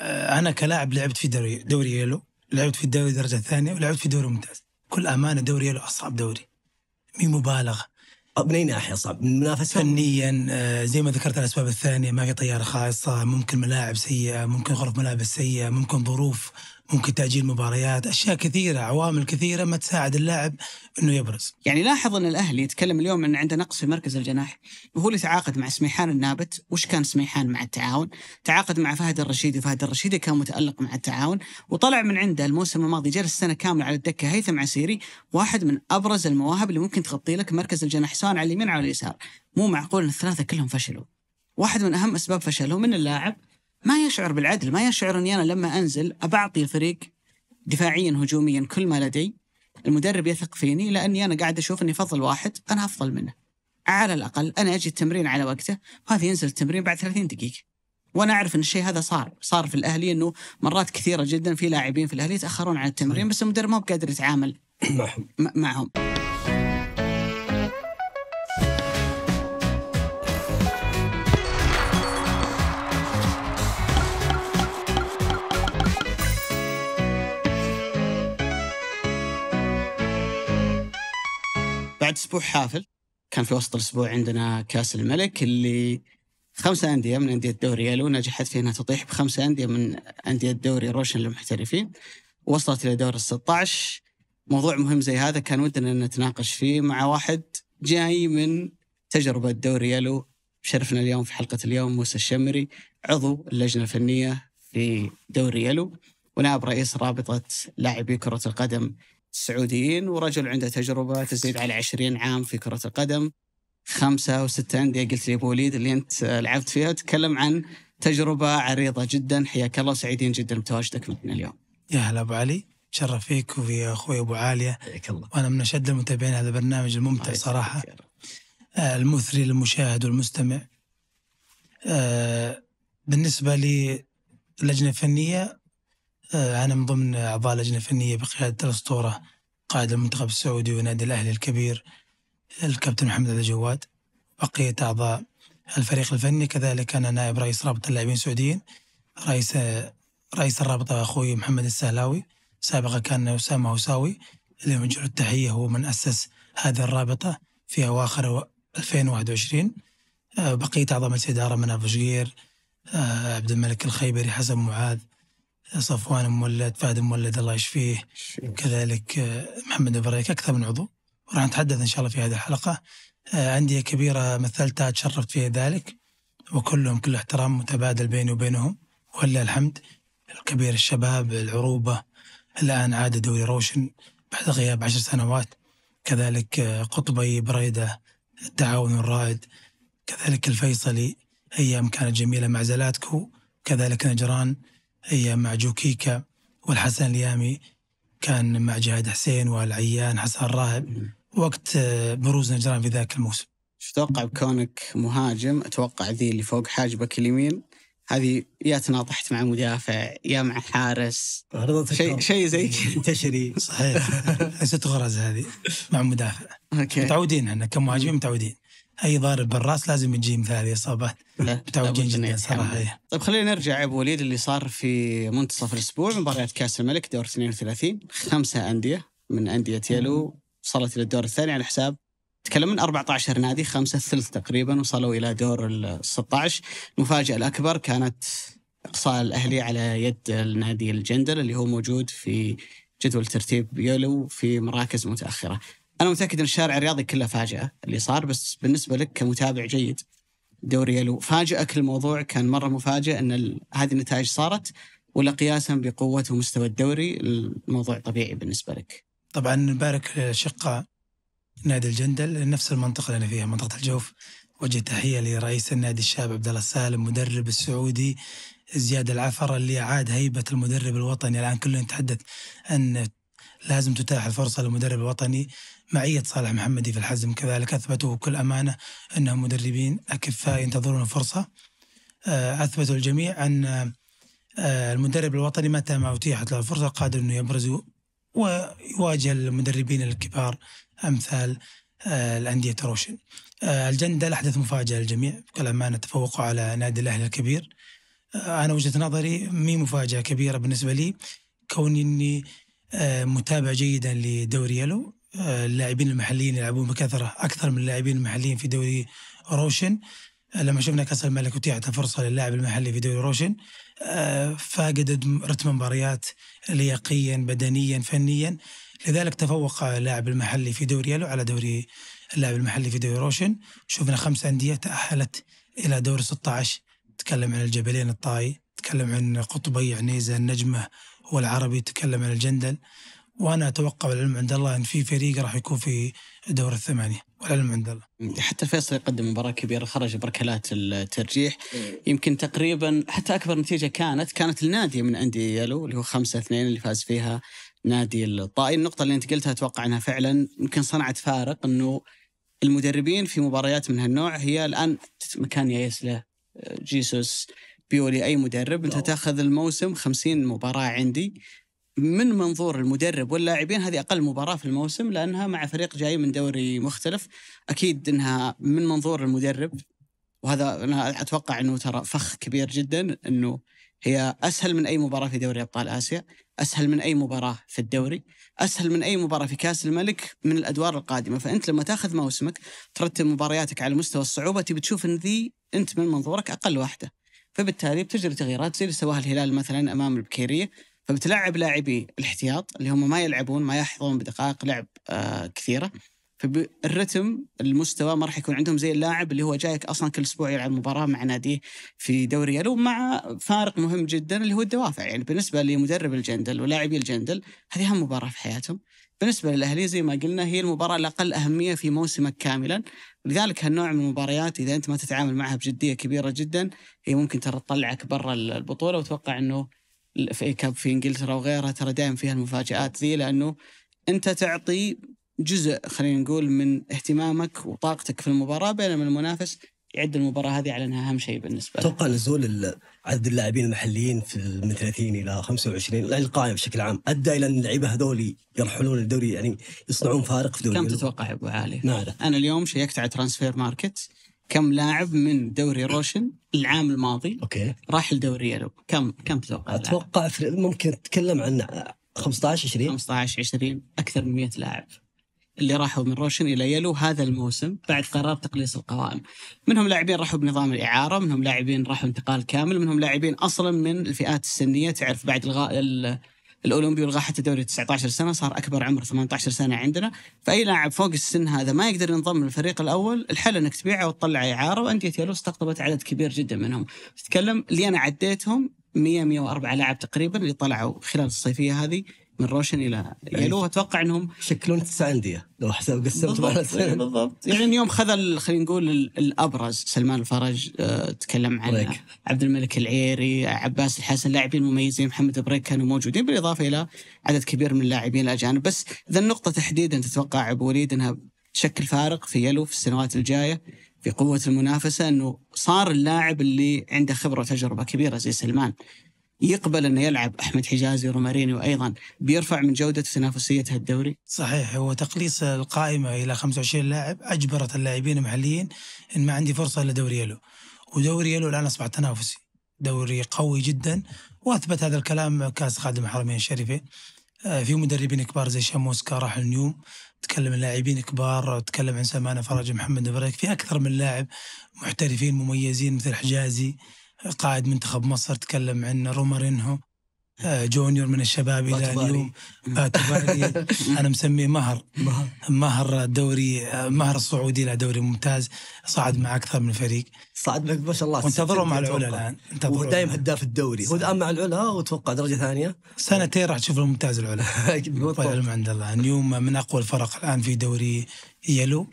آه، انا كلاعب لعبت في دوري دوري يلو لعبت في الدوري الدرجه الثانيه ولعبت في دوري ممتاز كل امانه دوري يلو اصعب دوري مي مبالغه من اي ناحيه صعب؟ من المنافسه؟ فنيا آه، زي ما ذكرت الاسباب الثانيه ما في طياره خاصه ممكن ملاعب سيئه ممكن غرف ملابس سيئه ممكن ظروف ممكن تاجيل مباريات اشياء كثيره عوامل كثيره ما تساعد اللاعب انه يبرز يعني لاحظ ان الاهلي يتكلم اليوم ان عنده نقص في مركز الجناح وهو اللي تعاقد مع سميحان النابت وش كان سميحان مع التعاون تعاقد مع فهد الرشيدي فهد الرشيدي كان متالق مع التعاون وطلع من عنده الموسم الماضي جلس سنه كامله على الدكه هيثم عسيري واحد من ابرز المواهب اللي ممكن تغطي لك مركز الجناح سواء على اليمين او على اليسار مو معقول ان الثلاثه كلهم فشلوا واحد من اهم اسباب فشلهم ان اللاعب ما يشعر بالعدل ما يشعر أني أنا لما أنزل أبعطي الفريق دفاعيا هجوميا كل ما لدي المدرب يثق فيني لأني أنا قاعد أشوف أني فضل واحد أنا أفضل منه على الأقل أنا أجي التمرين على وقته وهذا ينزل التمرين بعد 30 دقيقة وانا اعرف ان الشيء هذا صار صار في الاهلي انه مرات كثيره جدا في لاعبين في الاهلي يتاخرون عن التمرين بس المدرب ما هو قادر يتعامل نعم. معهم بعد اسبوع حافل كان في وسط الاسبوع عندنا كاس الملك اللي خمسة أندية من أندية الدوري يلو يعني نجحت في أنها تطيح بخمسة أندية من أندية الدوري روشن للمحترفين وصلت إلى دور ال 16 موضوع مهم زي هذا كان ودنا أن نتناقش فيه مع واحد جاي من تجربة دوري يلو يعني شرفنا اليوم في حلقة اليوم موسى الشمري عضو اللجنة الفنية في دوري يلو يعني ونائب رئيس رابطة لاعبي كرة القدم سعوديين ورجل عنده تجربه تزيد على 20 عام في كره القدم خمسه وستة انديه قلت لي بوليد اللي انت لعبت فيها تكلم عن تجربه عريضه جدا حياك الله سعيدين جدا بتواجدك معنا اليوم. يا هلا ابو علي شرف فيك وفي اخوي ابو عاليه حياك الله وانا من اشد المتابعين هذا البرنامج الممتع صراحه آه، المثري للمشاهد والمستمع آه، بالنسبه للجنه الفنيه آه، أنا من ضمن أعضاء اللجنة الفنية بقيادة الأسطورة قائد المنتخب السعودي ونادي الأهلي الكبير الكابتن محمد عبد الجواد بقية أعضاء الفريق الفني كذلك أنا نائب رئيس رابطة اللاعبين السعوديين رئيس رئيس الرابطة أخوي محمد السهلاوي سابقا كان أسامة هوساوي اللي نوجه التحية هو من أسس هذه الرابطة في أواخر 2021 آه، بقية أعضاء مجلس إدارة من أبو شقير آه، عبد الملك الخيبري حسن معاذ صفوان مولد فهد مولد الله يشفيه كذلك آه، محمد بريك أكثر من عضو وراح نتحدث إن شاء الله في هذه الحلقة آه، أندية كبيرة مثلتها آه، تشرفت في ذلك وكلهم كل احترام متبادل بيني وبينهم ولله الحمد الكبير الشباب العروبة الآن عاد دوري روشن بعد غياب عشر سنوات كذلك قطبي بريدة التعاون الرائد كذلك الفيصلي أيام كانت جميلة مع زلاتكو كذلك نجران أيام مع جوكيكا والحسن اليامي كان مع جهاد حسين والعيان حسن الراهب وقت آه، بروز نجران في ذاك الموسم توقع بكونك مهاجم اتوقع ذي اللي فوق حاجبك اليمين هذه يا تناطحت مع مدافع يا مع حارس شيء شيء زي كذا تشري صحيح ست غرز هذه مع مدافع اوكي متعودين احنا كمهاجمين متعودين اي ضارب بالراس لازم يجي مثل هذه الاصابات متعودين جدا صراحه طيب خلينا نرجع يا ابو وليد اللي صار في منتصف الاسبوع مباريات كاس الملك دور 32 خمسه انديه من انديه يلو وصلت الى الدور الثاني على حساب تكلم من 14 نادي خمسه الثلث تقريبا وصلوا الى دور ال 16 المفاجاه الاكبر كانت اقصاء الاهلي على يد النادي الجندل اللي هو موجود في جدول ترتيب يلو في مراكز متاخره انا متاكد ان الشارع الرياضي كله فاجاه اللي صار بس بالنسبه لك كمتابع جيد دوري يلو فاجأك الموضوع كان مره مفاجئ ان هذه النتائج صارت ولا قياسا بقوه ومستوى الدوري الموضوع طبيعي بالنسبه لك؟ طبعا نبارك شقة نادي الجندل نفس المنطقه اللي انا فيها منطقه الجوف وجه تحيه لرئيس النادي الشاب عبد الله السالم مدرب السعودي زياد العفر اللي اعاد هيبه المدرب الوطني الان كلنا نتحدث ان لازم تتاح الفرصه للمدرب الوطني معية صالح محمدي في الحزم كذلك أثبتوا بكل أمانة أنهم مدربين أكفاء ينتظرون فرصة آه، أثبتوا الجميع أن آه، المدرب الوطني متى ما أتيحت له الفرصة قادر أنه يبرز ويواجه المدربين الكبار أمثال آه، الأندية تروشن الجندة أحدث مفاجأة للجميع بكل أمانة تفوقوا على نادي الأهلي الكبير أنا وجهة نظري مي مفاجأة كبيرة بالنسبة لي كوني أني متابع جيدا لدوري يلو اللاعبين المحليين يلعبون بكثره اكثر من اللاعبين المحليين في دوري روشن آه، لما شفنا كاس الملك وتيحت فرصه للاعب المحلي في دوري روشن آه، فقد رتم مباريات لياقيا بدنيا فنيا لذلك تفوق اللاعب المحلي في دوري يلو على دوري اللاعب المحلي في دوري روشن شفنا خمس انديه تاهلت الى دور 16 تكلم عن الجبلين الطائي تكلم عن قطبي عنيزه النجمه والعربي تكلم عن الجندل وانا اتوقع والعلم عند الله ان في فريق راح يكون في دور الثمانيه والعلم عند الله. حتى فيصل يقدم مباراه كبيره خرج بركلات الترجيح يمكن تقريبا حتى اكبر نتيجه كانت كانت النادي من انديه يلو اللي هو 5 2 اللي فاز فيها نادي الطائي النقطه اللي انت قلتها اتوقع انها فعلا يمكن صنعت فارق انه المدربين في مباريات من هالنوع هي الان مكان يايس له آه، جيسوس بيولي اي مدرب انت تاخذ الموسم 50 مباراه عندي من منظور المدرب واللاعبين هذه اقل مباراه في الموسم لانها مع فريق جاي من دوري مختلف اكيد انها من منظور المدرب وهذا انا اتوقع انه ترى فخ كبير جدا انه هي اسهل من اي مباراه في دوري ابطال اسيا، اسهل من اي مباراه في الدوري، اسهل من اي مباراه في كاس الملك من الادوار القادمه، فانت لما تاخذ موسمك ترتب مبارياتك على مستوى الصعوبه تبي تشوف ان ذي انت من منظورك اقل واحده. فبالتالي بتجري تغييرات زي اللي سواها الهلال مثلا امام البكيريه فبتلعب لاعبي الاحتياط اللي هم ما يلعبون ما يحظون بدقائق لعب آه كثيره فالرتم المستوى ما راح يكون عندهم زي اللاعب اللي هو جايك اصلا كل اسبوع يلعب مباراه مع ناديه في دوري يلو مع فارق مهم جدا اللي هو الدوافع يعني بالنسبه لمدرب الجندل ولاعبي الجندل هذه اهم مباراه في حياتهم بالنسبه للاهلي زي ما قلنا هي المباراه الاقل اهميه في موسمك كاملا لذلك هالنوع من المباريات اذا انت ما تتعامل معها بجديه كبيره جدا هي ممكن ترى تطلعك برا البطوله وتوقع انه الاف اي كاب في انجلترا وغيرها ترى دائما فيها المفاجات ذي لانه انت تعطي جزء خلينا نقول من اهتمامك وطاقتك في المباراه بينما المنافس يعد المباراه هذه على انها اهم شيء بالنسبه له. نزول عدد اللاعبين المحليين في من 30 الى 25 القائمه بشكل عام ادى الى ان اللعيبه هذول يرحلون الدوري يعني يصنعون فارق في دوري كم تتوقع يا ابو علي؟ ما انا اليوم شيكت على ترانسفير ماركت كم لاعب من دوري روشن العام الماضي اوكي راح لدوري يلو كم كم تتوقع؟ اتوقع ممكن تتكلم عن 15 20 15 20 اكثر من 100 لاعب اللي راحوا من روشن الى يلو هذا الموسم بعد قرار تقليص القوائم. منهم لاعبين راحوا بنظام الاعاره، منهم لاعبين راحوا انتقال كامل، منهم لاعبين اصلا من الفئات السنيه تعرف بعد الغاء الاولمبي ولغى حتى دوري 19 سنه صار اكبر عمر 18 سنه عندنا فاي لاعب فوق السن هذا ما يقدر ينضم للفريق الاول الحل انك تبيعه وتطلع اعاره وانديه يلو استقطبت عدد كبير جدا منهم تتكلم اللي انا عديتهم 100 104 لاعب تقريبا اللي طلعوا خلال الصيفيه هذه من روشن الى يلو يعني اتوقع انهم شكلون تسع انديه لو حسب قسمت إيه، بالضبط, يعني اليوم خذ خلينا نقول الابرز سلمان الفرج آه، تكلم عن بريك. عبد الملك العيري عباس الحسن لاعبين مميزين محمد بريك كانوا موجودين بالاضافه الى عدد كبير من اللاعبين الاجانب بس ذا النقطه تحديدا تتوقع ابو وليد انها تشكل فارق في يلو في السنوات الجايه في قوة المنافسة أنه صار اللاعب اللي عنده خبرة وتجربة كبيرة زي سلمان يقبل انه يلعب احمد حجازي ورومارينيو ايضا بيرفع من جوده تنافسيه الدوري؟ صحيح هو تقليص القائمه الى 25 لاعب اجبرت اللاعبين المحليين ان ما عندي فرصه الا دوري يلو ودوري يلو الان اصبح تنافسي دوري قوي جدا واثبت هذا الكلام كاس خادم الحرمين الشريفين آه، في مدربين كبار زي شاموسكا راح النيوم تكلم عن لاعبين كبار تكلم عن سمانه فرج محمد بريك في اكثر من لاعب محترفين مميزين مثل حجازي قائد منتخب مصر تكلم عن رومارينهو آه، جونيور من الشباب الى اليوم انا مسميه مهر مهر دوري آه، مهر الصعودي الى دوري ممتاز صعد مع اكثر من فريق صعد معك ما شاء الله وانتظروا مع العلا الان انتظروا دائم هداف الدوري هو الان مع العلا وتوقع درجه ثانيه سنتين راح تشوف الممتاز العلا والعلم عند الله نيوم من اقوى الفرق الان في دوري يلو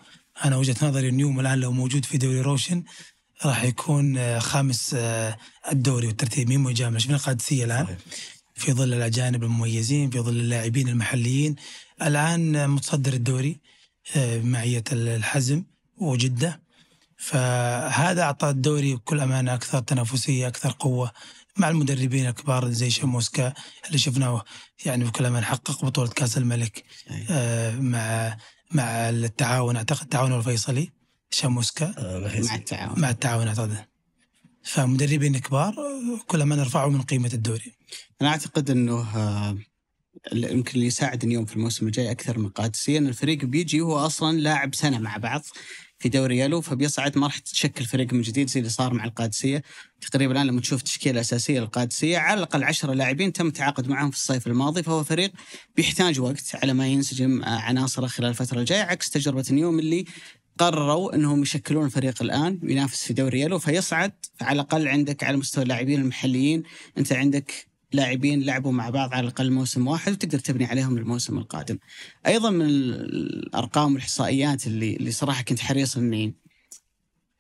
انا وجهه نظري نيوم الان لو موجود في دوري روشن راح يكون آه، خامس آه، الدوري والترتيب مين مجامل شفنا القادسيه الان في ظل الاجانب المميزين في ظل اللاعبين المحليين الان آه، متصدر الدوري معيه الحزم وجده فهذا اعطى الدوري بكل امانه اكثر تنافسيه اكثر قوه مع المدربين الكبار زي شموسكا اللي شفناه يعني بكل امانه حقق بطوله كاس الملك مع مع التعاون اعتقد التعاون الفيصلي شاموسكا آه، مع التعاون مع التعاون اعتقد فمدربين كبار آه، كل ما من قيمه الدوري انا اعتقد انه آه، يمكن اللي يساعد اليوم في الموسم الجاي اكثر من قادسي ان الفريق بيجي هو اصلا لاعب سنه مع بعض في دوري يلو فبيصعد ما راح تتشكل فريق من جديد زي اللي صار مع القادسيه تقريبا الان لما تشوف تشكيله الاساسيه للقادسيه على الاقل 10 لاعبين تم التعاقد معهم في الصيف الماضي فهو فريق بيحتاج وقت على ما ينسجم عناصره خلال الفتره الجايه عكس تجربه نيوم اللي قرروا انهم يشكلون فريق الان ينافس في دوري يلو فيصعد على الاقل عندك على مستوى اللاعبين المحليين انت عندك لاعبين لعبوا مع بعض على الاقل موسم واحد وتقدر تبني عليهم الموسم القادم. ايضا من الارقام والاحصائيات اللي اللي صراحه كنت حريص اني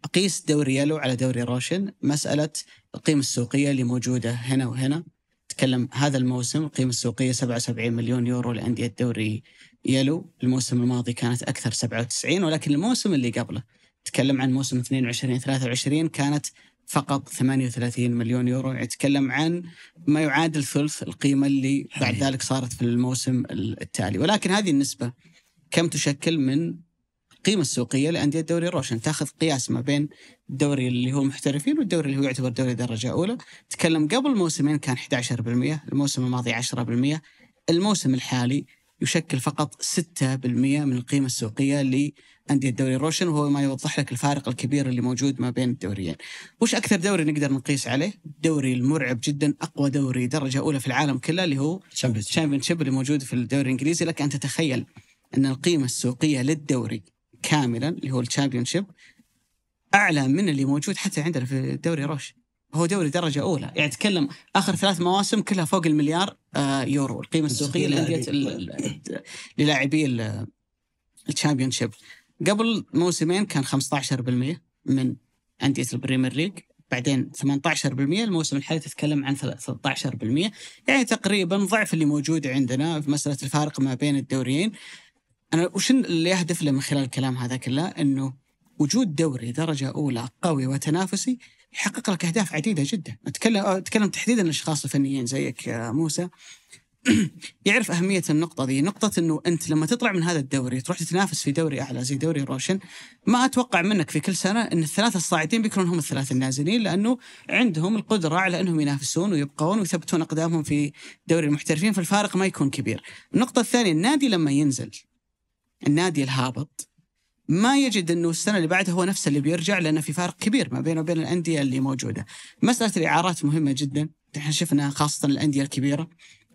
اقيس دوري يلو على دوري روشن مساله القيمه السوقيه اللي موجوده هنا وهنا تكلم هذا الموسم القيمه السوقيه 77 مليون يورو لانديه الدوري يلو الموسم الماضي كانت اكثر 97 ولكن الموسم اللي قبله تكلم عن موسم 22 23 كانت فقط 38 مليون يورو يتكلم يعني عن ما يعادل ثلث القيمه اللي بعد ذلك صارت في الموسم التالي ولكن هذه النسبه كم تشكل من القيمه السوقيه لانديه دوري روشن تاخذ قياس ما بين الدوري اللي هو محترفين والدوري اللي هو يعتبر دوري درجه اولى تكلم قبل موسمين كان 11% الموسم الماضي 10% الموسم الحالي يشكل فقط 6% من القيمة السوقية لأندية الدوري الروشن وهو ما يوضح لك الفارق الكبير اللي موجود ما بين الدوريين وش أكثر دوري نقدر نقيس عليه؟ الدوري المرعب جدا أقوى دوري درجة أولى في العالم كله اللي هو شيب اللي موجود في الدوري الإنجليزي لك أن تتخيل أن القيمة السوقية للدوري كاملا اللي هو شيب أعلى من اللي موجود حتى عندنا في الدوري روشن هو دوري درجة أولى يعني تكلم آخر ثلاث مواسم كلها فوق المليار آه، يورو القيمة السوقية لأندية للاعبي الشامبيون شيب قبل موسمين كان 15% من أندية البريمير ليج بعدين 18% الموسم الحالي تتكلم عن 13% يعني تقريبا ضعف اللي موجود عندنا في مسألة الفارق ما بين الدوريين أنا وش اللي أهدف له من خلال الكلام هذا كله أنه وجود دوري درجة أولى قوي وتنافسي يحقق لك اهداف عديده جدا اتكلم اتكلم تحديدا الاشخاص الفنيين زيك يا موسى يعرف أهمية النقطة دي نقطة أنه أنت لما تطلع من هذا الدوري تروح تتنافس في دوري أعلى زي دوري روشن ما أتوقع منك في كل سنة أن الثلاثة الصاعدين بيكونون هم الثلاثة النازلين لأنه عندهم القدرة على أنهم ينافسون ويبقون ويثبتون أقدامهم في دوري المحترفين فالفارق ما يكون كبير النقطة الثانية النادي لما ينزل النادي الهابط ما يجد انه السنه اللي بعدها هو نفسه اللي بيرجع لان في فارق كبير ما بينه وبين الانديه اللي موجوده. مساله الاعارات مهمه جدا، احنا شفنا خاصه الانديه الكبيره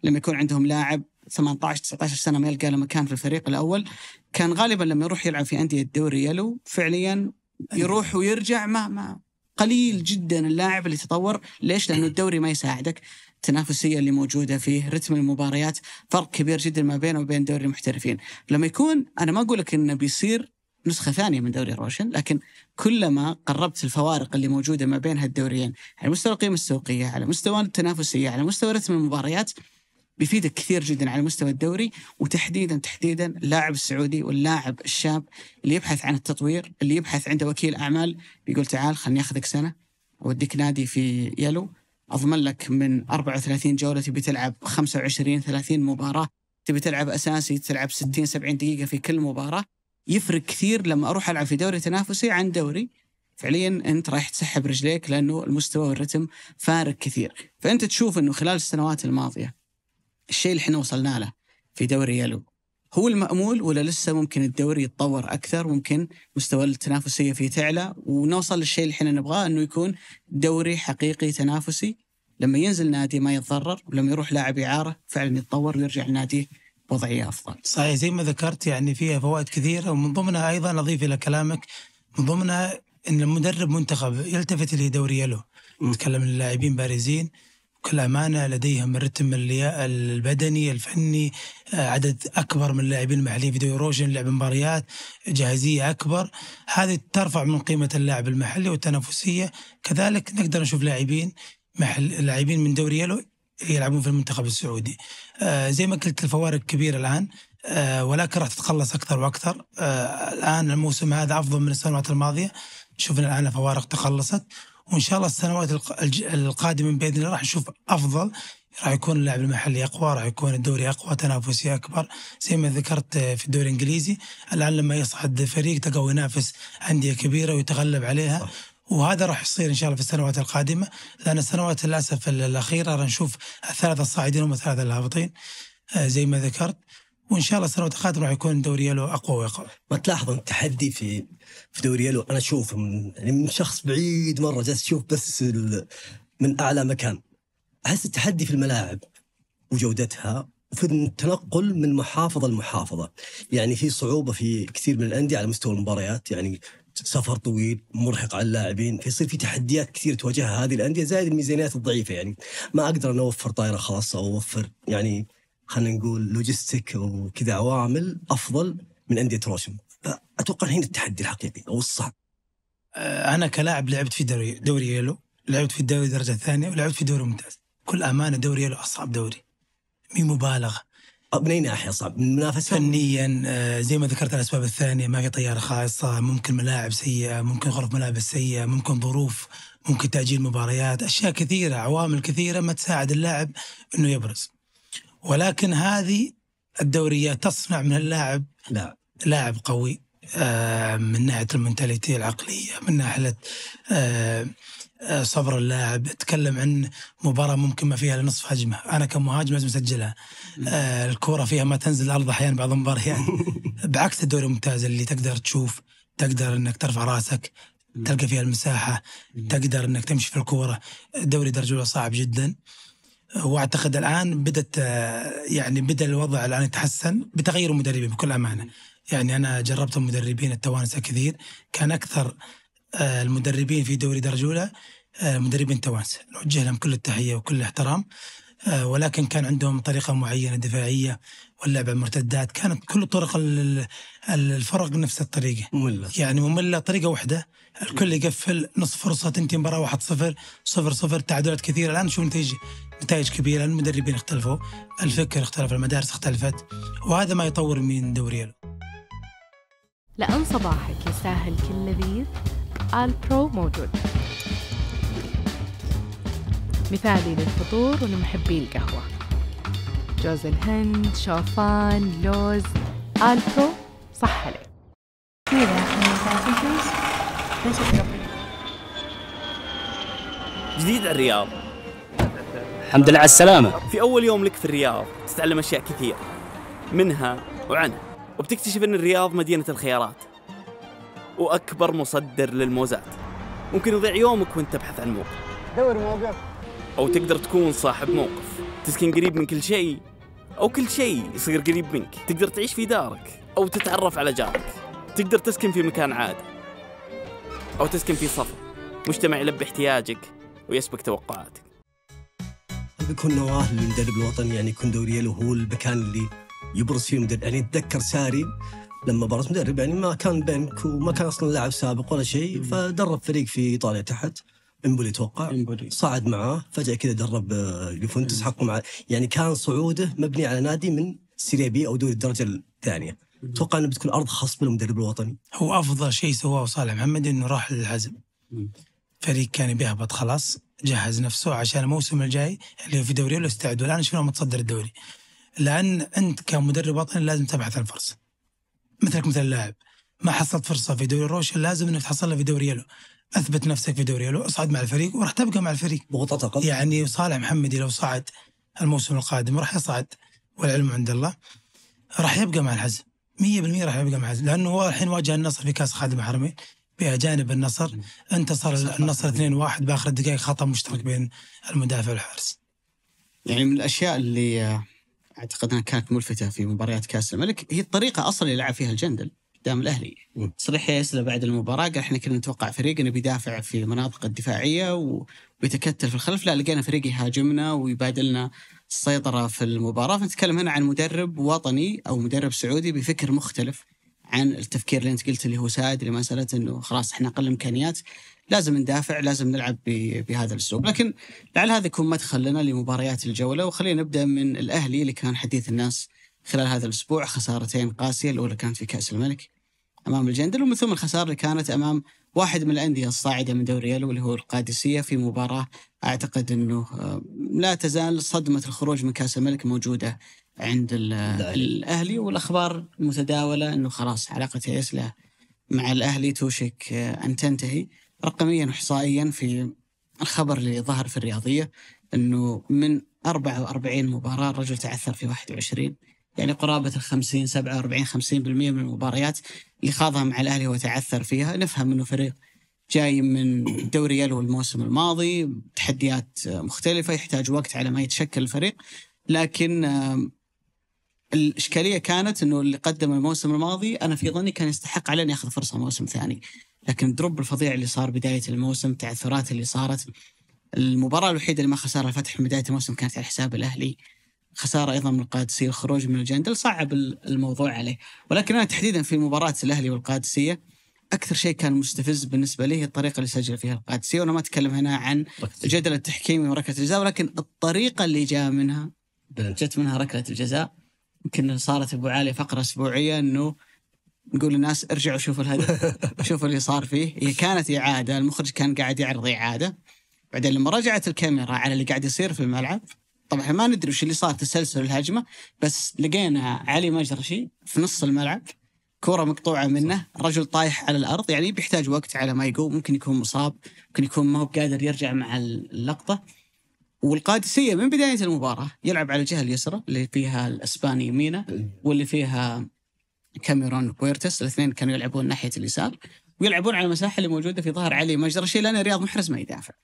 لما يكون عندهم لاعب 18 19 سنه ما يلقى له مكان في الفريق الاول كان غالبا لما يروح يلعب في انديه الدوري يلو فعليا أيوة. يروح ويرجع ما ما قليل جدا اللاعب اللي تطور ليش؟ لانه الدوري ما يساعدك التنافسيه اللي موجوده فيه رتم المباريات فرق كبير جدا ما بينه وبين دوري المحترفين لما يكون انا ما اقول لك انه بيصير نسخه ثانيه من دوري روشن لكن كلما قربت الفوارق اللي موجوده ما بين هالدوريين على مستوى القيمه السوقيه على مستوى التنافسيه على مستوى رتم المباريات بيفيدك كثير جدا على مستوى الدوري وتحديدا تحديدا اللاعب السعودي واللاعب الشاب اللي يبحث عن التطوير اللي يبحث عنده وكيل اعمال بيقول تعال خلني اخذك سنه اوديك نادي في يلو اضمن لك من 34 جوله تبي تلعب 25 30 مباراه تبي تلعب اساسي تلعب 60 70 دقيقه في كل مباراه يفرق كثير لما اروح العب في دوري تنافسي عن دوري فعليا انت رايح تسحب رجليك لانه المستوى والرتم فارق كثير فانت تشوف انه خلال السنوات الماضيه الشيء اللي احنا وصلنا له في دوري يلو هو المأمول ولا لسه ممكن الدوري يتطور أكثر ممكن مستوى التنافسية فيه تعلى ونوصل للشيء اللي احنا نبغاه أنه يكون دوري حقيقي تنافسي لما ينزل نادي ما يتضرر ولما يروح لاعب إعارة فعلا يتطور ويرجع لناديه وضعيه افضل. صحيح زي ما ذكرت يعني فيها فوائد كثيره ومن ضمنها ايضا اضيف الى كلامك من ضمنها ان المدرب منتخب يلتفت إلى دوري له نتكلم اللاعبين بارزين بكل امانه لديهم الرتم البدني الفني آه، عدد اكبر من اللاعبين المحليين في دوري روشن لعب مباريات جاهزيه اكبر هذه ترفع من قيمه اللاعب المحلي والتنافسيه كذلك نقدر نشوف لاعبين محل لاعبين من دوري يلو يلعبون في المنتخب السعودي آه، زي ما قلت الفوارق كبيره الان آه، ولكن راح تتخلص اكثر واكثر آه، الان الموسم هذا افضل من السنوات الماضيه شفنا الان الفوارق تخلصت وان شاء الله السنوات القادمه باذن الله راح نشوف افضل راح يكون اللاعب المحلي اقوى راح يكون الدوري اقوى تنافسي اكبر زي ما ذكرت في الدوري الانجليزي الان لما يصعد فريق تقوى ينافس انديه كبيره ويتغلب عليها وهذا راح يصير ان شاء الله في السنوات القادمه لان السنوات للاسف الاخيره راح نشوف الثلاثه الصاعدين هم الثلاثه الهابطين آه، زي ما ذكرت وان شاء الله السنوات القادمه راح يكون دوري يلو اقوى واقوى. ما تلاحظ التحدي في في دوري يلو انا اشوفه من يعني من شخص بعيد مره جالس اشوف بس من اعلى مكان. احس التحدي في الملاعب وجودتها وفي التنقل من محافظه لمحافظه. يعني في صعوبه في كثير من الانديه على مستوى المباريات يعني سفر طويل مرهق على اللاعبين فيصير في تحديات كثير تواجهها هذه الانديه زائد الميزانيات الضعيفه يعني ما اقدر انا اوفر طائره خاصه او اوفر يعني خلينا نقول لوجيستيك وكذا عوامل افضل من انديه روشن فاتوقع هنا التحدي الحقيقي او الصعب آه، انا كلاعب لعبت في دوري دوري يلو لعبت في الدوري الدرجه الثانيه ولعبت في دوري ممتاز كل امانه دوري يلو اصعب دوري مي مبالغه من اي ناحيه صعب؟ من المنافسه؟ فنيا آه، زي ما ذكرت الاسباب الثانيه ما في طياره خاصه، ممكن ملاعب سيئه، ممكن غرف ملابس سيئه، ممكن ظروف، ممكن تاجيل مباريات، اشياء كثيره عوامل كثيره ما تساعد اللاعب انه يبرز. ولكن هذه الدوريات تصنع من اللاعب لا. لاعب قوي آه، من ناحيه المنتاليتي العقليه، من ناحيه آه، آه، صبر اللاعب اتكلم عن مباراه ممكن ما فيها نصف هجمه انا كمهاجم لازم اسجلها آه، الكوره فيها ما تنزل الارض احيانا بعض المباريات بعكس الدوري الممتاز اللي تقدر تشوف تقدر انك ترفع راسك تلقى فيها المساحه تقدر انك تمشي في الكوره دوري درجه صعب جدا واعتقد الان بدات آه، يعني بدا الوضع الان يتحسن بتغير المدربين بكل امانه يعني انا جربت المدربين التوانسه كثير كان اكثر آه، المدربين في دوري درجه اولى آه، مدربين توانسه نوجه لهم كل التحيه وكل الاحترام آه، ولكن كان عندهم طريقه معينه دفاعيه واللعب على المرتدات كانت كل طرق الفرق نفس الطريقه مملة يعني مملة طريقه واحده الكل يقفل نص فرصه تنتهي مباراه 1 0 0 0 تعادلات كثيره الان نشوف نتائج نتائج كبيره المدربين اختلفوا الفكر اختلف المدارس اختلفت وهذا ما يطور من دوري لأن صباحك يستاهل كل لذيذ آل برو موجود مثالي للفطور ولمحبي القهوة جوز الهند شوفان لوز آل برو صح عليك جديد الرياض الحمد لله على السلامة في أول يوم لك في الرياض تتعلم أشياء كثير منها وعنها وبتكتشف أن الرياض مدينة الخيارات واكبر مصدر للموزات ممكن يضيع يومك وانت تبحث عن موقف دور موقف او تقدر تكون صاحب موقف تسكن قريب من كل شيء او كل شيء يصير قريب منك تقدر تعيش في دارك او تتعرف على جارك تقدر تسكن في مكان عادي او تسكن في صفر مجتمع يلبي احتياجك ويسبق توقعاتك بيكون نواه المدرب الوطني يعني يكون دوري له هو المكان اللي يبرز فيه مدرب يعني اتذكر ساري لما مباراه مدرب يعني ما كان بنك وما كان اصلا لاعب سابق ولا شيء فدرب فريق في ايطاليا تحت امبولي توقع امبولي صعد معاه فجاه كذا درب آه، يوفنتوس حقه مع يعني كان صعوده مبني على نادي من سيريا بي او دوري الدرجه الثانيه اتوقع انه بتكون ارض خصب للمدرب الوطني هو افضل شيء سواه صالح محمد انه راح للعزم فريق كان بيهبط خلاص جهز نفسه عشان الموسم الجاي اللي في دوري الاستعداد الان شلون متصدر الدوري لان انت كمدرب وطني لازم تبحث عن فرصه مثلك مثل اللاعب ما حصلت فرصه في دوري روشن لازم انك تحصلها في دوري يلو اثبت نفسك في دوري يلو اصعد مع الفريق وراح تبقى مع الفريق ضغوطات اقل يعني صالح محمد لو صعد الموسم القادم راح يصعد والعلم عند الله راح يبقى مع الحزم 100% راح يبقى مع الحزم لانه هو الحين واجه النصر في كاس خادم الحرمين جانب النصر انتصر النصر 2-1 باخر الدقائق خطا مشترك بين المدافع والحارس يعني من الاشياء اللي اعتقد انها كانت ملفته في مباريات كاس الملك هي الطريقه اصلا اللي لعب فيها الجندل قدام الاهلي صريح ياسر بعد المباراه قال احنا كنا نتوقع فريق انه بيدافع في المناطق الدفاعيه وبيتكتل في الخلف لا لقينا فريق يهاجمنا ويبادلنا السيطره في المباراه فنتكلم هنا عن مدرب وطني او مدرب سعودي بفكر مختلف عن التفكير اللي انت قلت اللي هو ساد لمساله انه خلاص احنا اقل امكانيات لازم ندافع لازم نلعب بهذا الاسلوب لكن لعل هذا يكون مدخل لنا لمباريات الجوله وخلينا نبدا من الاهلي اللي كان حديث الناس خلال هذا الاسبوع خسارتين قاسيه الاولى كانت في كاس الملك امام الجندل ومن ثم الخساره اللي كانت امام واحد من الانديه الصاعده من دوري يلو اللي هو القادسيه في مباراه اعتقد انه آه، لا تزال صدمه الخروج من كاس الملك موجوده عند الاهلي والاخبار المتداوله انه خلاص علاقه عيسله مع الاهلي توشك آه، ان تنتهي رقميا وحصائيا في الخبر اللي ظهر في الرياضيه انه من 44 مباراه الرجل تعثر في 21 يعني قرابه ال 50 47 50% من المباريات اللي خاضها مع الاهلي وتعثر فيها نفهم انه فريق جاي من دوري يلو الموسم الماضي تحديات مختلفه يحتاج وقت على ما يتشكل الفريق لكن الاشكاليه كانت انه اللي قدم الموسم الماضي انا في ظني كان يستحق عليه ان ياخذ فرصه موسم ثاني لكن الدروب الفظيع اللي صار بدايه الموسم تعثرات اللي صارت المباراه الوحيده اللي ما خسرها الفتح من بدايه الموسم كانت على حساب الاهلي خساره ايضا من القادسيه الخروج من الجندل صعب الموضوع عليه ولكن انا تحديدا في مباراه الاهلي والقادسيه اكثر شيء كان مستفز بالنسبه لي هي الطريقه اللي سجل فيها القادسيه وانا ما اتكلم هنا عن الجدل التحكيمي وركله الجزاء ولكن الطريقه اللي جاء منها جت منها ركله الجزاء يمكن صارت ابو علي فقره اسبوعيه انه نقول للناس ارجعوا شوفوا الهدف شوفوا اللي صار فيه هي كانت إعادة المخرج كان قاعد يعرض إعادة بعدين لما رجعت الكاميرا على اللي قاعد يصير في الملعب طبعا ما ندري وش اللي صار تسلسل الهجمة بس لقينا علي مجرشي في نص الملعب كرة مقطوعة منه رجل طايح على الأرض يعني بيحتاج وقت على ما يقوم ممكن يكون مصاب ممكن يكون ما هو قادر يرجع مع اللقطة والقادسية من بداية المباراة يلعب على الجهة اليسرى اللي فيها الأسباني يمينه واللي فيها كاميرون كويرتس الاثنين كانوا يلعبون ناحيه اليسار ويلعبون على المساحه اللي موجوده في ظهر علي مجرشي لان رياض محرز ما يدافع.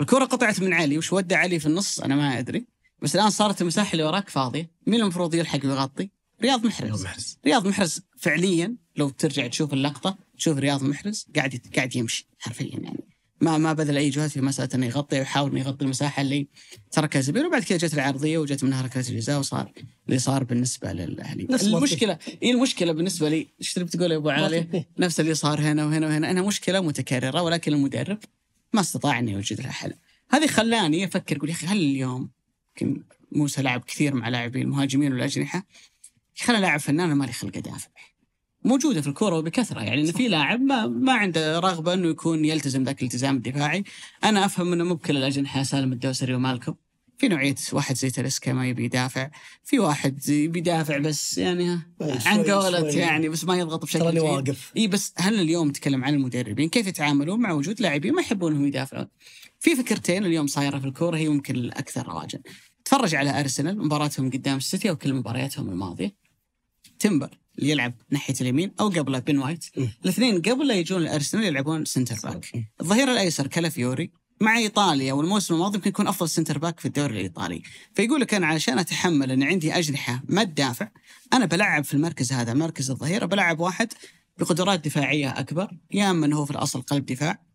الكره قطعت من علي وش ودى علي في النص انا ما ادري بس الان صارت المساحه اللي وراك فاضيه مين المفروض يلحق ويغطي؟ رياض محرز رياض محرز فعليا لو ترجع تشوف اللقطه تشوف رياض محرز قاعد قاعد يمشي حرفيا يعني ما ما بذل اي جهد في مساله انه يغطي ويحاول انه يغطي المساحه اللي تركها زبير وبعد كذا جت العرضيه وجت منها ركله الجزاء وصار اللي صار بالنسبه للاهلي المشكله هي إيه المشكله بالنسبه لي ايش تبي تقول يا ابو علي نفس اللي صار هنا وهنا وهنا انها مشكله متكرره ولكن المدرب ما استطاع انه يوجد لها حل هذه خلاني افكر اقول يا اخي هل اليوم يمكن موسى لعب كثير مع لاعبين المهاجمين والاجنحه انا لاعب فنان ما لي خلق ادافع موجوده في الكوره وبكثره يعني ان في لاعب ما ما عنده رغبه انه يكون يلتزم ذاك الالتزام الدفاعي انا افهم انه مو بكل الاجنحه سالم الدوسري ومالكم في نوعية واحد زي تلسكا ما يبي يدافع في واحد يبي يدافع بس يعني إيه، عن قولة يعني بس ما يضغط بشكل تراني واقف اي بس هل اليوم نتكلم عن المدربين كيف يتعاملون مع وجود لاعبين ما يحبونهم يدافعون في فكرتين اليوم صايرة في الكورة هي ممكن الأكثر رواجا تفرج على أرسنال مباراتهم قدام السيتي وكل مبارياتهم الماضية تمبر اللي يلعب ناحيه اليمين او قبله بن وايت الاثنين قبل لا يجون الارسنال يلعبون سنتر باك الظهير الايسر كالافيوري مع ايطاليا والموسم الماضي يمكن يكون افضل سنتر باك في الدوري الايطالي فيقول لك انا علشان اتحمل ان عندي اجنحه ما تدافع انا بلعب في المركز هذا مركز الظهيره بلعب واحد بقدرات دفاعيه اكبر يا اما انه هو في الاصل قلب دفاع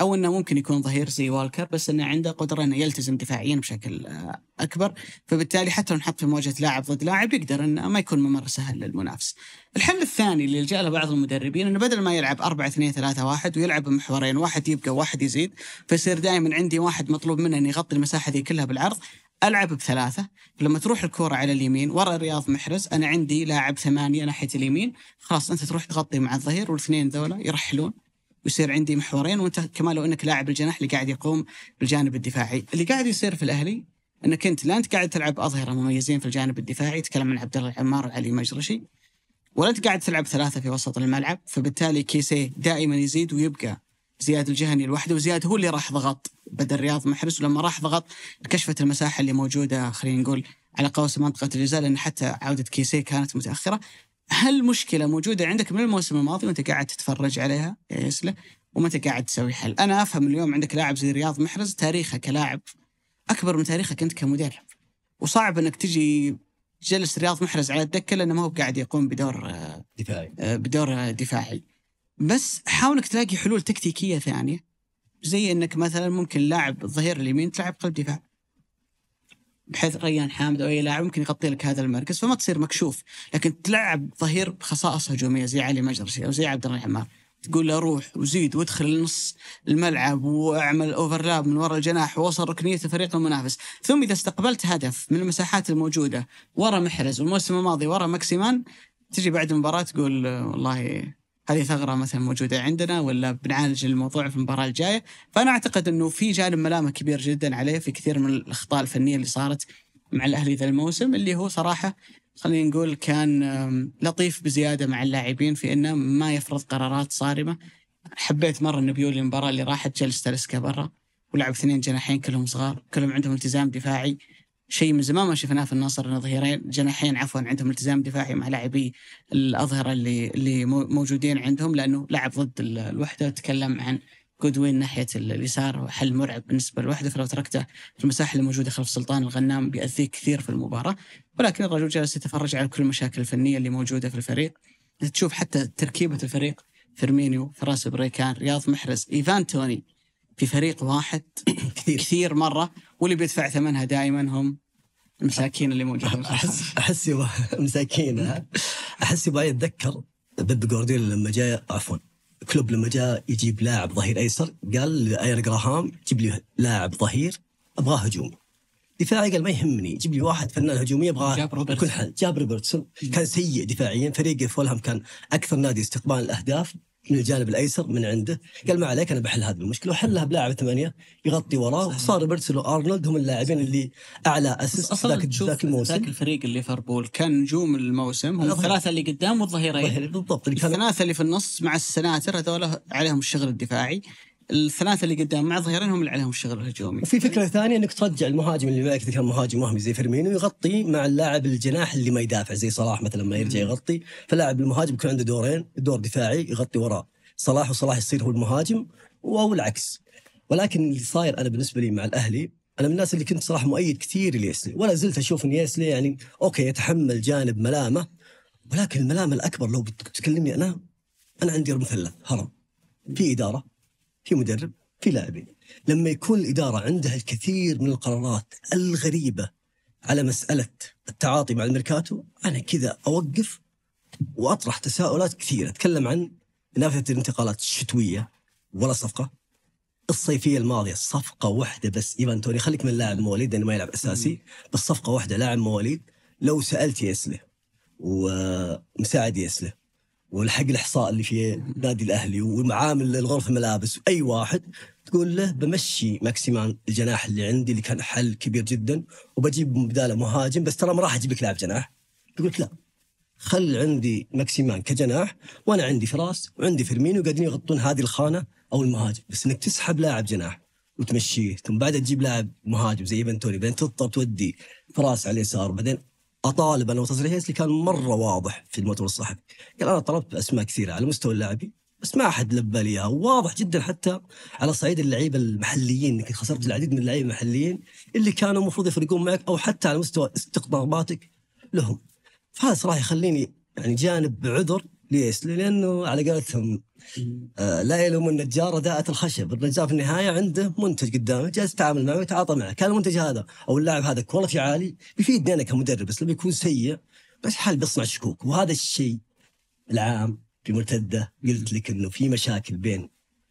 او انه ممكن يكون ظهير زي والكر بس انه عنده قدره انه يلتزم دفاعيا بشكل آه، اكبر فبالتالي حتى لو نحط في مواجهه لاعب ضد لاعب يقدر انه ما يكون ممر سهل للمنافس. الحل الثاني اللي لجا له بعض المدربين انه بدل ما يلعب 4 2 3 1 ويلعب بمحورين واحد يبقى وواحد يزيد فيصير دائما عندي واحد مطلوب منه انه يغطي المساحه ذي كلها بالعرض العب بثلاثه لما تروح الكوره على اليمين ورا رياض محرز انا عندي لاعب ثمانيه ناحيه اليمين خلاص انت تروح تغطي مع الظهير والاثنين ذولا يرحلون ويصير عندي محورين وانت كمان لو انك لاعب الجناح اللي قاعد يقوم بالجانب الدفاعي، اللي قاعد يصير في الاهلي انك انت لا انت قاعد تلعب اظهره مميزين في الجانب الدفاعي تكلم عن عبد الله العمار وعلي مجرشي ولا انت قاعد تلعب ثلاثه في وسط الملعب فبالتالي كيسي دائما يزيد ويبقى زياد الجهني لوحده وزياد هو اللي راح ضغط بدل رياض محرز ولما راح ضغط كشفت المساحه اللي موجوده خلينا نقول على قوس منطقه الجزاء لان حتى عوده كيسي كانت متاخره هل مشكله موجوده عندك من الموسم الماضي وانت قاعد تتفرج عليها يا إيه، يسله ومتى قاعد تسوي حل انا افهم اليوم عندك لاعب زي رياض محرز تاريخه كلاعب اكبر من تاريخك انت كمدرب وصعب انك تجي جلس رياض محرز على الدكه لانه ما هو قاعد يقوم بدور آه، دفاعي آه، بدور دفاعي بس حاول انك تلاقي حلول تكتيكيه ثانيه زي انك مثلا ممكن لاعب الظهير اليمين تلعب قلب دفاع بحيث ريان حامد او اي لاعب ممكن يغطي لك هذا المركز فما تصير مكشوف لكن تلعب ظهير بخصائص هجوميه زي علي مجرسي او زي عبد الله العمار تقول له روح وزيد وادخل نص الملعب واعمل اوفرلاب من وراء الجناح ووصل ركنيه الفريق المنافس، ثم اذا استقبلت هدف من المساحات الموجوده ورا محرز والموسم الماضي ورا ماكسيمان تجي بعد المباراه تقول والله هذه ثغره مثلا موجوده عندنا ولا بنعالج الموضوع في المباراه الجايه فانا اعتقد انه في جانب ملامه كبير جدا عليه في كثير من الاخطاء الفنيه اللي صارت مع الاهلي ذا الموسم اللي هو صراحه خلينا نقول كان لطيف بزياده مع اللاعبين في انه ما يفرض قرارات صارمه حبيت مره انه بيولي المباراه اللي راحت جلس تلسكا برا ولعب اثنين جناحين كلهم صغار كلهم عندهم التزام دفاعي شيء من زمان ما شفناه في النصر ان ظهيرين جناحين عفوا عندهم التزام دفاعي مع لاعبي الاظهره اللي اللي موجودين عندهم لانه لعب ضد الوحده وتكلم عن جودوين ناحيه اليسار حل مرعب بالنسبه للوحده فلو تركته في المساحه اللي موجوده خلف سلطان الغنام بيأذيك كثير في المباراه ولكن الرجل جالس يتفرج على كل المشاكل الفنيه اللي موجوده في الفريق تشوف حتى تركيبه الفريق فيرمينيو فراس بريكان رياض محرز ايفان توني في فريق واحد كثير, كثير مره واللي بيدفع ثمنها دائما هم المساكين اللي موجودين احس احس يبغى مساكين احس يبغى يتذكر بيب جوارديولا لما جاء عفوا كلوب لما جاء يجيب لاعب ظهير ايسر قال لاير جراهام جيب لي لاعب ظهير ابغاه هجومي دفاعي قال ما يهمني جيب لي واحد فنان هجومي ابغاه جاب روبرتسون جاب روبرتسون كان سيء دفاعيا فريقه فولهام كان اكثر نادي استقبال الاهداف من الجانب الايسر من عنده قال ما عليك انا بحل هذه المشكله وحلها بلاعب ثمانيه يغطي وراه وصار روبرتسون وارنولد هم اللاعبين اللي اعلى اسيست ذاك ذاك الموسم ذاك الفريق ليفربول كان نجوم الموسم هم الثلاثه اللي قدام والظهيرين بالضبط الثلاثه اللي في النص مع السناتر هذول عليهم الشغل الدفاعي الثلاثه اللي قدام مع ظهيرين هم اللي عليهم الشغل الهجومي وفي فكره ثانيه انك ترجع المهاجم اللي بالك كان مهاجم وهمي زي فيرمينو يغطي مع اللاعب الجناح اللي ما يدافع زي صلاح مثلا ما يرجع يغطي فلاعب المهاجم يكون عنده دورين دور دفاعي يغطي وراء صلاح وصلاح يصير هو المهاجم او العكس ولكن اللي صاير انا بالنسبه لي مع الاهلي انا من الناس اللي كنت صراحه مؤيد كثير ليسلي ولا زلت اشوف ان يسلي يعني اوكي يتحمل جانب ملامه ولكن الملامه الاكبر لو بتكلمني انا انا عندي مثلث هرم في اداره في مدرب في لاعبين لما يكون الإدارة عندها الكثير من القرارات الغريبة على مسألة التعاطي مع الميركاتو أنا كذا أوقف وأطرح تساؤلات كثيرة أتكلم عن نافذة الانتقالات الشتوية ولا صفقة الصيفية الماضية صفقة واحدة بس إيفان توني خليك من لاعب مواليد لأنه ما يلعب أساسي بس صفقة واحدة لاعب مواليد لو سألت يسله ومساعد يسله والحق الاحصاء اللي في نادي الاهلي والمعامل الغرفه ملابس اي واحد تقول له بمشي ماكسيمان الجناح اللي عندي اللي كان حل كبير جدا وبجيب بداله مهاجم بس ترى ما راح اجيب لك لاعب جناح يقول لك لا خل عندي ماكسيمان كجناح وانا عندي فراس وعندي فيرمين قاعدين يغطون هذه الخانه او المهاجم بس انك تسحب لاعب جناح وتمشيه ثم بعدها تجيب لاعب مهاجم زي بنتوني بعدين تضطر تودي فراس على اليسار بعدين اطالب انا وتصريحي كان مره واضح في المؤتمر الصحفي قال انا طلبت اسماء كثيره على مستوى اللاعبين بس ما احد لبى لي اياها واضح جدا حتى على صعيد اللعيبه المحليين انك خسرت العديد من اللعيبه المحليين اللي كانوا المفروض يفرقون معك او حتى على مستوى استقطاباتك لهم فهذا صراحه يخليني يعني جانب عذر ليش؟ لانه على قولتهم آه، لا يلوم النجار رداءة الخشب، النجار في النهاية عنده منتج قدامه جالس يتعامل معه ويتعاطى معه، كان المنتج هذا أو اللاعب هذا كواليتي عالي بيفيدني أنا كمدرب بس لما يكون سيء بس حال بيصنع شكوك وهذا الشيء العام في مرتدة قلت لك أنه في مشاكل بين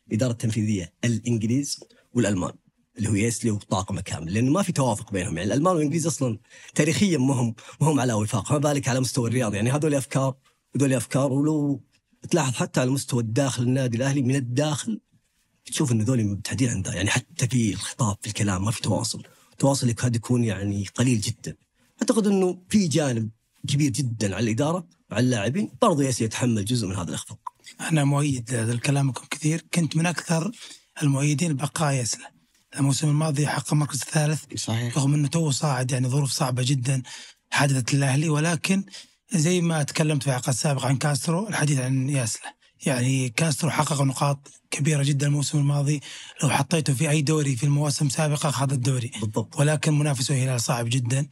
الإدارة التنفيذية الإنجليز والألمان اللي هو يسلي وطاقمه كامل لانه ما في توافق بينهم يعني الالمان والانجليز اصلا تاريخيا ما هم ما هم على وفاق ما بالك على مستوى الرياض يعني هذول افكار هذول افكار ولو تلاحظ حتى على مستوى الداخل النادي الاهلي من الداخل تشوف ان ذولي عن عندها يعني حتى في الخطاب في الكلام ما في تواصل التواصل قد يكون يعني قليل جدا اعتقد انه في جانب كبير جدا على الاداره وعلى اللاعبين برضو ياسر يتحمل جزء من هذا الاخفاق انا مؤيد لكلامكم كثير كنت من اكثر المؤيدين بقاء ياسر الموسم الماضي حقق المركز الثالث صحيح رغم انه تو صاعد يعني ظروف صعبه جدا حدثت للاهلي ولكن زي ما تكلمت في الحلقه السابقه عن كاسترو الحديث عن ياسله يعني كاسترو حقق نقاط كبيره جدا الموسم الماضي لو حطيته في اي دوري في المواسم السابقه اخذ الدوري بالضبط ولكن منافسه الهلال صعب جدا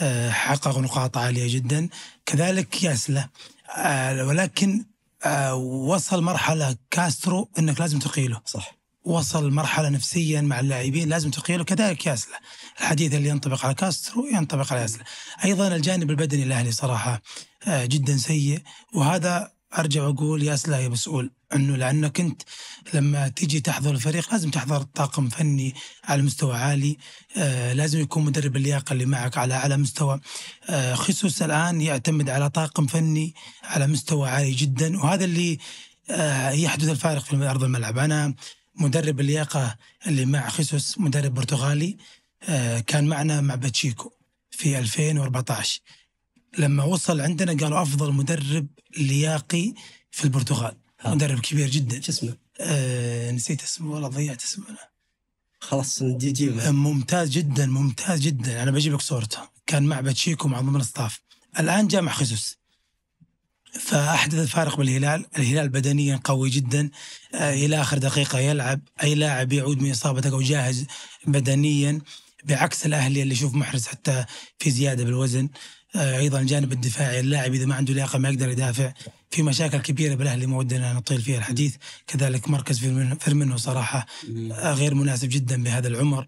آه، حقق نقاط عاليه جدا كذلك ياسله آه، ولكن آه، وصل مرحله كاسترو انك لازم تقيله صح وصل مرحله نفسيا مع اللاعبين لازم تقيله كذلك ياسله الحديث اللي ينطبق على كاسترو ينطبق على ياسله ايضا الجانب البدني الاهلي صراحه آه، جدا سيء وهذا ارجع واقول ياسله يا مسؤول انه لانك انت لما تيجي تحضر الفريق لازم تحضر طاقم فني على مستوى عالي آه لازم يكون مدرب اللياقه اللي معك على على مستوى آه خصوص الان يعتمد على طاقم فني على مستوى عالي جدا وهذا اللي آه يحدث الفارق في ارض الملعب انا مدرب اللياقة اللي مع خيسوس مدرب برتغالي آه، كان معنا مع باتشيكو في 2014 لما وصل عندنا قالوا أفضل مدرب لياقي في البرتغال ها. مدرب كبير جدا شو اسمه؟ آه نسيت اسمه والله ضيعت اسمه أنا. خلاص نجيبه آه، ممتاز جدا ممتاز جدا انا بجيب لك صورته كان مع باتشيكو مع ضمن الصاف الان جاء مع خيسوس فأحدث فارق بالهلال الهلال بدنيا قوي جدا آه، إلى آخر دقيقة يلعب أي لاعب يعود من إصابته أو جاهز بدنيا بعكس الأهلي اللي يشوف محرز حتى في زيادة بالوزن آه، ايضا الجانب الدفاعي اللاعب اذا ما عنده لياقه ما يقدر يدافع في مشاكل كبيره بالاهلي ما ودنا نطيل فيها الحديث كذلك مركز فيرمينو صراحه آه، غير مناسب جدا بهذا العمر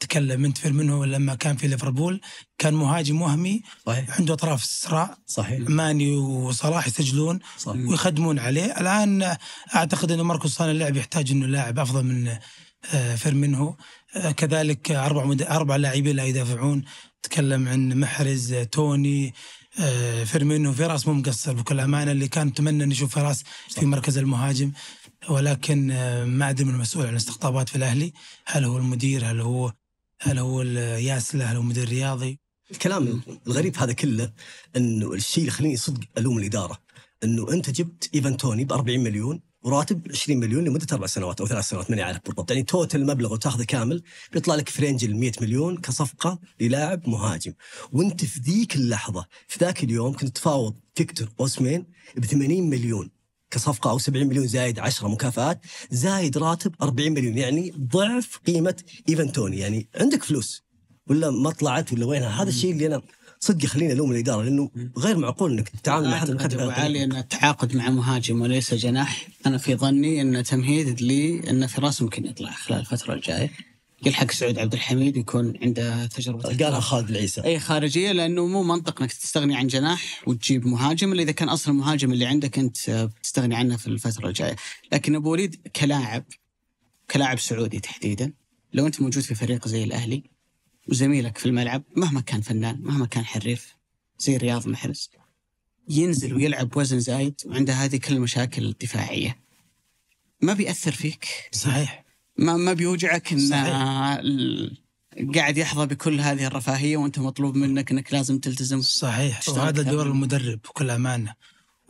تكلم انت فيرمينو لما كان في ليفربول كان مهاجم وهمي صحيح. عنده اطراف سراء صحيح ماني وصلاح يسجلون صحيح. ويخدمون عليه الان اعتقد انه مركز صانع اللعب يحتاج انه لاعب افضل من آه، فيرمينو كذلك اربع مد... اربع لاعبين لا يدافعون تكلم عن محرز توني آه، فيرمينو فراس مو مقصر بكل امانه اللي كان تمنى اني يشوف فراس في مركز المهاجم ولكن آه، ما ادري من المسؤول عن الاستقطابات في الاهلي هل هو المدير هل هو هل هو الياسله هل هو مدير رياضي الكلام الغريب هذا كله انه الشيء اللي يخليني صدق الوم الاداره انه انت جبت ايفان توني ب 40 مليون وراتب 20 مليون لمده اربع سنوات او ثلاث سنوات ماني عارف بالضبط يعني توتل المبلغ وتاخذه كامل بيطلع لك في رينج ال 100 مليون كصفقه للاعب مهاجم وانت في ذيك اللحظه في ذاك اليوم كنت تفاوض فيكتور اوسمين ب 80 مليون كصفقة أو 70 مليون زايد 10 مكافآت زايد راتب 40 مليون يعني ضعف قيمة إيفن توني يعني عندك فلوس ولا ما طلعت ولا وينها هذا الشيء اللي أنا صدق خلينا الوم الاداره لانه غير معقول انك تتعامل مع هذا ابو علي ان التعاقد مع مهاجم وليس جناح انا في ظني ان تمهيد لي ان فراس ممكن يطلع خلال الفتره الجايه يلحق سعود عبد الحميد يكون عنده تجربه قالها خالد العيسى اي خارجيه لانه مو منطق انك تستغني عن جناح وتجيب مهاجم الا اذا كان اصلا المهاجم اللي عندك انت بتستغني آه، عنه في الفتره الجايه لكن ابو وليد كلاعب كلاعب سعودي تحديدا لو انت موجود في فريق زي الاهلي وزميلك في الملعب مهما كان فنان مهما كان حريف زي رياض محرز ينزل ويلعب وزن زايد وعنده هذه كل المشاكل الدفاعية ما بيأثر فيك صحيح ما ما بيوجعك ان قاعد يحظى بكل هذه الرفاهيه وانت مطلوب منك انك لازم تلتزم صحيح وهذا دور المدرب بكل امانه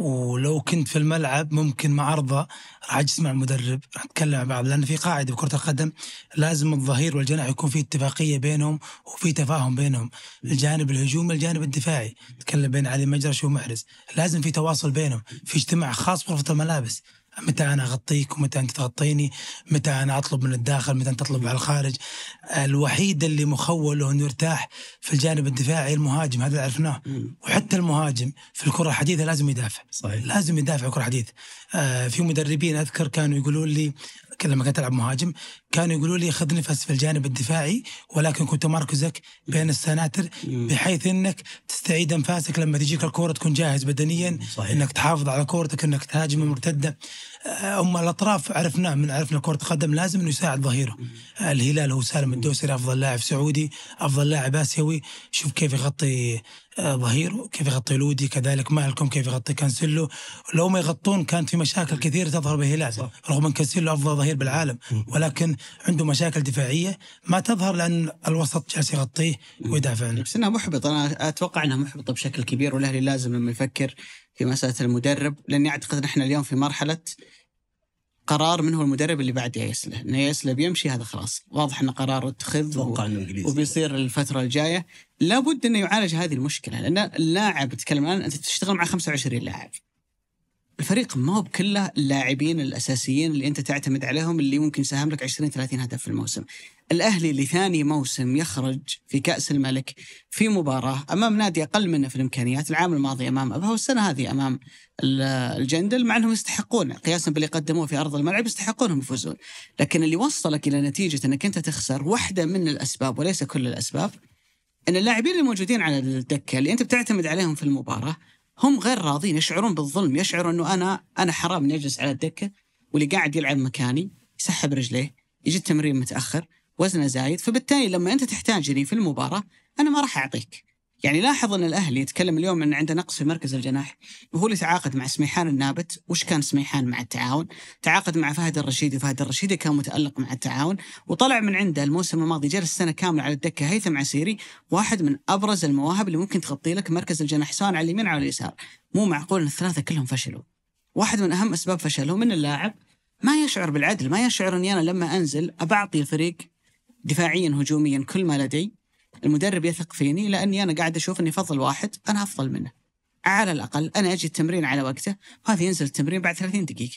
ولو كنت في الملعب ممكن مع عرضه راح اجلس مع المدرب راح اتكلم مع بعض لان في قاعده بكره القدم لازم الظهير والجناح يكون في اتفاقيه بينهم وفي تفاهم بينهم الجانب الهجومي الجانب الدفاعي تكلم بين علي مجرش ومحرز لازم في تواصل بينهم في اجتماع خاص بغرفه الملابس متى انا اغطيك ومتى انت تغطيني متى انا اطلب من الداخل متى انت تطلب على الخارج الوحيد اللي مخول له انه يرتاح في الجانب الدفاعي المهاجم هذا عرفناه وحتى المهاجم في الكره الحديثه لازم يدافع صحيح. لازم يدافع كره حديث آه في مدربين اذكر كانوا يقولون لي لما كنت العب مهاجم كانوا يقولوا لي خذ نفس في الجانب الدفاعي ولكن كنت مركزك بين السناتر بحيث انك تستعيد انفاسك لما تجيك الكوره تكون جاهز بدنيا صحيح. انك تحافظ على كورتك انك تهاجم المرتده آه، اما الاطراف عرفناه من عرفنا كره قدم لازم انه يساعد ظهيره الهلال هو سالم الدوسري افضل لاعب سعودي افضل لاعب اسيوي شوف كيف يغطي آه، ظهيره كيف يغطي لودي كذلك مالكم كيف يغطي كانسيلو لو ما يغطون كانت في مشاكل كثيره تظهر بالهلال رغم ان كانسيلو افضل ظهير بالعالم ولكن عنده مشاكل دفاعيه ما تظهر لان الوسط جالس يغطيه ويدافع عنه. بس انها محبطه انا اتوقع انها محبطه بشكل كبير والاهلي لازم لما يفكر في مساله المدرب لاني اعتقد نحن اليوم في مرحله قرار من هو المدرب اللي بعد ياسله ان ياسله بيمشي هذا خلاص واضح انه قرار اتخذ و... وبيصير الفتره الجايه لابد انه يعالج هذه المشكله لان اللاعب تكلم الان انت تشتغل مع 25 لاعب الفريق ما هو بكله اللاعبين الاساسيين اللي انت تعتمد عليهم اللي ممكن يساهم لك 20 30 هدف في الموسم. الاهلي لثاني موسم يخرج في كاس الملك في مباراه امام نادي اقل منه في الامكانيات، العام الماضي امام ابها والسنه هذه امام الجندل مع انهم يستحقون قياسا باللي قدموه في ارض الملعب يستحقونهم يفوزون، لكن اللي وصلك الى نتيجه انك انت تخسر واحده من الاسباب وليس كل الاسباب ان اللاعبين الموجودين على الدكه اللي انت بتعتمد عليهم في المباراه هم غير راضين يشعرون بالظلم يشعروا انه انا انا حرام اني اجلس على الدكه واللي قاعد يلعب مكاني يسحب رجليه يجي التمرين متاخر وزنه زايد فبالتالي لما انت تحتاجني في المباراه انا ما راح اعطيك يعني لاحظ ان الاهلي يتكلم اليوم ان عنده نقص في مركز الجناح وهو اللي تعاقد مع سميحان النابت وش كان سميحان مع التعاون تعاقد مع فهد الرشيدي وفهد الرشيدي كان متالق مع التعاون وطلع من عنده الموسم الماضي جلس سنه كامله على الدكه هيثم عسيري واحد من ابرز المواهب اللي ممكن تغطي لك مركز الجناح سواء على اليمين او على اليسار مو معقول ان الثلاثه كلهم فشلوا واحد من اهم اسباب فشلهم ان اللاعب ما يشعر بالعدل ما يشعر اني انا لما انزل أبعطي الفريق دفاعيا هجوميا كل ما لدي المدرب يثق فيني لاني انا قاعد اشوف اني افضل واحد انا افضل منه على الاقل انا اجي التمرين على وقته وهذا ينزل التمرين بعد 30 دقيقه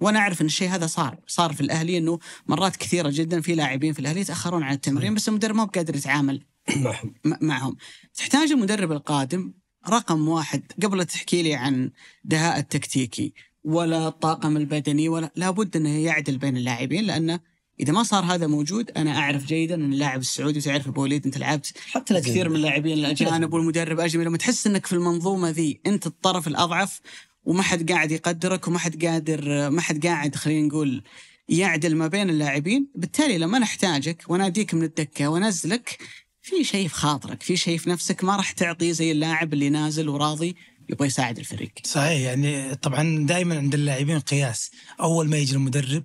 وانا اعرف ان الشيء هذا صار صار في الاهلي انه مرات كثيره جدا في لاعبين في الاهلي يتاخرون عن التمرين بس المدرب ما هو قادر يتعامل معهم تحتاج المدرب القادم رقم واحد قبل تحكي لي عن دهاء التكتيكي ولا الطاقم البدني ولا لابد انه يعدل بين اللاعبين لانه اذا ما صار هذا موجود انا اعرف جيدا ان اللاعب السعودي وتعرف ابو وليد انت لعبت حتى كثير من اللاعبين الاجانب والمدرب اجنبي لما تحس انك في المنظومه ذي انت الطرف الاضعف وما حد قاعد يقدرك وما حد قادر ما حد قاعد خلينا نقول يعدل ما بين اللاعبين بالتالي لما نحتاجك واناديك من الدكه وانزلك في شيء في خاطرك في شيء في نفسك ما راح تعطيه زي اللاعب اللي نازل وراضي يبغى يساعد الفريق صحيح يعني طبعا دائما عند اللاعبين قياس اول ما يجي المدرب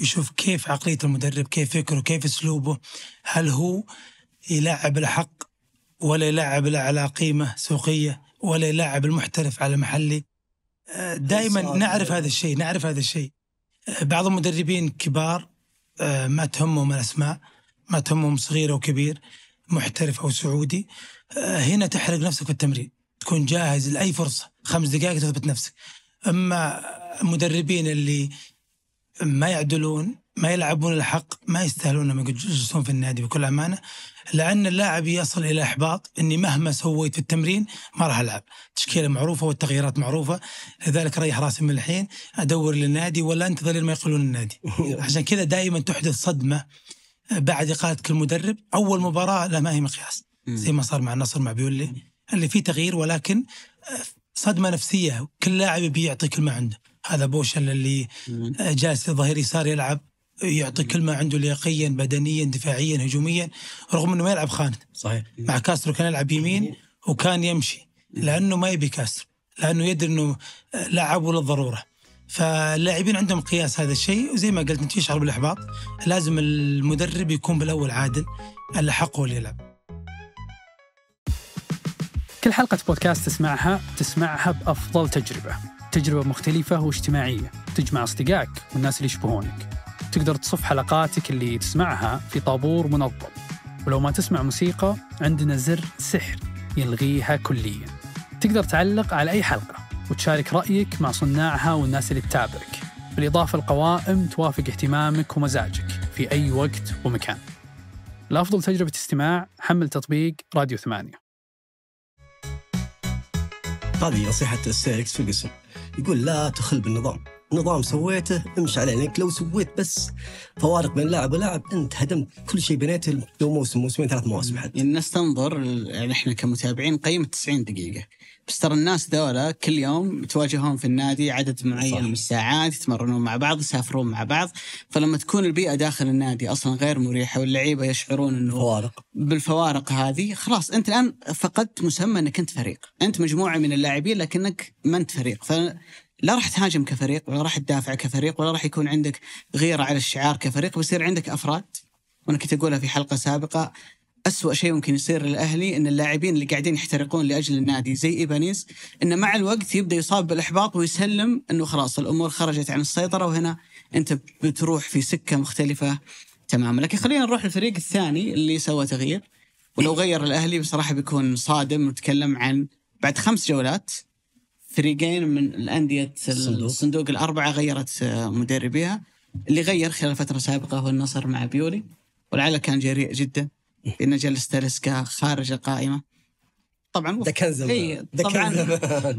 يشوف كيف عقلية المدرب كيف فكره كيف أسلوبه هل هو يلعب الحق ولا يلعب على قيمة سوقية ولا يلعب المحترف على محلي آه، دائما نعرف هذا الشيء نعرف هذا الشيء آه، بعض المدربين كبار آه، ما تهمهم الأسماء ما تهمهم صغير أو كبير محترف أو سعودي هنا تحرق نفسك في التمرين تكون جاهز لأي فرصة خمس دقائق تثبت نفسك أما المدربين اللي ما يعدلون ما يلعبون الحق ما يستاهلون لما يجلسون في النادي بكل امانه لان اللاعب يصل الى احباط اني مهما سويت في التمرين ما راح العب تشكيله معروفه والتغييرات معروفه لذلك ريح راسي من الحين ادور للنادي ولا انتظر ما يقولون النادي عشان كذا دائما تحدث صدمه بعد اقاله كل مدرب اول مباراه لا ما هي مقياس زي ما صار مع النصر مع بيولي اللي فيه تغيير ولكن صدمه نفسيه كل لاعب بيعطي كل ما عنده هذا بوشن اللي آه، جالس ظهير يسار يلعب يعطي كل ما عنده لياقيا بدنيا دفاعيا هجوميا رغم انه ما يلعب خانه صحيح مع كاسترو كان يلعب يمين وكان يمشي لانه ما يبي كاسترو لانه يدري انه آه، لعبه للضروره فاللاعبين عندهم قياس هذا الشيء وزي ما قلت انت يشعر بالاحباط لازم المدرب يكون بالاول عادل اللي حقه يلعب كل حلقة بودكاست تسمعها تسمعها بأفضل تجربة تجربة مختلفة واجتماعية تجمع أصدقائك والناس اللي يشبهونك تقدر تصف حلقاتك اللي تسمعها في طابور منظم ولو ما تسمع موسيقى عندنا زر سحر يلغيها كليا تقدر تعلق على أي حلقة وتشارك رأيك مع صناعها والناس اللي تتابعك بالإضافة لقوائم توافق اهتمامك ومزاجك في أي وقت ومكان لأفضل تجربة استماع حمل تطبيق راديو ثمانية هذه نصيحة السيركس في القسم يقول لا تخل بالنظام نظام سويته امشي عليه لانك لو سويت بس فوارق بين لاعب ولاعب انت هدمت كل شيء بنيته لو موسم موسمين ثلاث مواسم حتى. الناس تنظر يعني احنا كمتابعين قيمه 90 دقيقه بس ترى الناس دولة كل يوم تواجههم في النادي عدد معين من الساعات يتمرنون مع بعض يسافرون مع بعض فلما تكون البيئه داخل النادي اصلا غير مريحه واللعيبه يشعرون انه فوارق بالفوارق هذه خلاص انت الان فقدت مسمى انك انت فريق انت مجموعه من اللاعبين لكنك ما انت فريق فلا راح تهاجم كفريق ولا راح تدافع كفريق ولا راح يكون عندك غيره على الشعار كفريق بيصير عندك افراد وانا كنت اقولها في حلقه سابقه أسوأ شيء ممكن يصير للأهلي أن اللاعبين اللي قاعدين يحترقون لأجل النادي زي إيبانيز أنه مع الوقت يبدأ يصاب بالإحباط ويسلم أنه خلاص الأمور خرجت عن السيطرة وهنا أنت بتروح في سكة مختلفة تماما لكن خلينا نروح للفريق الثاني اللي سوى تغيير ولو غير الأهلي بصراحة بيكون صادم نتكلم عن بعد خمس جولات فريقين من الأندية الصندوق, الصندوق الأربعة غيرت آه، مدربيها اللي غير خلال فترة سابقة هو النصر مع بيولي ولعل كان جريء جدا إيه. ان تلسكا خارج القائمه طبعا وفق إيه، طبعا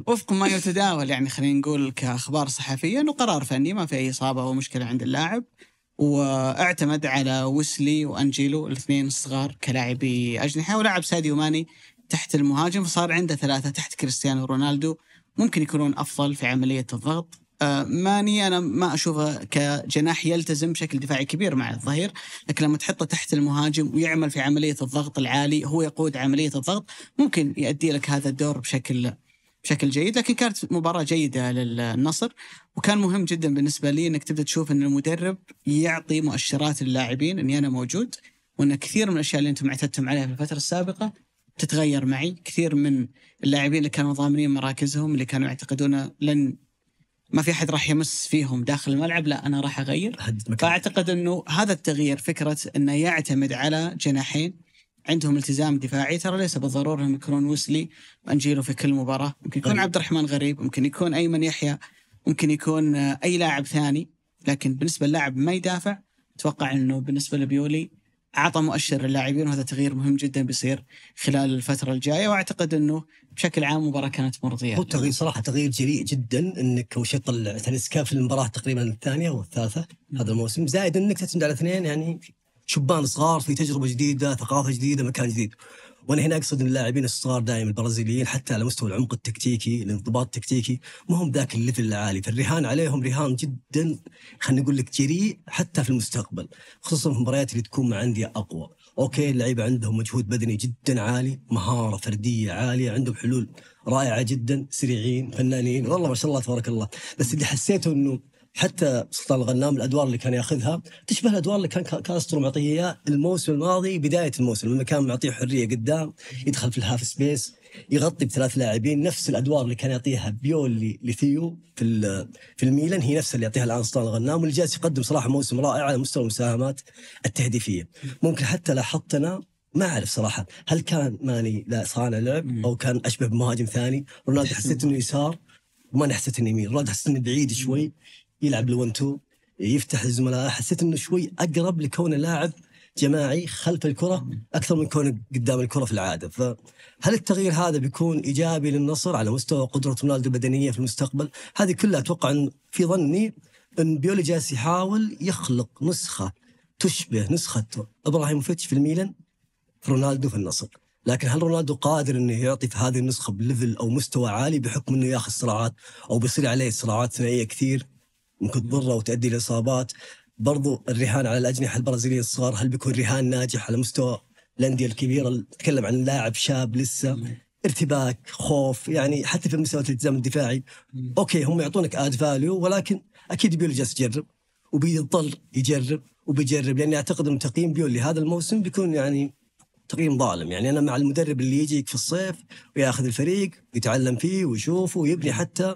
وفق ما يتداول يعني خلينا نقول كاخبار صحفيه انه قرار فني ما في اي اصابه او مشكله عند اللاعب واعتمد على ويسلي وانجيلو الاثنين الصغار كلاعبي اجنحه ولعب ساديو ماني تحت المهاجم فصار عنده ثلاثه تحت كريستيانو رونالدو ممكن يكونون افضل في عمليه الضغط آه، ماني انا ما اشوفه كجناح يلتزم بشكل دفاعي كبير مع الظهير لكن لما تحطه تحت المهاجم ويعمل في عمليه الضغط العالي هو يقود عمليه الضغط ممكن يؤدي لك هذا الدور بشكل بشكل جيد لكن كانت مباراة جيدة للنصر وكان مهم جدا بالنسبة لي انك تبدا تشوف ان المدرب يعطي مؤشرات للاعبين اني انا موجود وان كثير من الاشياء اللي انتم اعتدتم عليها في الفترة السابقة تتغير معي كثير من اللاعبين اللي كانوا ضامنين مراكزهم اللي كانوا يعتقدون لن ما في احد راح يمس فيهم داخل الملعب لا انا راح اغير فاعتقد انه هذا التغيير فكره انه يعتمد على جناحين عندهم التزام دفاعي ترى ليس بالضروره انهم يكونون ويسلي وانجيلو في كل مباراه ممكن يكون طيب. عبد الرحمن غريب ممكن يكون ايمن يحيى ممكن يكون اي لاعب ثاني لكن بالنسبه للاعب ما يدافع اتوقع انه بالنسبه لبيولي اعطى مؤشر للاعبين وهذا تغيير مهم جدا بيصير خلال الفتره الجايه واعتقد انه بشكل عام المباراه كانت مرضيه. هو تغيير صراحه تغيير جريء جدا انك اول شيء تطلع تلسكا في المباراه تقريبا الثانيه والثالثه هذا الموسم زائد انك تعتمد على اثنين يعني شبان صغار في تجربه جديده، ثقافه جديده، مكان جديد. وانا هنا اقصد ان اللاعبين الصغار دائما البرازيليين حتى على مستوى العمق التكتيكي الانضباط التكتيكي ما هم ذاك الليفل العالي فالرهان عليهم رهان جدا خلينا نقول لك جريء حتى في المستقبل خصوصا في المباريات اللي تكون مع انديه اقوى اوكي اللعيبه عندهم مجهود بدني جدا عالي مهاره فرديه عاليه عندهم حلول رائعه جدا سريعين فنانين والله ما شاء الله تبارك الله بس اللي حسيته انه حتى سلطان الغنام الادوار اللي كان ياخذها تشبه الادوار اللي كان كاسترو معطيه اياه الموسم الماضي بدايه الموسم لما كان معطيه حريه قدام يدخل في الهاف سبيس يغطي بثلاث لاعبين نفس الادوار اللي كان يعطيها بيولي لثيو في في الميلان هي نفسها اللي يعطيها الان سلطان الغنام واللي جالس يقدم صراحه موسم رائع على مستوى المساهمات التهديفيه ممكن حتى لاحظت انا ما اعرف صراحه هل كان ماني لا صانع لعب او كان اشبه بمهاجم ثاني رونالدو حسيت انه يسار وما حسيت انه يمين رونالدو حسيت انه بعيد شوي يلعب الون تو يفتح الزملاء حسيت انه شوي اقرب لكونه لاعب جماعي خلف الكره اكثر من كونه قدام الكره في العاده فهل التغيير هذا بيكون ايجابي للنصر على مستوى قدره رونالدو البدنيه في المستقبل هذه كلها اتوقع ان في ظني ان بيولي جالس يحاول يخلق نسخه تشبه نسخه ابراهيموفيتش في الميلان في رونالدو في النصر لكن هل رونالدو قادر انه يعطي في هذه النسخه بليفل او مستوى عالي بحكم انه ياخذ صراعات او بيصير عليه صراعات ثنائيه كثير ممكن تضره وتؤدي لاصابات برضو الرهان على الاجنحه البرازيليه الصغار هل بيكون رهان ناجح على مستوى الانديه الكبيره اتكلم عن لاعب شاب لسه ارتباك خوف يعني حتى في مستوى الالتزام الدفاعي اوكي هم يعطونك اد فاليو ولكن اكيد بيول جالس يجرب وبيضطر يجرب وبيجرب لاني اعتقد ان تقييم بيول لهذا الموسم بيكون يعني تقييم ظالم يعني انا مع المدرب اللي يجيك في الصيف وياخذ الفريق ويتعلم فيه ويشوفه ويبني حتى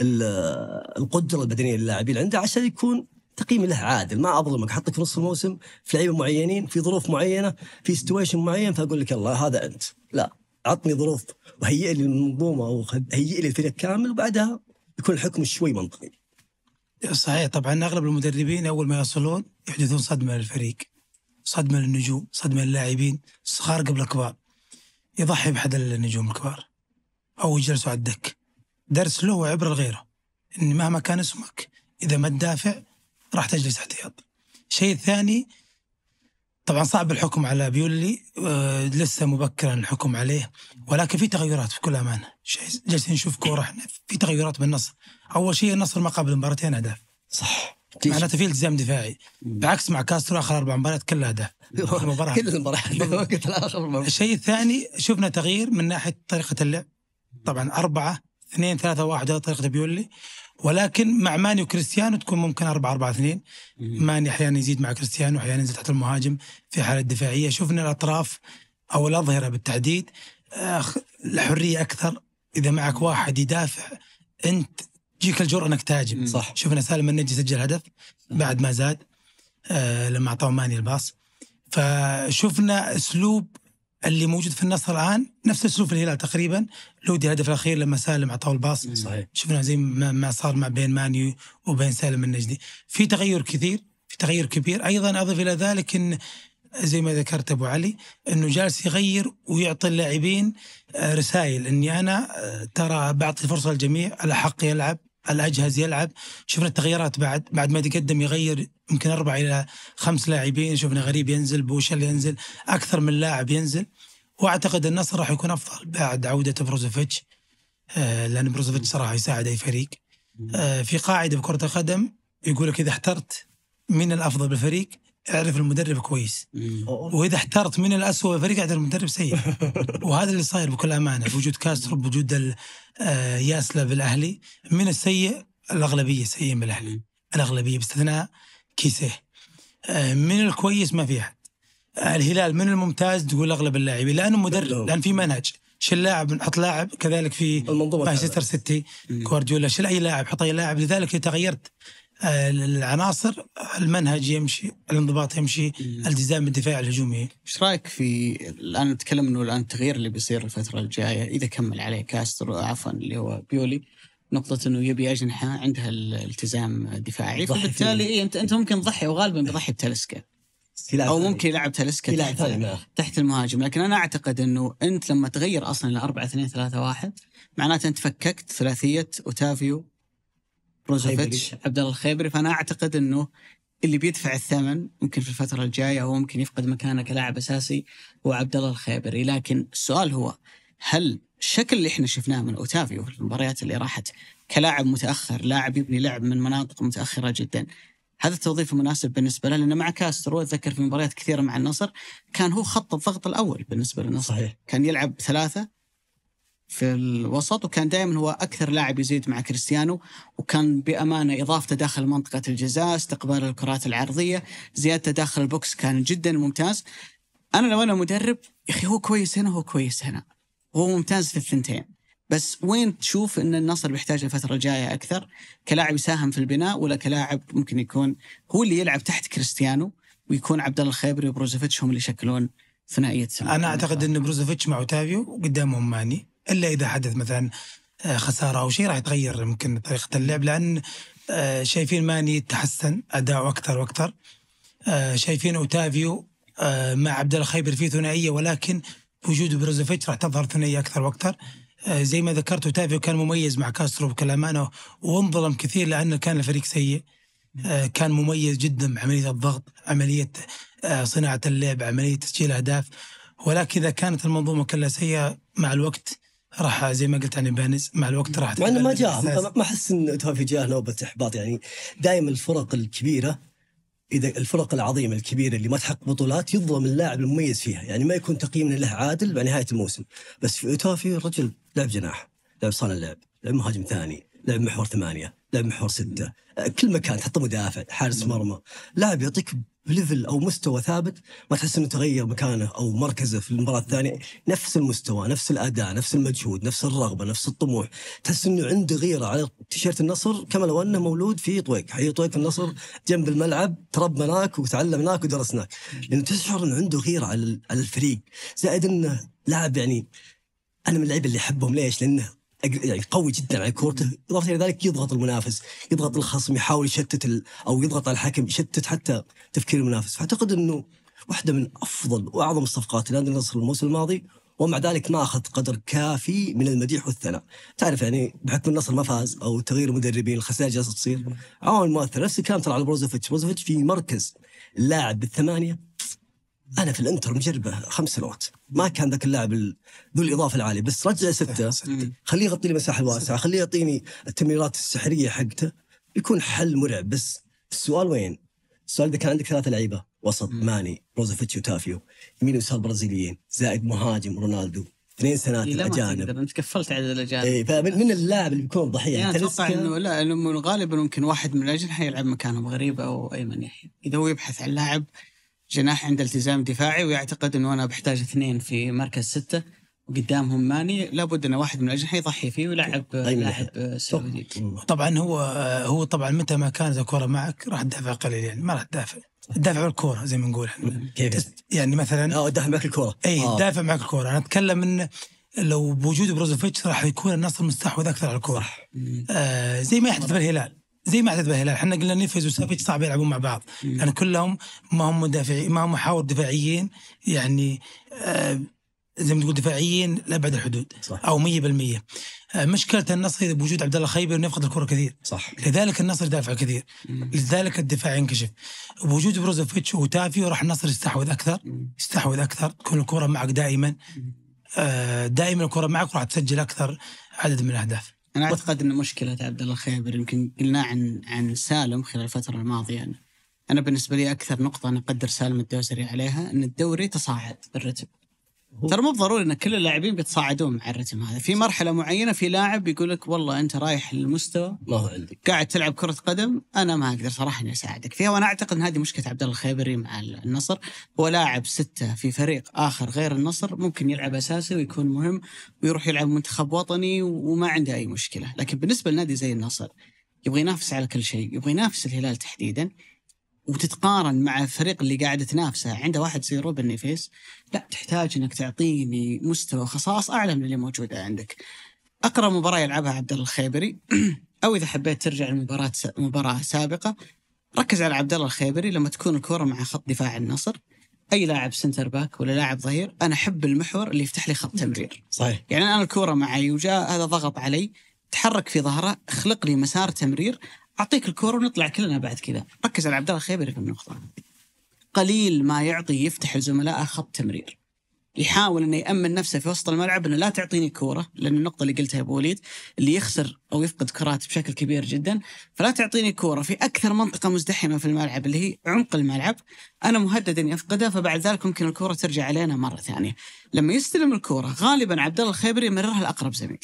القدره البدنيه للاعبين عنده عشان يكون تقييم له عادل ما اظلمك احطك في نص الموسم في لعيبه معينين في ظروف معينه في سيتويشن معين فاقول لك الله هذا انت لا عطني ظروف وهيئ لي المنظومه وهيئ لي الفريق كامل وبعدها يكون الحكم شوي منطقي صحيح طبعا اغلب المدربين اول ما يصلون يحدثون صدمه للفريق صدمه للنجوم صدمه للاعبين صغار قبل الكبار يضحي باحد النجوم الكبار او يجلسوا على الدك درس له وعبرة لغيره أن مهما كان اسمك إذا ما تدافع راح تجلس احتياط الشيء الثاني طبعا صعب الحكم على بيولي آه لسه مبكرا الحكم عليه ولكن في تغيرات في كل امانه جالسين نشوف كوره احنا في تغيرات بالنصر اول شيء النصر ما قبل مباراتين اهداف صح معناته في التزام دفاعي بعكس مع كاسترو اخر اربع مباريات كلها اهداف المباراه كل المباريات الشيء الثاني شفنا تغيير من ناحيه طريقه اللعب طبعا اربعه 2 3 1 هذا طريقه بيولي ولكن مع ماني وكريستيانو تكون ممكن 4 4 2 ماني احيانا يزيد مع كريستيانو احيانا ينزل تحت المهاجم في حاله دفاعيه شفنا الاطراف او الاظهره بالتحديد آه، الحريه اكثر اذا معك واحد يدافع انت تجيك الجرأه انك تهاجم صح شفنا سالم النجي سجل هدف بعد ما زاد آه لما اعطاه ماني الباص فشفنا اسلوب اللي موجود في النصر الان نفس اسلوب الهلال تقريبا لودي الهدف الاخير لما سالم اعطاه الباص صحيح شفنا زي ما صار مع بين ماني وبين سالم النجدي في تغير كثير في تغير كبير ايضا اضف الى ذلك ان زي ما ذكرت ابو علي انه جالس يغير ويعطي اللاعبين آه، رسائل اني انا آه، ترى بعطي فرصه للجميع على حق يلعب الاجهزه يلعب شفنا التغييرات بعد بعد ما تقدم يغير يمكن اربع الى خمس لاعبين شفنا غريب ينزل بوشل ينزل اكثر من لاعب ينزل واعتقد النصر راح يكون افضل بعد عوده بروزوفيتش آه، لان بروزوفيتش صراحه يساعد اي فريق آه، في قاعده بكره القدم يقول لك اذا احترت من الافضل بالفريق اعرف المدرب كويس واذا احترت من الاسوء فريق اعرف المدرب سيء وهذا اللي صاير بكل امانه بوجود كاسترو بوجود آه، ياسلا بالاهلي من السيء الاغلبيه سيئين بالاهلي الاغلبيه باستثناء كيسيه آه، من الكويس ما في احد الهلال من الممتاز تقول اغلب اللاعبين لانه مدرب لان في منهج شيل لاعب حط لاعب كذلك في مانشستر سيتي كوارديولا شيل اي لاعب حط اي لاعب لذلك تغيرت العناصر آه، المنهج يمشي الانضباط يمشي الالتزام بالدفاع الهجومي ايش رايك في الان نتكلم انه الان التغيير اللي بيصير الفتره الجايه اذا كمل عليه كاستر عفوا اللي هو بيولي نقطة انه يبي اجنحة عندها الالتزام دفاعي فبالتالي إيه انت انت ممكن تضحي وغالبا بيضحي بتلسكا او ممكن يلعب تلسكا تحت, تحت, المهاجم لكن انا اعتقد انه انت لما تغير اصلا الى 4 2 3 1 معناته انت فككت ثلاثية اوتافيو بروزوفيتش عبد الله الخيبري فانا اعتقد انه اللي بيدفع الثمن ممكن في الفتره الجايه هو ممكن يفقد مكانه كلاعب اساسي هو عبد الله الخيبري لكن السؤال هو هل الشكل اللي احنا شفناه من اوتافيو في المباريات اللي راحت كلاعب متاخر لاعب يبني لعب من مناطق متاخره جدا هذا التوظيف المناسب بالنسبه له لانه مع كاسترو اتذكر في مباريات كثيره مع النصر كان هو خط الضغط الاول بالنسبه للنصر صحيح. كان يلعب ثلاثه في الوسط وكان دائما هو اكثر لاعب يزيد مع كريستيانو وكان بامانه اضافته داخل منطقه الجزاء استقبال الكرات العرضيه زيادته داخل البوكس كان جدا ممتاز انا لو انا مدرب يا اخي هو كويس هنا هو كويس هنا هو ممتاز في الثنتين بس وين تشوف ان النصر بيحتاج الفتره الجايه اكثر كلاعب يساهم في البناء ولا كلاعب ممكن يكون هو اللي يلعب تحت كريستيانو ويكون عبد الله الخيبري وبروزوفيتش هم اللي يشكلون ثنائيه انا اعتقد ان بروزوفيتش مع اوتافيو قدامهم ماني الا اذا حدث مثلا آه، خساره او شيء راح يتغير يمكن طريقه اللعب لان آه، شايفين ماني تحسن اداؤه اكثر واكثر آه، شايفين اوتافيو مع عبد الله خيبر في ثنائيه ولكن بوجود بروزوفيتش راح تظهر ثنائيه اكثر واكثر زي ما ذكرت اوتافيو كان مميز مع كاسترو بكل امانه وانظلم كثير لانه كان الفريق سيء كان مميز جدا بعمليه الضغط عمليه صناعه اللعب عمليه تسجيل اهداف ولكن اذا كانت المنظومه كلها سيئه مع الوقت راح زي ما قلت انا بانز مع الوقت راح مع انه ما جاء ما احس ان توفي جاه نوبه احباط يعني دائما الفرق الكبيره اذا الفرق العظيمه الكبيره اللي ما تحقق بطولات يظلم اللاعب المميز فيها يعني ما يكون تقييمنا له عادل مع نهايه الموسم بس في توفي رجل لعب جناح لعب صانع لعب لعب مهاجم ثاني لعب محور ثمانيه لعب محور سته كل مكان تحط مدافع حارس مرمى لاعب يعطيك ليفل او مستوى ثابت ما تحس انه تغير مكانه او مركزه في المباراه الثانيه نفس المستوى نفس الاداء نفس المجهود نفس الرغبه نفس الطموح تحس انه عنده غيره على تيشيرت النصر كما لو انه مولود في طويق حي طويق النصر جنب الملعب تربناك وتعلمناك ودرسناك لانه تشعر انه عنده غيره على الفريق زائد انه لاعب يعني انا من اللعيبه اللي احبهم ليش؟ لانه يعني قوي جدا على كورته اضافه الى ذلك يضغط المنافس يضغط الخصم يحاول يشتت ال... او يضغط على الحكم يشتت حتى تفكير المنافس فاعتقد انه واحده من افضل واعظم الصفقات لنادي النصر الموسم الماضي ومع ذلك ما اخذ قدر كافي من المديح والثناء تعرف يعني بحكم النصر ما فاز او تغيير مدربين الخسائر جالسه تصير عوامل مؤثره نفس الكلام ترى على بروزوفيتش بروزوفيتش في مركز اللاعب بالثمانيه انا في الانتر مجربه خمس سنوات ما كان ذاك اللاعب ذو الاضافه العاليه بس رجع سته, خليه يغطي لي مساحه واسعه خليه يعطيني التمريرات السحريه حقته يكون حل مرعب بس السؤال وين؟ السؤال اذا كان عندك ثلاثه لعيبه وسط مم. ماني روزفيتش وتافيو يمين ويسار برازيليين زائد مهاجم رونالدو اثنين سنوات إيه الاجانب انت كفلت على الاجانب إيه فمن من اللاعب اللي بيكون ضحيه يعني اتوقع انه لا انه غالبا ممكن واحد من الاجنحه يلعب مكانهم غريبه او ايمن يحيى اذا هو يبحث عن لاعب جناح عنده التزام دفاعي ويعتقد انه انا بحتاج اثنين في مركز سته وقدامهم ماني لابد ان واحد من الاجنحه يضحي فيه ويلعب طيب، طيب. لاعب سعودي طبعا هو هو طبعا متى ما كانت الكره معك راح تدافع قليل يعني ما راح تدافع تدافع الكوره زي ما نقول كيف يعني مثلا اه تدافع معك الكوره اي آه. تدافع معك الكوره انا اتكلم ان لو بوجود بروزوفيتش راح يكون النصر مستحوذ اكثر على الكوره آه زي ما يحدث بالهلال زي ما اعتاد الهلال احنا قلنا نيفز وسافيتش صعب يلعبون مع بعض لان يعني كلهم ما هم مدافعين ما هم محاور دفاعيين يعني آه زي ما تقول دفاعيين لابعد الحدود صح. او 100% آه، مشكله النصر بوجود عبد الله خيبر انه يفقد الكره كثير صح لذلك النصر دافع كثير مم. لذلك الدفاع ينكشف بوجود بروزوفيتش وتافيو راح النصر يستحوذ اكثر مم. يستحوذ اكثر تكون الكره معك دائما آه دائما الكره معك وراح تسجل اكثر عدد من الاهداف انا اعتقد ان مشكله عبد الله الخيبر يمكن قلنا عن عن سالم خلال الفتره الماضيه أنا. انا بالنسبه لي اكثر نقطه انا اقدر سالم الدوسري عليها ان الدوري تصاعد بالرتب ترى مو بضروري ان كل اللاعبين بيتصاعدون مع الرتم هذا في مرحله معينه في لاعب يقول لك والله انت رايح للمستوى ما هو عندك قاعد تلعب كره قدم انا ما اقدر صراحه اني اساعدك فيها وانا اعتقد ان هذه مشكله عبد الله الخيبري مع النصر هو لاعب سته في فريق اخر غير النصر ممكن يلعب اساسي ويكون مهم ويروح يلعب منتخب وطني وما عنده اي مشكله لكن بالنسبه لنادي زي النصر يبغى ينافس على كل شيء يبغى ينافس الهلال تحديدا وتتقارن مع الفريق اللي قاعد تنافسه عنده واحد زي روبن نيفيس لا تحتاج انك تعطيني مستوى خصائص اعلى من اللي موجوده عندك. اقرب مباراه يلعبها عبد الله الخيبري او اذا حبيت ترجع لمباراه مباراه سابقه ركز على عبد الله الخيبري لما تكون الكوره مع خط دفاع النصر اي لاعب سنتر باك ولا لاعب ظهير انا احب المحور اللي يفتح لي خط تمرير صحيح يعني انا الكوره معي وجاء هذا ضغط علي تحرك في ظهره اخلق لي مسار تمرير اعطيك الكوره ونطلع كلنا بعد كذا ركز على عبد الله الخيبري في النقطه قليل ما يعطي يفتح لزملائه خط تمرير يحاول انه يامن نفسه في وسط الملعب انه لا تعطيني كوره لان النقطه اللي قلتها يا ابو وليد اللي يخسر او يفقد كرات بشكل كبير جدا فلا تعطيني كوره في اكثر منطقه مزدحمه في الملعب اللي هي عمق الملعب انا مهدد اني افقدها فبعد ذلك ممكن الكوره ترجع علينا مره ثانيه لما يستلم الكوره غالبا عبد الله الخيبري يمررها لاقرب زميل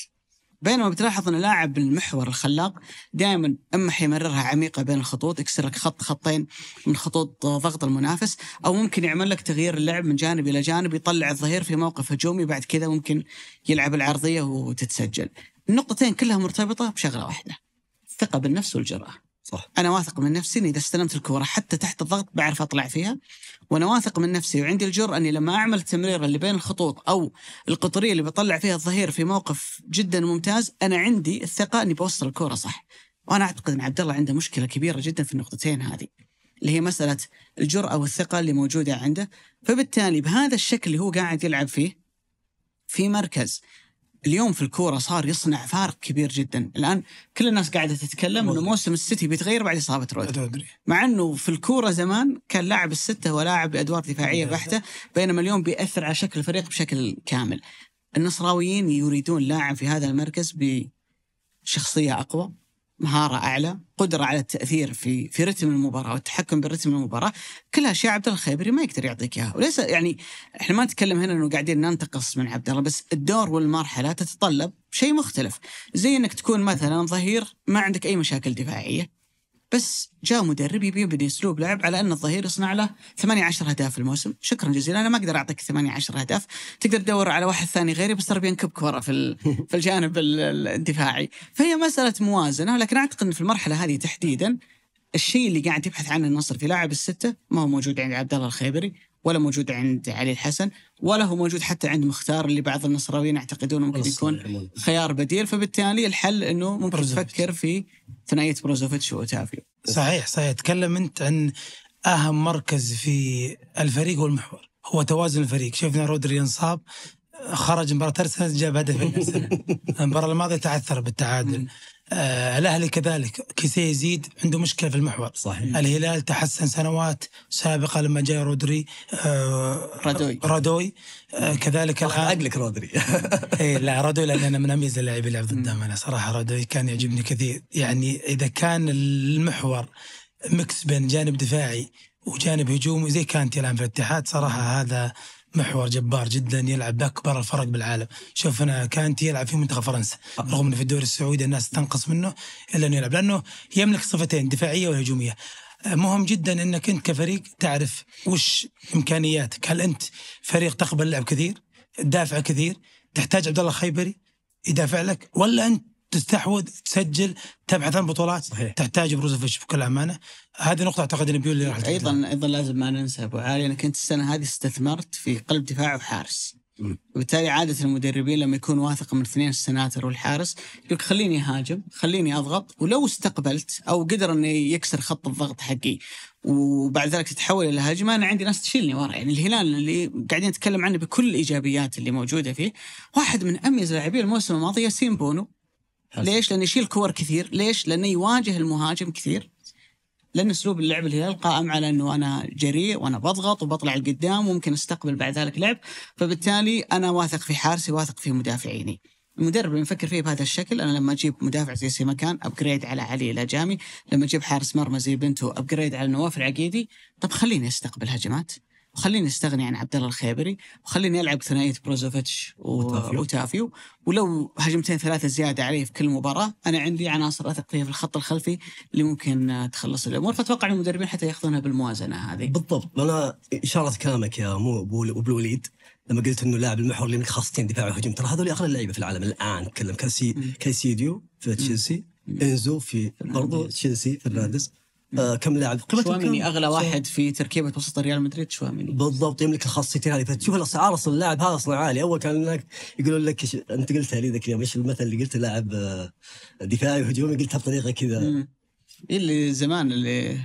بينما بتلاحظ ان لاعب المحور الخلاق دائما اما حيمررها عميقه بين الخطوط يكسر لك خط خطين من خطوط ضغط المنافس او ممكن يعمل لك تغيير اللعب من جانب الى جانب يطلع الظهير في موقف هجومي بعد كذا ممكن يلعب العرضيه وتتسجل. النقطتين كلها مرتبطه بشغله واحده الثقه بالنفس والجراه. صح انا واثق من نفسي اني اذا استلمت الكوره حتى تحت الضغط بعرف اطلع فيها وانا واثق من نفسي وعندي الجرأه اني لما اعمل التمريره اللي بين الخطوط او القطريه اللي بطلع فيها الظهير في موقف جدا ممتاز انا عندي الثقه اني بوصل الكوره صح وانا اعتقد ان عبد الله عنده مشكله كبيره جدا في النقطتين هذه اللي هي مساله الجرأه والثقه اللي موجوده عنده فبالتالي بهذا الشكل اللي هو قاعد يلعب فيه في مركز اليوم في الكوره صار يصنع فارق كبير جدا، الان كل الناس قاعده تتكلم انه موسم السيتي بيتغير بعد اصابه رودري. مع انه في الكوره زمان كان لاعب السته ولاعب بادوار دفاعيه بحته، بينما اليوم بياثر على شكل الفريق بشكل كامل. النصراويين يريدون لاعب في هذا المركز بشخصيه اقوى، مهارة أعلى قدرة على التأثير في في رتم المباراة والتحكم برتم المباراة كلها أشياء عبد الله الخيبري ما يقدر يعطيك إياها وليس يعني إحنا ما نتكلم هنا إنه قاعدين ننتقص من عبد الله بس الدور والمرحلة تتطلب شيء مختلف زي إنك تكون مثلا ظهير ما عندك أي مشاكل دفاعية بس جاء مدرب يبي يبني اسلوب لعب على ان الظهير يصنع له 8 10 اهداف في الموسم، شكرا جزيلا انا ما اقدر اعطيك 8 10 اهداف، تقدر تدور على واحد ثاني غيري بس ترى بينكبك ورا في في الجانب الدفاعي، فهي مساله موازنه لكن اعتقد ان في المرحله هذه تحديدا الشيء اللي قاعد يبحث عنه النصر في لاعب السته ما هو موجود عند عبد الله الخيبري، ولا موجود عند علي الحسن ولا هو موجود حتى عند مختار اللي بعض النصراويين يعتقدون ممكن يكون خيار بديل فبالتالي الحل انه ممكن بروزوفيتش. تفكر في ثنائيه بروزوفيتش واوتافيو صحيح صحيح تكلم انت عن اهم مركز في الفريق والمحور هو توازن الفريق شفنا رودري ينصاب خرج مباراة ارسنال جاب هدف المباراة الماضية تعثر بالتعادل آه الاهلي كذلك كيسي يزيد عنده مشكله في المحور صحيح الهلال تحسن سنوات سابقه لما جاء رودري آه رادوي رادوي آه كذلك الان عقلك رودري اي لا رادوي لان انا من اميز اللاعبين اللي يلعب ضدهم انا صراحه رادوي كان يعجبني كثير يعني اذا كان المحور مكس بين جانب دفاعي وجانب هجومي زي كانت الان في الاتحاد صراحه هذا محور جبار جدا يلعب باكبر الفرق بالعالم شفنا كانتي يلعب في منتخب فرنسا آه. رغم انه في الدوري السعودي الناس تنقص منه الا انه يلعب لانه يملك صفتين دفاعيه وهجوميه آه، مهم جدا انك انت كفريق تعرف وش امكانياتك هل انت فريق تقبل اللعب كثير تدافع كثير تحتاج عبد الله خيبري يدافع لك ولا انت تستحوذ تسجل تبحث عن بطولات صحيح. تحتاج بروزوفيتش بكل امانه هذه نقطة أعتقد البيول اللي راح أيضا أيضا لازم ما ننسى أبو علي أنا كنت السنة هذه استثمرت في قلب دفاع وحارس وبالتالي عادة المدربين لما يكون واثق من اثنين السناتر والحارس يقول خليني هاجم خليني أضغط ولو استقبلت أو قدر أنه يكسر خط الضغط حقي وبعد ذلك تتحول الى هجمه انا عندي ناس تشيلني ورا يعني الهلال اللي قاعدين نتكلم عنه بكل الايجابيات اللي موجوده فيه واحد من اميز لاعبي الموسم الماضي ياسين بونو ليش؟ لانه يشيل كور كثير، ليش؟ لانه يواجه المهاجم كثير لان اسلوب اللعب الهلال قائم على انه انا جريء وانا بضغط وبطلع لقدام وممكن استقبل بعد ذلك لعب فبالتالي انا واثق في حارسي واثق في مدافعيني المدرب اللي مفكر فيه بهذا الشكل انا لما اجيب مدافع زي سيمكان ابجريد على علي الاجامي لما اجيب حارس مرمى زي بنتو ابجريد على نواف العقيدي طب خليني استقبل هجمات وخليني استغني عن عبد الله الخيبري وخليني العب ثنائيه بروزوفيتش وتافيو. وتافيو ولو هجمتين ثلاثه زياده عليه في كل مباراه انا عندي عناصر اثق فيها في الخط الخلفي اللي ممكن آه، تخلص الامور فاتوقع المدربين حتى ياخذونها بالموازنه هذه بالضبط انا اشاره كلامك يا مو ابو وليد لما قلت انه لاعب المحور اللي خاصتين دفاع وهجوم ترى هذول اغلى اللعيبه في العالم الان نتكلم كاسي كاسيديو في تشيلسي انزو في برضو تشيلسي فرنانديز آه كم لاعب شواميني اغلى واحد في تركيبه وسط ريال مدريد شواميني بالضبط يملك الخاصيتين هذه فتشوف الاسعار اصلا اللاعب هذا اصلا عالي اول كان هناك يقولون لك ش... انت قلتها لي ذاك اليوم ايش المثل اللي قلته لاعب آه، دفاعي وهجومي قلتها بطريقه كذا إيه، اللي زمان اللي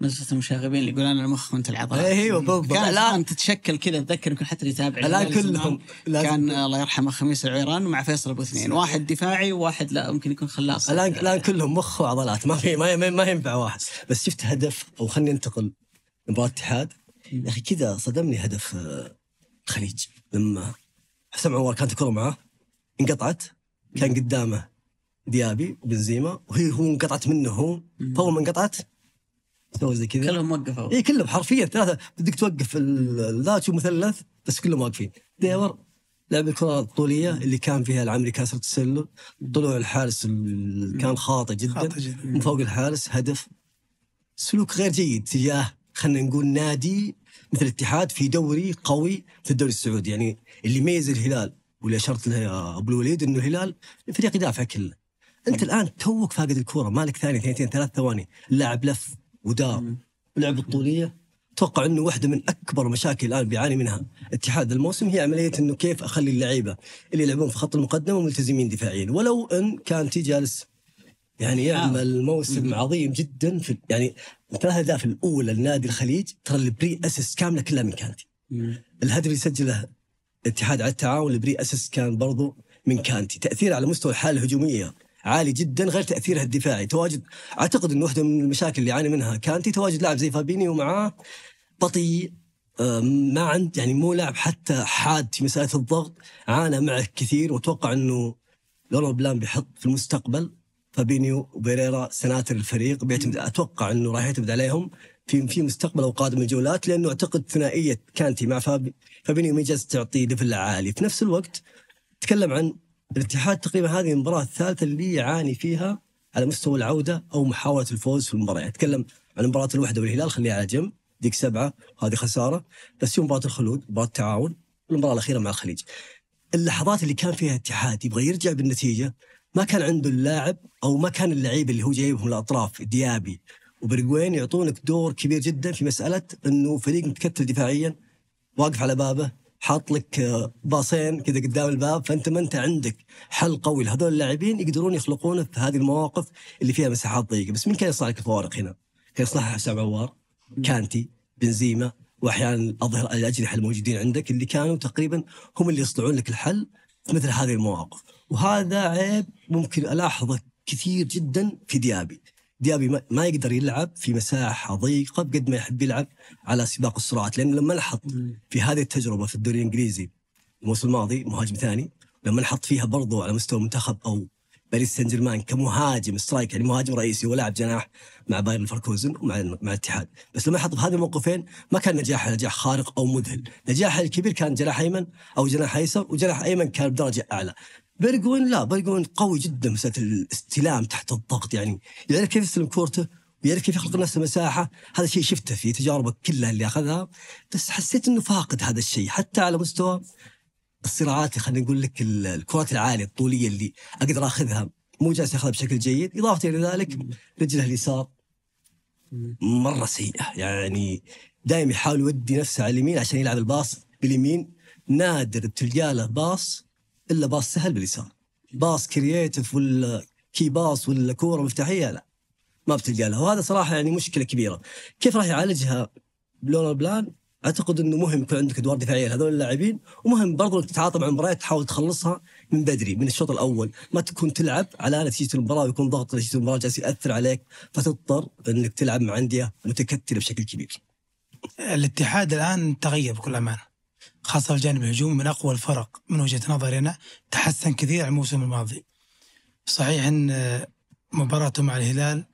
مجلس المشاغبين اللي يقول انا المخ وانت العضلات إيه، ايوه بالضبط كان الان تتشكل كذا اتذكر يمكن حتى اللي يتابع الان كلهم كان الله يرحمه خميس العيران مع فيصل ابو اثنين واحد دفاعي وواحد لا ممكن يكون خلاص الان الان كلهم مخ وعضلات ما في ما, ما ينفع واحد بس شفت هدف او خلني انتقل مباراه اتحاد يا اخي كذا صدمني هدف الخليج آه، لما حسام عوار كانت الكره معاه انقطعت كان قدامه ديابي وبنزيما وهي هو انقطعت منه هو فاول ما انقطعت تو زي كذا كلهم وقفوا اي كلهم حرفيا ثلاثه بدك توقف ذا تشوف مثلث بس كلهم واقفين ديور لعب الكره الطوليه اللي كان فيها العملي كاسر التسلل طلوع الحارس كان خاطئ جدا, خاطئ جدا. من فوق الحارس هدف سلوك غير جيد تجاه خلينا نقول نادي مثل الاتحاد في دوري قوي في الدوري السعودي يعني اللي يميز الهلال واللي اشرت له يا ابو الوليد انه الهلال فريق يدافع كله انت الان توك فاقد الكوره مالك ثاني ثانيتين ثلاث ثواني اللاعب لف ودار ولعب الطوليه اتوقع انه واحده من اكبر مشاكل الان بيعاني منها اتحاد الموسم هي عمليه انه كيف اخلي اللعيبه اللي يلعبون في خط المقدمه ملتزمين دفاعيا ولو ان كانتي جالس يعني نعم. يعمل موسم عظيم جدا في يعني ثلاث اهداف الاولى لنادي الخليج ترى البري اسس كامله كلها من كانتي الهدف اللي سجله اتحاد على التعاون البري اسس كان برضو من كانتي تاثيره على مستوى الحاله الهجوميه عالي جدا غير تاثيرها الدفاعي تواجد اعتقد انه واحده من المشاكل اللي يعاني منها كانتي تواجد لاعب زي فابينيو معاه بطيء آه، ما عند يعني مو لاعب حتى حاد في مساله الضغط عانى معه كثير واتوقع انه لونو بلان بيحط في المستقبل فابينيو وبيريرا سناتر الفريق بيعتمد اتوقع انه راح يعتمد عليهم في في مستقبل او قادم الجولات لانه اعتقد ثنائيه كانتي مع فابينيو ما جالس تعطي ليفل عالي في نفس الوقت تكلم عن الاتحاد تقريبا هذه المباراه الثالثه اللي يعاني فيها على مستوى العوده او محاوله الفوز في المباراه اتكلم عن مباراه الوحده والهلال خليها على جنب ديك سبعه هذه خساره بس يوم مباراه الخلود مباراه التعاون والمباراه الاخيره مع الخليج اللحظات اللي كان فيها الاتحاد يبغى يرجع بالنتيجه ما كان عنده اللاعب او ما كان اللعيبه اللي هو جايبهم الاطراف ديابي وبرجوين يعطونك دور كبير جدا في مساله انه فريق متكتل دفاعيا واقف على بابه حاط لك آه، باصين كذا قدام الباب فانت ما انت عندك حل قوي لهذول اللاعبين يقدرون يخلقونه في هذه المواقف اللي فيها مساحات ضيقه بس مين كان يصنع لك الفوارق هنا؟ كان يصنعها حسام عوار كانتي بنزيما واحيانا اظهر الاجنحه الموجودين عندك اللي كانوا تقريبا هم اللي يصنعون لك الحل في مثل هذه المواقف وهذا عيب ممكن الاحظه كثير جدا في ديابي ديابي ما يقدر يلعب في مساحه ضيقه بقد ما يحب يلعب على سباق السرعات لانه لما لاحظ في هذه التجربه في الدوري الانجليزي الموسم الماضي مهاجم ثاني لما نحط فيها برضو على مستوى منتخب او باريس سان جيرمان كمهاجم سترايك يعني مهاجم رئيسي ولاعب جناح مع بايرن فركوزن ومع مع الاتحاد بس لما حط في هذه الموقفين ما كان نجاح نجاح خارق او مذهل نجاحه الكبير كان جناح ايمن او جناح ايسر وجناح ايمن كان بدرجه اعلى بيرجوين لا بيرجوين قوي جدا مساله الاستلام تحت الضغط يعني يعرف كيف يستلم كورته ويعرف كيف يخلق لنفسه نعم. مساحه هذا الشيء شفته في تجاربه كلها اللي اخذها بس حسيت انه فاقد هذا الشيء حتى على مستوى الصراعات خلينا نقول لك الكرات العاليه الطوليه اللي اقدر اخذها مو جالس ياخذها بشكل جيد اضافه الى ذلك نعم. رجله اليسار نعم. مره سيئه يعني دائما يحاول يودي نفسه على اليمين عشان يلعب الباص باليمين نادر تلقى له باص الا باص سهل باليسار باص كرييتف ولا كي باص ولا كوره مفتاحيه لا ما بتلقى لها وهذا صراحه يعني مشكله كبيره كيف راح يعالجها بلون بلان اعتقد انه مهم يكون عندك ادوار دفاعيه لهذول اللاعبين ومهم برضو انك تتعاطى مع المباريات تحاول تخلصها من بدري من الشوط الاول ما تكون تلعب على نتيجه المباراه ويكون ضغط نتيجه المباراه جالس ياثر عليك فتضطر انك تلعب مع انديه متكتله بشكل كبير. الاتحاد الان تغير بكل امانه خاصة في الجانب الهجومي من أقوى الفرق من وجهة نظري أنا تحسن كثير عن الموسم الماضي صحيح أن آه، مباراته مع الهلال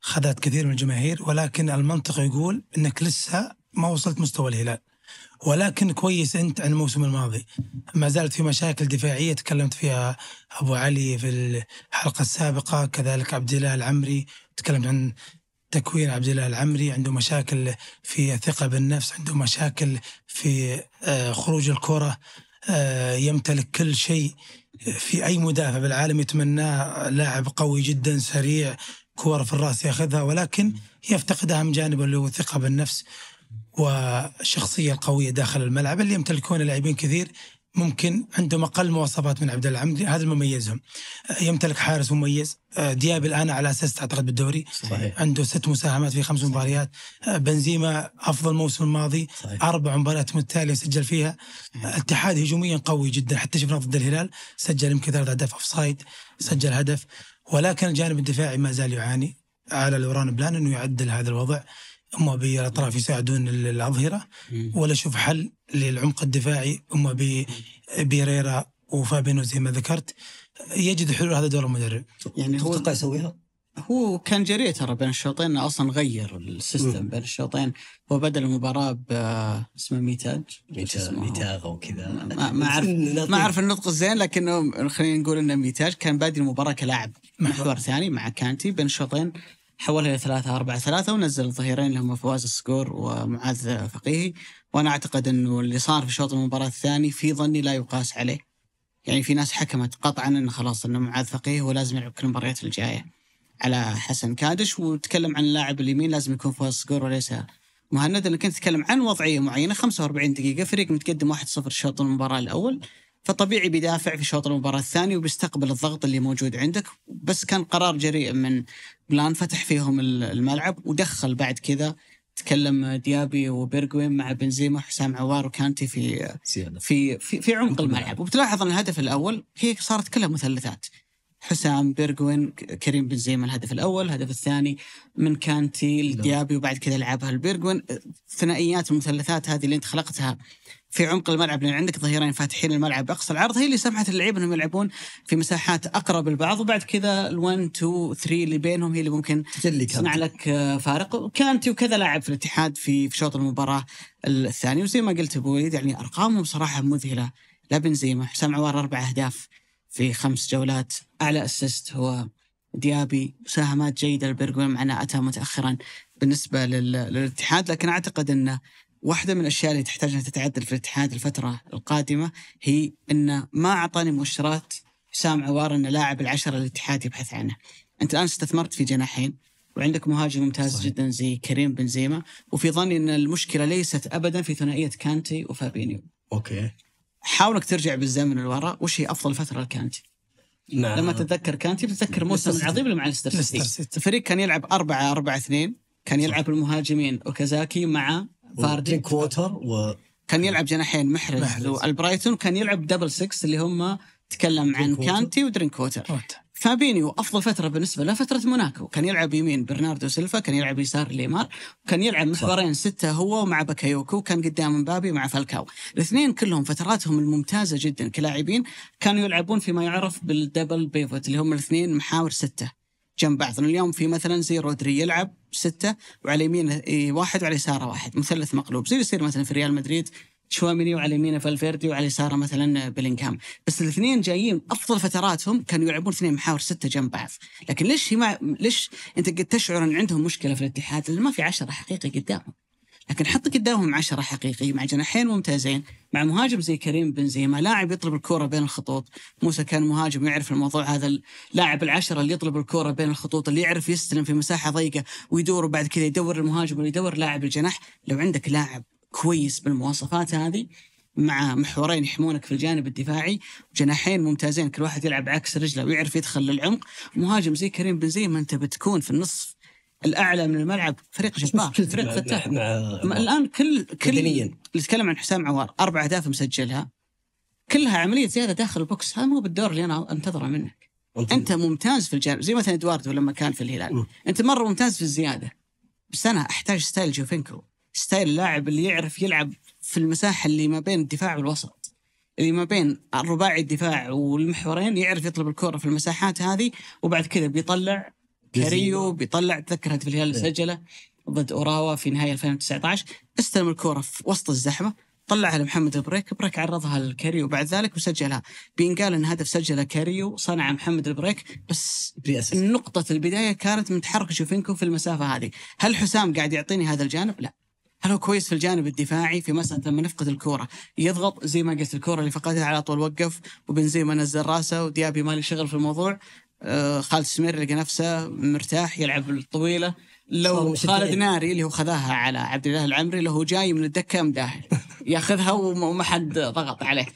خذت كثير من الجماهير ولكن المنطق يقول أنك لسه ما وصلت مستوى الهلال ولكن كويس انت عن الموسم الماضي ما زالت في مشاكل دفاعيه تكلمت فيها ابو علي في الحلقه السابقه كذلك عبد الله العمري تكلمت عن تكوين عبد الله العمري عنده مشاكل في الثقه بالنفس عنده مشاكل في آه، خروج الكره آه، يمتلك كل شيء في اي مدافع بالعالم يتمناه لاعب قوي جدا سريع كور في الراس ياخذها ولكن يفتقدها من جانب اللي هو الثقه بالنفس والشخصيه القويه داخل الملعب اللي يمتلكون لاعبين كثير ممكن عندهم اقل مواصفات من عبد العمد هذا المميزهم آه، يمتلك حارس مميز آه، دياب الان على اساس اعتقد بالدوري صحيح. عنده ست مساهمات في خمس مباريات آه، بنزيما افضل موسم الماضي صحيح. اربع مباريات متتاليه سجل فيها الاتحاد هجوميا قوي جدا حتى شفنا ضد الهلال سجل يمكن ثلاث اهداف اوف سايد سجل هدف ولكن الجانب الدفاعي ما زال يعاني على الوران بلان انه يعدل هذا الوضع هم بالاطراف يساعدون الاظهره ولا اشوف حل للعمق الدفاعي هم بيريرا وفابينو زي ما ذكرت يجد حلول هذا دور المدرب يعني هو تتوقع يسويها؟ هو كان جريء ترى بين الشوطين اصلا غير السيستم بين الشوطين هو بدا المباراه ب اسمه ميتاج ميتاغ كذا ما اعرف ما اعرف النطق الزين لكنه خلينا نقول انه ميتاج كان بادي المباراه كلاعب محور ثاني مع كانتي بين الشوطين حولها 3 أربعة ثلاثة ونزل الظهيرين اللي هم فواز السكور ومعاذ فقيهي وأنا أعتقد أنه اللي صار في شوط المباراة الثاني في ظني لا يقاس عليه يعني في ناس حكمت قطعا أنه خلاص أنه معاذ فقيهي هو لازم يلعب كل المباريات الجاية على حسن كادش وتكلم عن اللاعب اليمين لازم يكون فواز السكور وليس مهند أنا كنت أتكلم عن وضعية معينة 45 دقيقة فريق متقدم 1-0 شوط المباراة الأول فطبيعي بيدافع في شوط المباراة الثاني وبيستقبل الضغط اللي موجود عندك بس كان قرار جريء من بلان فتح فيهم الملعب ودخل بعد كذا تكلم ديابي وبيرغوين مع بنزيما حسام عوار وكانتي في في في, في عمق الملعب وبتلاحظ ان الهدف الاول هي صارت كلها مثلثات حسام بيرغوين كريم بنزيما الهدف الاول الهدف الثاني من كانتي لديابي وبعد كذا لعبها لبيرغوين ثنائيات المثلثات هذه اللي انت خلقتها في عمق الملعب لان عندك ظهيرين فاتحين الملعب باقصى العرض هي اللي سمحت للعيبه انهم يلعبون في مساحات اقرب لبعض وبعد كذا ال1 2 3 اللي بينهم هي اللي ممكن تصنع لك آه، فارق وكانتي وكذا لاعب في الاتحاد في في شوط المباراه الثاني وزي ما قلت ابو وليد يعني ارقامهم صراحه مذهله لا بنزيما حسام عوار اربع اهداف في خمس جولات اعلى اسيست هو ديابي مساهمات جيده لبرغوين معنا اتى متاخرا بالنسبه للاتحاد لكن اعتقد انه واحدة من الأشياء اللي تحتاج أن تتعدل في الاتحاد الفترة القادمة هي أنه ما أعطاني مؤشرات حسام عوار أنه لاعب العشرة الاتحاد يبحث عنه أنت الآن استثمرت في جناحين وعندك مهاجم ممتاز صحيح. جدا زي كريم بنزيما وفي ظني أن المشكلة ليست أبدا في ثنائية كانتي وفابينيو أوكي حاول انك ترجع بالزمن لورا وش هي افضل فتره لكانتي نعم. لما تتذكر كانتي تتذكر موسم العظيم اللي مع ليستر سيتي الفريق كان يلعب 4 4 2 كان يلعب المهاجمين اوكازاكي مع فاردي كوتر و كان يلعب جناحين محرز, محرز. والبرايتون كان يلعب دبل 6 اللي هم تكلم عن كانتي ودرينك كوتر فابينيو افضل فتره بالنسبه له فتره موناكو كان يلعب يمين برناردو سيلفا كان يلعب يسار ليمار كان يلعب محورين سته هو ومع باكايوكو كان قدام مبابي مع فالكاو الاثنين كلهم فتراتهم الممتازه جدا كلاعبين كانوا يلعبون فيما يعرف بالدبل بيفوت اللي هم الاثنين محاور سته جنب بعض اليوم في مثلا زي رودري يلعب سته وعلى يمين إيه، واحد وعلى يساره واحد مثلث مقلوب زي يصير مثلا في ريال مدريد تشواميني وعلى يمينه فالفيردي وعلى يساره مثلا بلينغهام بس الاثنين جايين افضل فتراتهم كانوا يلعبون اثنين محاور سته جنب بعض لكن ليش هي ما ليش انت قد تشعر ان عندهم مشكله في الاتحاد لان ما في عشرة حقيقي قدامهم لكن حط قدامهم عشرة حقيقي مع جناحين ممتازين مع مهاجم زي كريم بنزيما لاعب يطلب الكرة بين الخطوط موسى كان مهاجم يعرف الموضوع هذا اللاعب العشرة اللي يطلب الكرة بين الخطوط اللي يعرف يستلم في مساحة ضيقة ويدور وبعد كذا يدور المهاجم ويدور يدور لاعب الجناح لو عندك لاعب كويس بالمواصفات هذه مع محورين يحمونك في الجانب الدفاعي وجناحين ممتازين كل واحد يلعب عكس رجله ويعرف يدخل للعمق مهاجم زي كريم بنزيما انت بتكون في النصف الاعلى من الملعب فريق جبار فريق فتح فتاح مع مع الان كل كل اللي يتكلم عن حسام عوار اربع اهداف مسجلها كلها عمليه زياده داخل البوكس هذا مو بالدور اللي انا انتظره منك انت, انت ممتاز في الجانب زي مثلا ادواردو لما كان في الهلال انت مره ممتاز في الزياده بس انا احتاج ستايل جوفينكو ستايل اللاعب اللي يعرف يلعب في المساحه اللي ما بين الدفاع والوسط اللي ما بين الرباعي الدفاع والمحورين يعرف يطلب الكره في المساحات هذه وبعد كذا بيطلع كاريو بيطلع تذكر هدف الهلال اللي سجله ضد اوراوا في نهايه 2019 استلم الكوره في وسط الزحمه طلعها لمحمد البريك بريك عرضها لكاريو بعد ذلك وسجلها بينقال ان هدف سجله كاريو صنع محمد البريك بس نقطة البداية كانت من تحرك شوفينكو في المسافة هذه هل حسام قاعد يعطيني هذا الجانب؟ لا هل هو كويس في الجانب الدفاعي في مسألة لما نفقد الكورة يضغط زي ما قلت الكورة اللي فقدها على طول وقف وبنزيما نزل راسه وديابي مالي شغل في الموضوع آه، خالد سمير لقى نفسه مرتاح يلعب الطويله لو خالد ناري اللي هو خذاها على عبد الله العمري لو هو جاي من الدكه مداهل ياخذها وما حد ضغط عليه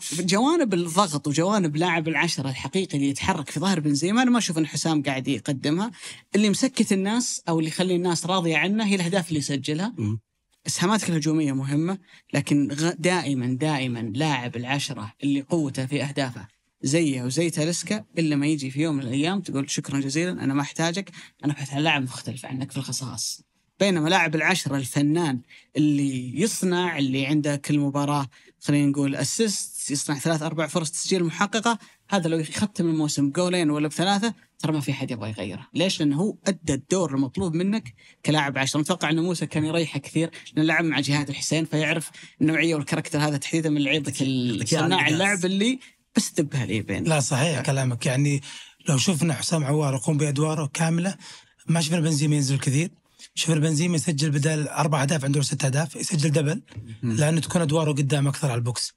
فجوانب الضغط وجوانب لاعب العشرة الحقيقي اللي يتحرك في ظهر بنزيما أنا ما أشوف أن حسام قاعد يقدمها اللي مسكت الناس أو اللي يخلي الناس راضية عنه هي الأهداف اللي يسجلها اسهاماتك الهجومية مهمة لكن دائما دائما لاعب العشرة اللي قوته في أهدافه زيها وزي تاليسكا الا ما يجي في يوم من الايام تقول شكرا جزيلا انا ما احتاجك انا ابحث عن لاعب مختلف عنك في الخصائص بينما لاعب العشرة الفنان اللي يصنع اللي عنده كل مباراة خلينا نقول اسيست يصنع ثلاث اربع فرص تسجيل محققة هذا لو يختم الموسم بجولين ولا بثلاثة ترى ما في حد يبغى يغيره، ليش؟ لأنه هو أدى الدور المطلوب منك كلاعب عشرة، متوقع أنه موسى كان يريحه كثير لأنه لعب مع جهاد الحسين فيعرف النوعية والكاركتر هذا تحديدا من لعيبة صناع اللعب اللي بس دبها لي بين لا صحيح كلامك يعني لو شفنا حسام عوار يقوم بادواره كامله ما شفنا بنزيما ينزل كثير شفنا بنزيما يسجل بدل اربع اهداف عنده ست اهداف يسجل دبل لانه تكون ادواره قدام اكثر على البوكس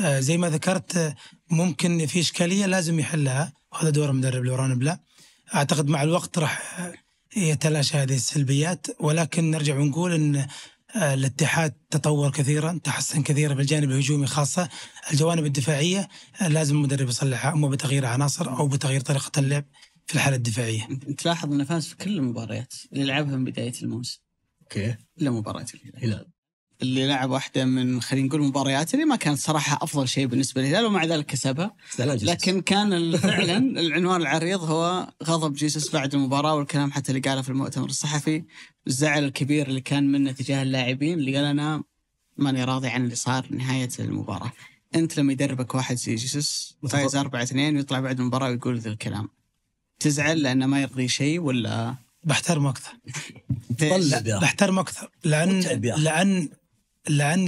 آه زي ما ذكرت آه، ممكن في اشكاليه لازم يحلها وهذا دور المدرب لوران بلا اعتقد مع الوقت راح يتلاشى هذه السلبيات ولكن نرجع ونقول ان آه، الاتحاد تطور كثيرا تحسن كثيرا في الجانب الهجومي خاصة الجوانب الدفاعية آه، لازم المدرب يصلحها أما بتغيير عناصر أو بتغيير طريقة اللعب في الحالة الدفاعية تلاحظ أنه فاز في كل المباريات اللي لعبها من بداية الموسم اوكي إلا مباراة الهلال اللي لعب واحده من خلينا نقول مباريات اللي ما كانت صراحه افضل شيء بالنسبه للهلال ومع ذلك كسبها لكن كان فعلا العنوان العريض هو غضب جيسوس بعد المباراه والكلام حتى اللي قاله في المؤتمر الصحفي الزعل الكبير اللي كان منه تجاه اللاعبين اللي قال انا ماني راضي عن اللي صار نهايه المباراه انت لما يدربك واحد زي جيسوس فايز 4 2 ويطلع بعد المباراه ويقول ذا الكلام تزعل لانه ما يرضي شيء ولا بحترمه اكثر بحترمه اكثر لان لان لان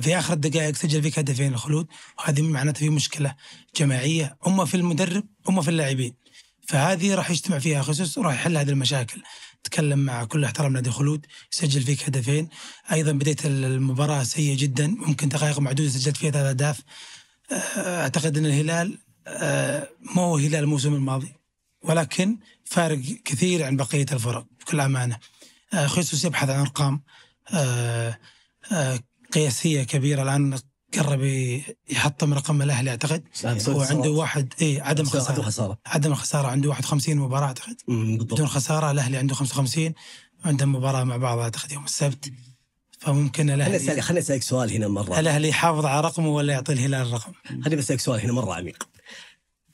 في اخر الدقائق سجل فيك هدفين الخلود وهذه معناته في مشكله جماعيه اما في المدرب اما في اللاعبين فهذه راح يجتمع فيها خصوص وراح يحل هذه المشاكل تكلم مع كل احترام نادي خلود سجل فيك هدفين ايضا بديت المباراه سيئه جدا ممكن دقائق معدوده سجلت فيها ثلاث اهداف آه، اعتقد ان الهلال آه، ما هو هلال الموسم الماضي ولكن فارق كثير عن بقيه الفرق بكل امانه آه، خصوص يبحث عن ارقام قياسيه كبيره الان قرب يحطم رقم الاهلي اعتقد وعنده واحد اي عدم خساره عدم خساره عنده 51 مباراه اعتقد بدون خساره الاهلي عنده 55 عندهم مباراه مع بعض اعتقد يوم السبت فممكن الاهلي خليني اسالك خليني اسالك سؤال هنا مره الاهلي يحافظ على رقمه ولا يعطي الهلال الرقم؟ خليني بسالك سؤال هنا مره عميق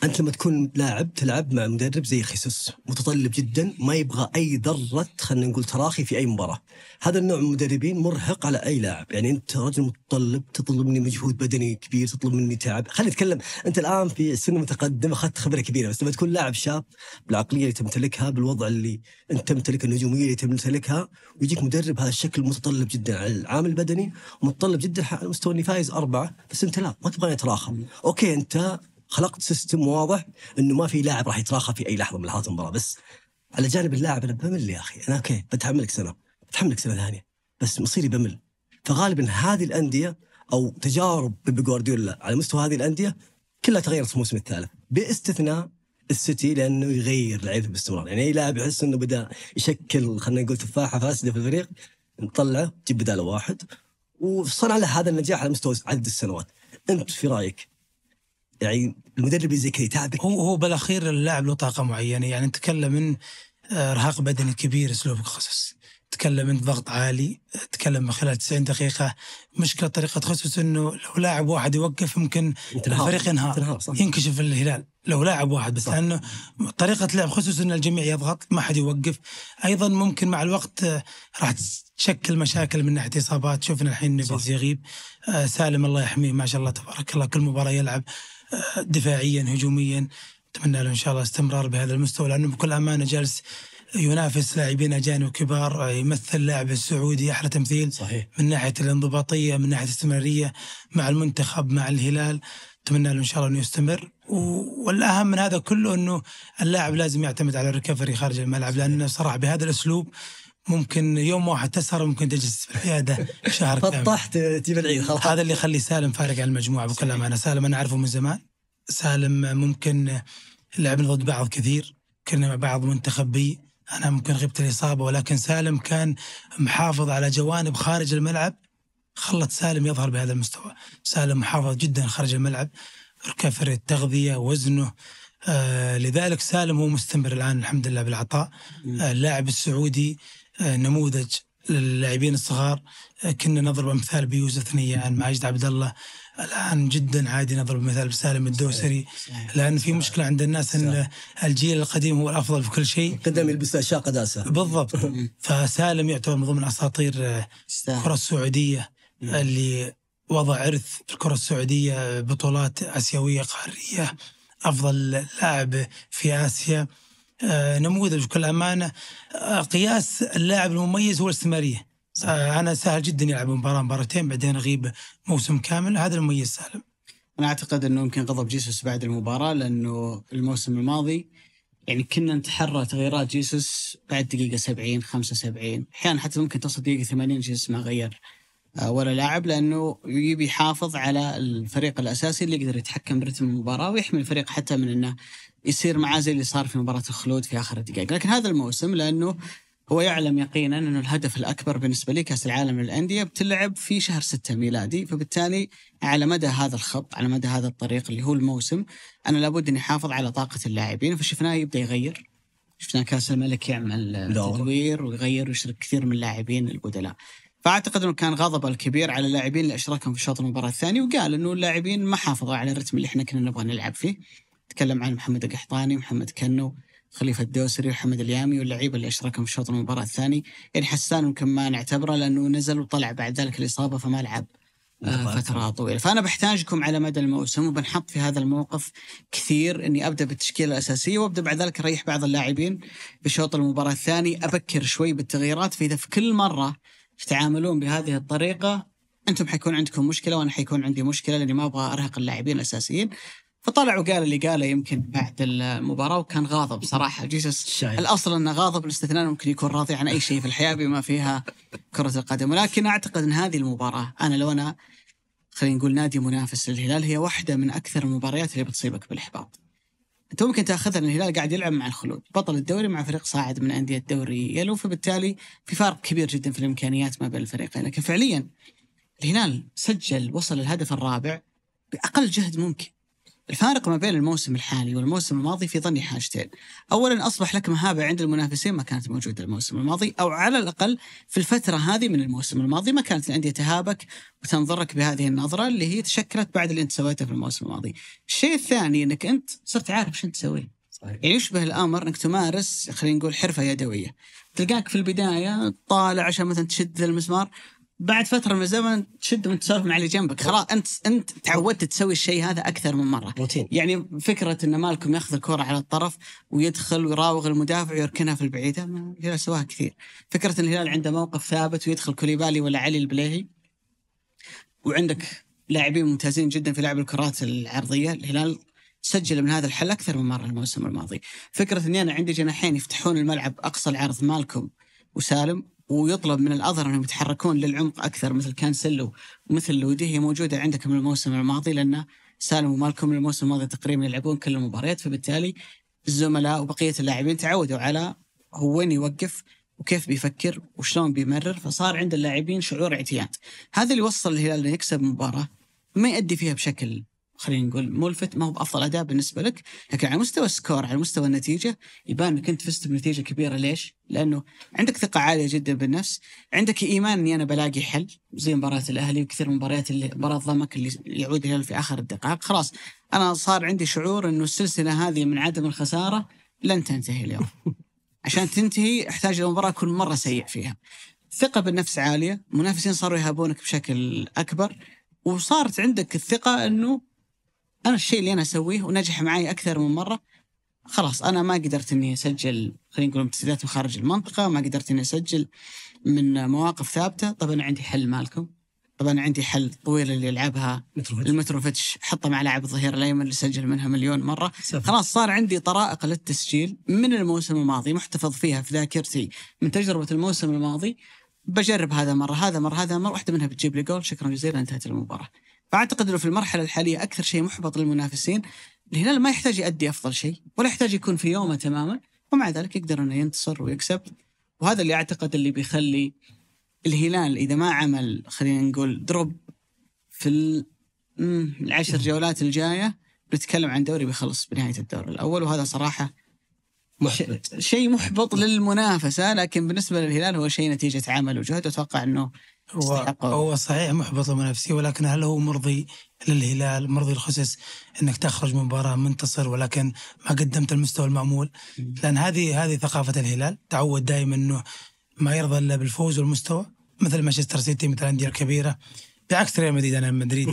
انت لما تكون لاعب تلعب مع مدرب زي خيسوس متطلب جدا ما يبغى اي ذره خلينا نقول تراخي في اي مباراه هذا النوع من المدربين مرهق على اي لاعب يعني انت رجل متطلب تطلب مني مجهود بدني كبير تطلب مني تعب خلينا نتكلم انت الان في سن متقدم اخذت خبره كبيره بس لما تكون لاعب شاب بالعقليه اللي تمتلكها بالوضع اللي انت تمتلك النجوميه اللي تمتلكها ويجيك مدرب هذا الشكل متطلب جدا على العامل البدني ومتطلب جدا على مستوى اني فايز اربعه بس انت لا ما تبغى تراخى اوكي انت خلقت سيستم واضح انه ما في لاعب راح يتراخى في اي لحظه من لحظات المباراه بس على جانب اللاعب انا بمل يا اخي انا اوكي بتحملك سنه بتحملك سنه ثانيه بس مصيري بمل فغالبا هذه الانديه او تجارب بيب جوارديولا على مستوى هذه الانديه كلها تغيرت في الموسم الثالث باستثناء السيتي لانه يغير لعيبه باستمرار يعني اي لاعب يحس انه بدا يشكل خلينا نقول تفاحه فاسده في الفريق نطلعه تجيب بداله واحد وصنع له هذا النجاح على مستوى عدد السنوات انت في رايك يعني المدرب زي كذا يتابع هو هو بالاخير اللاعب له طاقه معينه يعني نتكلم من ارهاق آه، بدني كبير اسلوب خصص تكلم انت ضغط عالي تكلم من خلال 90 دقيقه مشكله طريقه خصوص انه لو لاعب واحد يوقف ممكن الفريق ينهار ينكشف الهلال لو لاعب واحد بس لانه طريقه لعب خصوص ان الجميع يضغط ما حد يوقف ايضا ممكن مع الوقت آه، راح تشكل مشاكل من ناحيه اصابات شفنا الحين نبيز يغيب آه، سالم الله يحميه ما شاء الله تبارك الله كل مباراه يلعب دفاعيا هجوميا نتمنى له ان شاء الله استمرار بهذا المستوى لانه بكل امانه جالس ينافس لاعبين اجانب كبار يمثل لاعب السعودي احلى تمثيل صحيح من ناحيه الانضباطيه من ناحيه الاستمراريه مع المنتخب مع الهلال اتمنى له ان شاء الله انه يستمر والاهم من هذا كله انه اللاعب لازم يعتمد على الريكفري خارج الملعب لانه صراحه بهذا الاسلوب ممكن يوم واحد تسهر ممكن تجلس في العياده شهر كامل فطحت تجيب العيد خلاص هذا اللي يخلي سالم فارق عن المجموعه بكل امانه سالم انا اعرفه من زمان سالم ممكن لعبنا ضد بعض كثير كنا مع بعض منتخب بي انا ممكن غبت الاصابه ولكن سالم كان محافظ على جوانب خارج الملعب خلت سالم يظهر بهذا المستوى سالم محافظ جدا خارج الملعب ركفر التغذيه وزنه آه لذلك سالم هو مستمر الان الحمد لله بالعطاء آه اللاعب السعودي آه، نموذج للاعبين الصغار آه، كنا نضرب امثال بيوسف ثنيه عن ماجد عبد الله الان جدا عادي نضرب مثال بسالم الدوسري لان في مشكله عند الناس ان الجيل القديم هو الافضل في كل شيء قدم يلبس اشياء قداسه بالضبط فسالم يعتبر من ضمن اساطير الكره آه، السعوديه نعم. اللي وضع عرث في الكره السعوديه بطولات اسيويه قاريه افضل لاعب في اسيا آه، نموذج بكل امانه آه، قياس اللاعب المميز هو الاستمراريه آه، انا سهل جدا يلعب مباراه مباراتين بعدين اغيب موسم كامل هذا المميز سالم انا اعتقد انه يمكن غضب جيسوس بعد المباراه لانه الموسم الماضي يعني كنا نتحرى تغييرات جيسوس بعد دقيقه 70 75 احيانا حتى ممكن تصل دقيقه 80 جيسوس ما غير ولا لاعب لانه يبي يحافظ على الفريق الاساسي اللي يقدر يتحكم برتم المباراه ويحمي الفريق حتى من انه يصير معاه زي اللي صار في مباراه الخلود في اخر الدقائق، لكن هذا الموسم لانه هو يعلم يقينا انه الهدف الاكبر بالنسبه لي كاس العالم للانديه بتلعب في شهر 6 ميلادي فبالتالي على مدى هذا الخط على مدى هذا الطريق اللي هو الموسم انا لابد اني احافظ على طاقه اللاعبين فشفناه يبدا يغير شفنا كاس الملك يعمل تدوير ويغير ويشرك كثير من اللاعبين البدلاء فاعتقد انه كان غضبه الكبير على اللاعبين اللي اشركهم في شوط المباراه الثاني وقال انه اللاعبين ما حافظوا على الرتم اللي احنا كنا نبغى نلعب فيه تكلم عن محمد القحطاني محمد كنو خليفه الدوسري وحمد اليامي واللعيبه اللي اشتركوا في شوط المباراه الثاني يعني حسان يمكن ما نعتبره لانه نزل وطلع بعد ذلك الاصابه فما لعب آه، فترة طويلة فأنا بحتاجكم على مدى الموسم وبنحط في هذا الموقف كثير أني أبدأ بالتشكيلة الأساسية وأبدأ بعد ذلك أريح بعض اللاعبين في شوط المباراة الثاني أبكر شوي بالتغييرات فإذا في كل مرة تتعاملون بهذه الطريقة أنتم حيكون عندكم مشكلة وأنا حيكون عندي مشكلة لأني ما أبغى أرهق اللاعبين الأساسيين فطلع وقال اللي قاله يمكن بعد المباراه وكان غاضب صراحه جيسس الاصل انه غاضب الاستثناء ممكن يكون راضي عن اي شيء في الحياه بما فيها كره القدم ولكن اعتقد ان هذه المباراه انا لو انا خلينا نقول نادي منافس للهلال هي واحده من اكثر المباريات اللي بتصيبك بالاحباط. انت ممكن تاخذها ان الهلال قاعد يلعب مع الخلود، بطل الدوري مع فريق صاعد من انديه الدوري يلو فبالتالي في فارق كبير جدا في الامكانيات ما بين الفريقين، لكن فعليا الهلال سجل وصل الهدف الرابع باقل جهد ممكن. الفارق ما بين الموسم الحالي والموسم الماضي في ظني حاجتين أولا أصبح لك مهابة عند المنافسين ما كانت موجودة الموسم الماضي أو على الأقل في الفترة هذه من الموسم الماضي ما كانت الأندية تهابك وتنظرك بهذه النظرة اللي هي تشكلت بعد اللي أنت سويته في الموسم الماضي الشيء الثاني أنك أنت صرت عارف شو تسوي صحيح. يعني يشبه الامر انك تمارس خلينا نقول حرفه يدويه تلقاك في البدايه طالع عشان مثلا تشد المسمار بعد فتره من الزمن تشد وانت تسولف مع اللي جنبك خلاص انت انت تعودت تسوي الشيء هذا اكثر من مره روتين يعني فكره ان مالكم ياخذ الكره على الطرف ويدخل ويراوغ المدافع ويركنها في البعيده ما الهلال سواها كثير فكره ان الهلال عنده موقف ثابت ويدخل كوليبالي ولا علي البليهي وعندك لاعبين ممتازين جدا في لعب الكرات العرضيه الهلال سجل من هذا الحل اكثر من مره الموسم الماضي فكره اني انا عندي جناحين يفتحون الملعب اقصى العرض مالكم وسالم ويطلب من الاظهر انهم يتحركون للعمق اكثر مثل كانسلو ومثل لودي هي موجوده عندك من الموسم الماضي لان سالم ومالكم الموسم الماضي تقريبا يلعبون كل المباريات فبالتالي الزملاء وبقيه اللاعبين تعودوا على هو وين يوقف وكيف بيفكر وشلون بيمرر فصار عند اللاعبين شعور اعتياد هذا اللي وصل الهلال انه يكسب مباراه ما يؤدي فيها بشكل خلينا نقول ملفت ما هو بافضل اداء بالنسبه لك لكن على مستوى السكور على مستوى النتيجه يبان انك انت فزت بنتيجه كبيره ليش؟ لانه عندك ثقه عاليه جدا بالنفس عندك ايمان اني انا بلاقي حل زي مباراه الاهلي وكثير من مباريات اللي مباراه ضمك اللي يعود الهلال في اخر الدقائق خلاص انا صار عندي شعور انه السلسله هذه من عدم الخساره لن تنتهي اليوم عشان تنتهي احتاج الى مباراه اكون مره سيء فيها ثقه بالنفس عاليه منافسين صاروا يهابونك بشكل اكبر وصارت عندك الثقه انه انا الشيء اللي انا اسويه ونجح معي اكثر من مره خلاص انا ما قدرت اني اسجل خلينا نقول تسديدات من خارج المنطقه ما قدرت اني اسجل من مواقف ثابته طب انا عندي حل مالكم طب انا عندي حل طويل اللي يلعبها المتروفيتش حطه مع لاعب الظهير الايمن اللي سجل منها مليون مره سفر. خلاص صار عندي طرائق للتسجيل من الموسم الماضي محتفظ فيها في ذاكرتي من تجربه الموسم الماضي بجرب هذا مره هذا مره هذا مره واحده منها بتجيب لي جول شكرا جزيلا انتهت المباراه فاعتقد انه في المرحله الحاليه اكثر شيء محبط للمنافسين الهلال ما يحتاج يؤدي افضل شيء ولا يحتاج يكون في يومه تماما ومع ذلك يقدر انه ينتصر ويكسب وهذا اللي اعتقد اللي بيخلي الهلال اذا ما عمل خلينا نقول دروب في العشر جولات الجايه بنتكلم عن دوري بيخلص بنهايه الدور الاول وهذا صراحه محبط شيء محبط للمنافسه لكن بالنسبه للهلال هو شيء نتيجه عمل وجهد واتوقع انه هو هو صحيح محبط له ولكن هل هو مرضي للهلال مرضي الخسس انك تخرج من مباراه منتصر ولكن ما قدمت المستوى المامول لان هذه هذه ثقافه الهلال تعود دائما انه ما يرضى الا بالفوز والمستوى مثل مانشستر سيتي مثل الانديه الكبيره بعكس ريال مدريد انا مدريد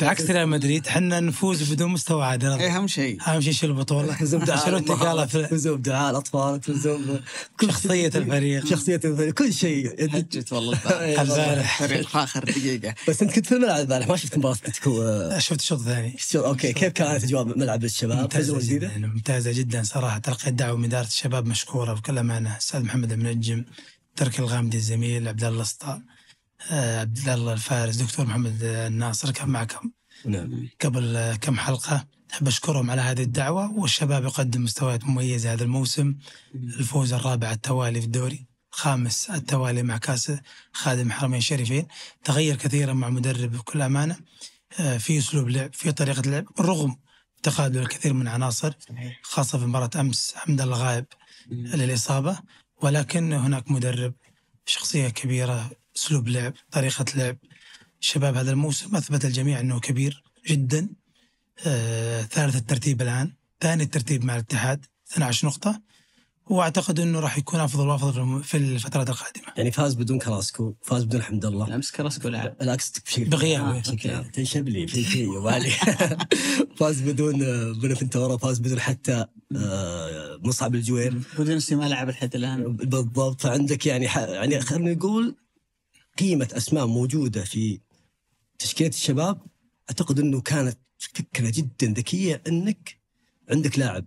بعكس ريال مدريد احنا نفوز بدون مستوى عادل إيه، اهم شيء اهم شيء شيل البطوله زبده بدعاء قالها في زوم دعاء الاطفال زوم كل شخصيه الفريق شخصيه الفريق كل شيء حجت إيه، والله البارح اخر دقيقه بس انت كنت في الملعب البارح ما شفت مباراه آه، شفت الشوط الثاني اوكي كيف كانت اجواء ملعب الشباب ممتازة جدا ممتازه جدا صراحه تلقيت دعوه من اداره الشباب مشكوره بكل امانه استاذ محمد المنجم تركي الغامدي الزميل عبد الله آه، عبد الله الفارس دكتور محمد الناصر كان معكم نعم. قبل كم حلقة أحب أشكرهم على هذه الدعوة والشباب يقدم مستويات مميزة هذا الموسم الفوز الرابع على التوالي في الدوري خامس التوالي مع كاس خادم الحرمين الشريفين تغير كثيرا مع مدرب بكل أمانة آه، في أسلوب لعب في طريقة لعب رغم تقادل الكثير من العناصر خاصة في مباراة أمس حمد الله غائب للإصابة ولكن هناك مدرب شخصية كبيرة اسلوب لعب طريقه لعب الشباب هذا الموسم اثبت الجميع انه كبير جدا آه ثالث الترتيب الان ثاني الترتيب مع الاتحاد 12 نقطه واعتقد انه راح يكون افضل وافضل في الفترات القادمه. يعني فاز بدون كراسكو، فاز بدون حمد الله. امس كراسكو لعب. بالعكس بشكل بغيابه. آه، لي في فاز بدون بونفنتورا، فاز بدون حتى آه، مصعب الجوير. بدون ما لعب لحد الان. بالضبط فعندك يعني يعني خلينا نقول قيمه اسماء موجوده في تشكيله الشباب اعتقد انه كانت فكره جدا ذكيه انك عندك لاعب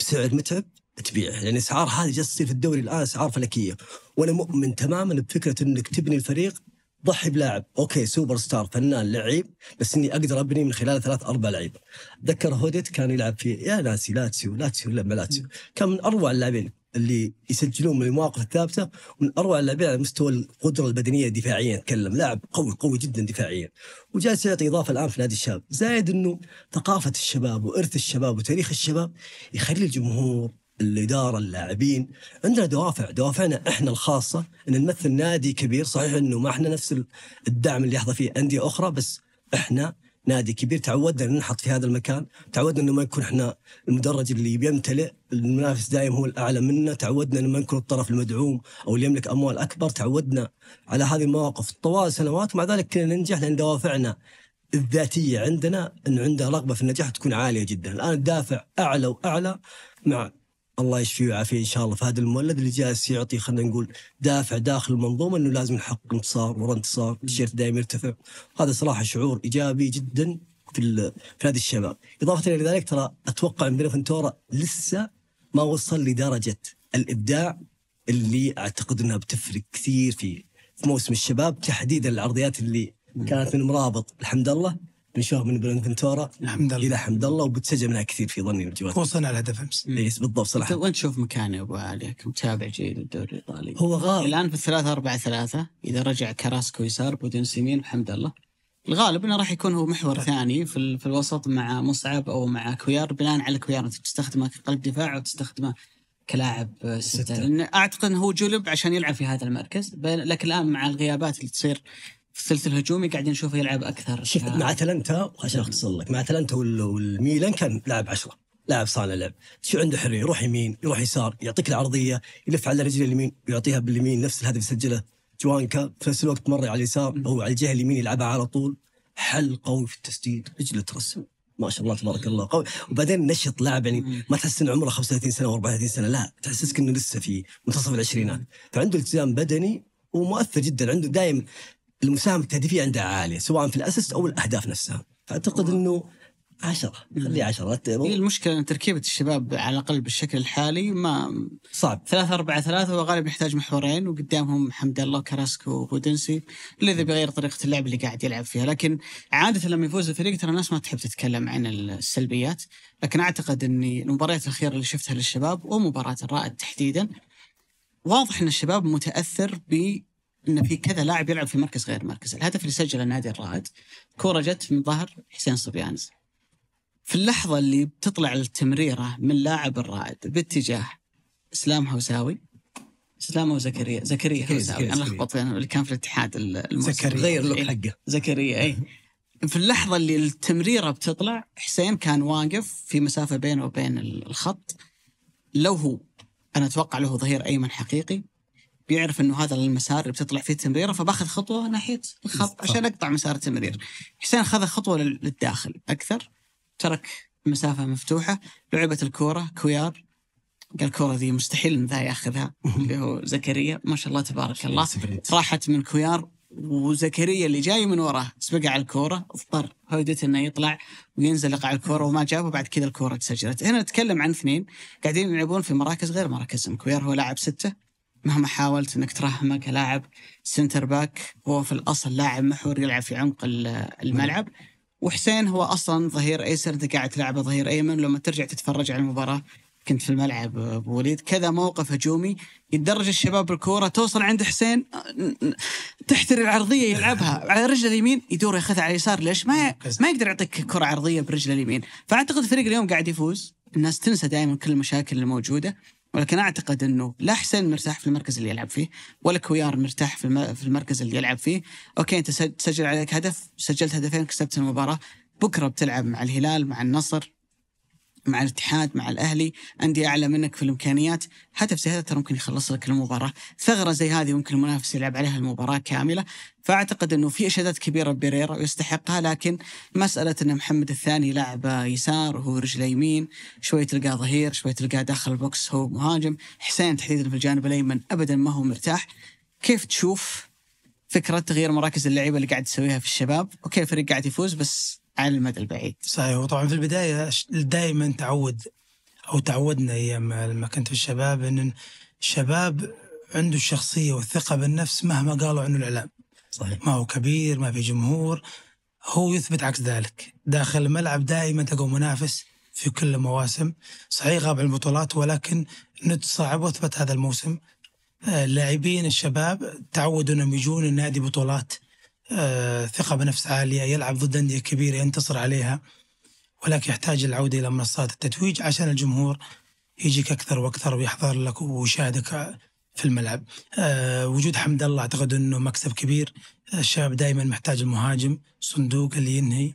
بسعر متعب تبيعه لان يعني اسعار هذه جالسه تصير في الدوري الان اسعار فلكيه وانا مؤمن تماما بفكره انك تبني الفريق ضحي بلاعب اوكي سوبر ستار فنان لعيب بس اني اقدر ابني من خلال ثلاث اربع لعيبه اتذكر هوديت كان يلعب في يا ناسي لاتسيو لاتسيو لما لاتسيو كان من اروع اللاعبين اللي يسجلون من المواقف الثابته ومن اروع اللاعبين على مستوى القدره البدنيه دفاعيا اتكلم لاعب قوي قوي جدا دفاعيا وجالس يعطي اضافه الان في نادي الشباب زايد انه ثقافه الشباب وارث الشباب وتاريخ الشباب يخلي الجمهور الاداره اللاعبين عندنا دوافع دوافعنا احنا الخاصه ان نمثل نادي كبير صحيح انه ما احنا نفس الدعم اللي يحظى فيه انديه اخرى بس احنا نادي كبير تعودنا ان في هذا المكان، تعودنا انه ما نكون احنا المدرج اللي بيمتلئ، المنافس دائم هو الاعلى منا، تعودنا انه ما نكون الطرف المدعوم او اللي يملك اموال اكبر، تعودنا على هذه المواقف طوال سنوات، مع ذلك كنا ننجح لان دوافعنا الذاتيه عندنا انه عندها رغبه في النجاح تكون عاليه جدا، الان الدافع اعلى واعلى مع الله يشفيه ويعافيه ان شاء الله فهد المولد اللي جالس يعطي خلينا نقول دافع داخل المنظومه انه لازم نحقق انتصار ورا انتصار التيشيرت دائما يرتفع هذا صراحه شعور ايجابي جدا في في نادي الشباب اضافه الى ذلك ترى اتوقع ان فنتورا لسه ما وصل لدرجه الابداع اللي اعتقد انها بتفرق كثير في في موسم الشباب تحديدا العرضيات اللي كانت من مرابط الحمد لله بنشوف من بلنفنتورا الحمد لله الى حمد الله وبتسجل منها كثير في ظني الجوال هو صنع الهدف امس اي بالضبط صراحه وين تشوف مكانه يا ابو علي كمتابع جيد للدوري الايطالي هو غالب الان في الثلاثة أربعة ثلاثة اذا رجع كراسكو يسار بودنس يمين الحمد الله الغالب انه راح يكون هو محور طيب. ثاني في, في الوسط مع مصعب او مع كويار بناء على كويار تستخدمه كقلب دفاع وتستخدمه كلاعب ستة لأن أعتقد أنه هو جلب عشان يلعب في هذا المركز لكن الآن مع الغيابات اللي تصير في السلسله الهجومي قاعدين نشوفه يلعب اكثر شفت مع اتلانتا عشان اختصر لك مع اتلانتا والميلان كان لاعب عشرة لاعب صانع لعب شو عنده حريه يروح يمين يروح يسار يعطيك العرضيه يلف على رجله اليمين ويعطيها باليمين نفس الهدف يسجله جوانكا في نفس الوقت مر على اليسار هو على الجهه اليمين يلعبها على طول حل قوي في التسديد رجله ترسم ما شاء الله تبارك الله قوي وبعدين نشط لاعب يعني ما تحس انه عمره 35 سنه و34 سنه لا تحسسك انه لسه في منتصف العشرينات فعنده التزام بدني ومؤثر جدا عنده دائم المساهمه التهديفيه عندها عاليه سواء في الاسس او الاهداف نفسها فاعتقد آه. انه عشرة خليه عشرة هي المشكلة أن تركيبة الشباب على الأقل بالشكل الحالي ما صعب ثلاثة أربعة ثلاثة وغالبا يحتاج محورين وقدامهم حمد الله كراسكو وغودنسي إذا بيغير طريقة اللعب اللي قاعد يلعب فيها لكن عادة لما يفوز الفريق ترى الناس ما تحب تتكلم عن السلبيات لكن أعتقد أني المباريات الأخيرة اللي شفتها للشباب ومباراة الرائد تحديدا واضح أن الشباب متأثر ب ان في كذا لاعب يلعب في مركز غير مركز الهدف اللي سجله نادي الرائد كوره جت من ظهر حسين صبيانز في اللحظه اللي بتطلع التمريره من لاعب الرائد باتجاه اسلام هوساوي اسلام او زكريا زكريا انا لخبط اللي كان في الاتحاد الموسم زكريا غير لوك حقه زكريا اي في اللحظه اللي التمريره بتطلع حسين كان واقف في مسافه بينه وبين الخط لو هو انا اتوقع له ظهير ايمن حقيقي بيعرف انه هذا المسار اللي بتطلع فيه التمريره فباخذ خطوه ناحيه الخط عشان اقطع مسار التمرير. حسين خذ خطوه للداخل اكثر ترك مسافه مفتوحه لعبت الكوره كويار قال الكوره ذي مستحيل ان ذا ياخذها اللي هو زكريا ما شاء الله تبارك الله راحت من كويار وزكريا اللي جاي من وراه سبق على الكوره اضطر هودت انه يطلع وينزلق على الكوره وما جابه بعد كذا الكوره تسجلت هنا نتكلم عن اثنين قاعدين يلعبون في مراكز غير مراكزهم كويار هو لاعب سته مهما حاولت انك ترهمه كلاعب سنتر باك هو في الاصل لاعب محور يلعب في عمق الملعب وحسين هو اصلا ظهير ايسر انت قاعد تلعبه ظهير ايمن لما ترجع تتفرج على المباراه كنت في الملعب ابو وليد كذا موقف هجومي يتدرج الشباب بالكوره توصل عند حسين تحتري العرضيه يلعبها على رجله اليمين يدور ياخذها على اليسار ليش؟ ما ما يقدر يعطيك كره عرضيه برجله اليمين فاعتقد الفريق اليوم قاعد يفوز الناس تنسى دائما كل المشاكل الموجوده ولكن اعتقد انه لا حسين مرتاح في المركز اللي يلعب فيه ولا كويار مرتاح في, المركز اللي يلعب فيه اوكي انت تسجل عليك هدف سجلت هدفين كسبت المباراه بكره بتلعب مع الهلال مع النصر مع الاتحاد مع الاهلي انديه اعلى منك في الامكانيات هدف زي هذا ترى ممكن يخلص لك المباراه ثغره زي هذه ممكن المنافس يلعب عليها المباراه كامله فاعتقد انه في اشادات كبيره بيريرا ويستحقها لكن مساله ان محمد الثاني لاعب يسار وهو رجله يمين شوي تلقاه ظهير شوي تلقاه داخل البوكس هو مهاجم حسين تحديدا في الجانب الايمن ابدا ما هو مرتاح كيف تشوف فكره تغيير مراكز اللعيبه اللي قاعد تسويها في الشباب اوكي الفريق قاعد يفوز بس على المدى البعيد صحيح وطبعا في البدايه دائما تعود او تعودنا ايام لما كنت في الشباب ان الشباب عنده الشخصيه والثقه بالنفس مهما قالوا عنه الاعلام صحيح ما هو كبير ما في جمهور هو يثبت عكس ذلك داخل الملعب دائما تلقى منافس في كل المواسم صحيح غاب عن البطولات ولكن نت صعب واثبت هذا الموسم آه، اللاعبين الشباب تعودوا انهم يجون النادي بطولات آه، ثقة بنفس عالية يلعب ضد أندية كبيرة ينتصر عليها ولكن يحتاج العودة إلى منصات التتويج عشان الجمهور يجيك أكثر وأكثر ويحضر لك ويشاهدك في الملعب آه، وجود حمد الله أعتقد أنه مكسب كبير الشباب دائما محتاج المهاجم صندوق اللي ينهي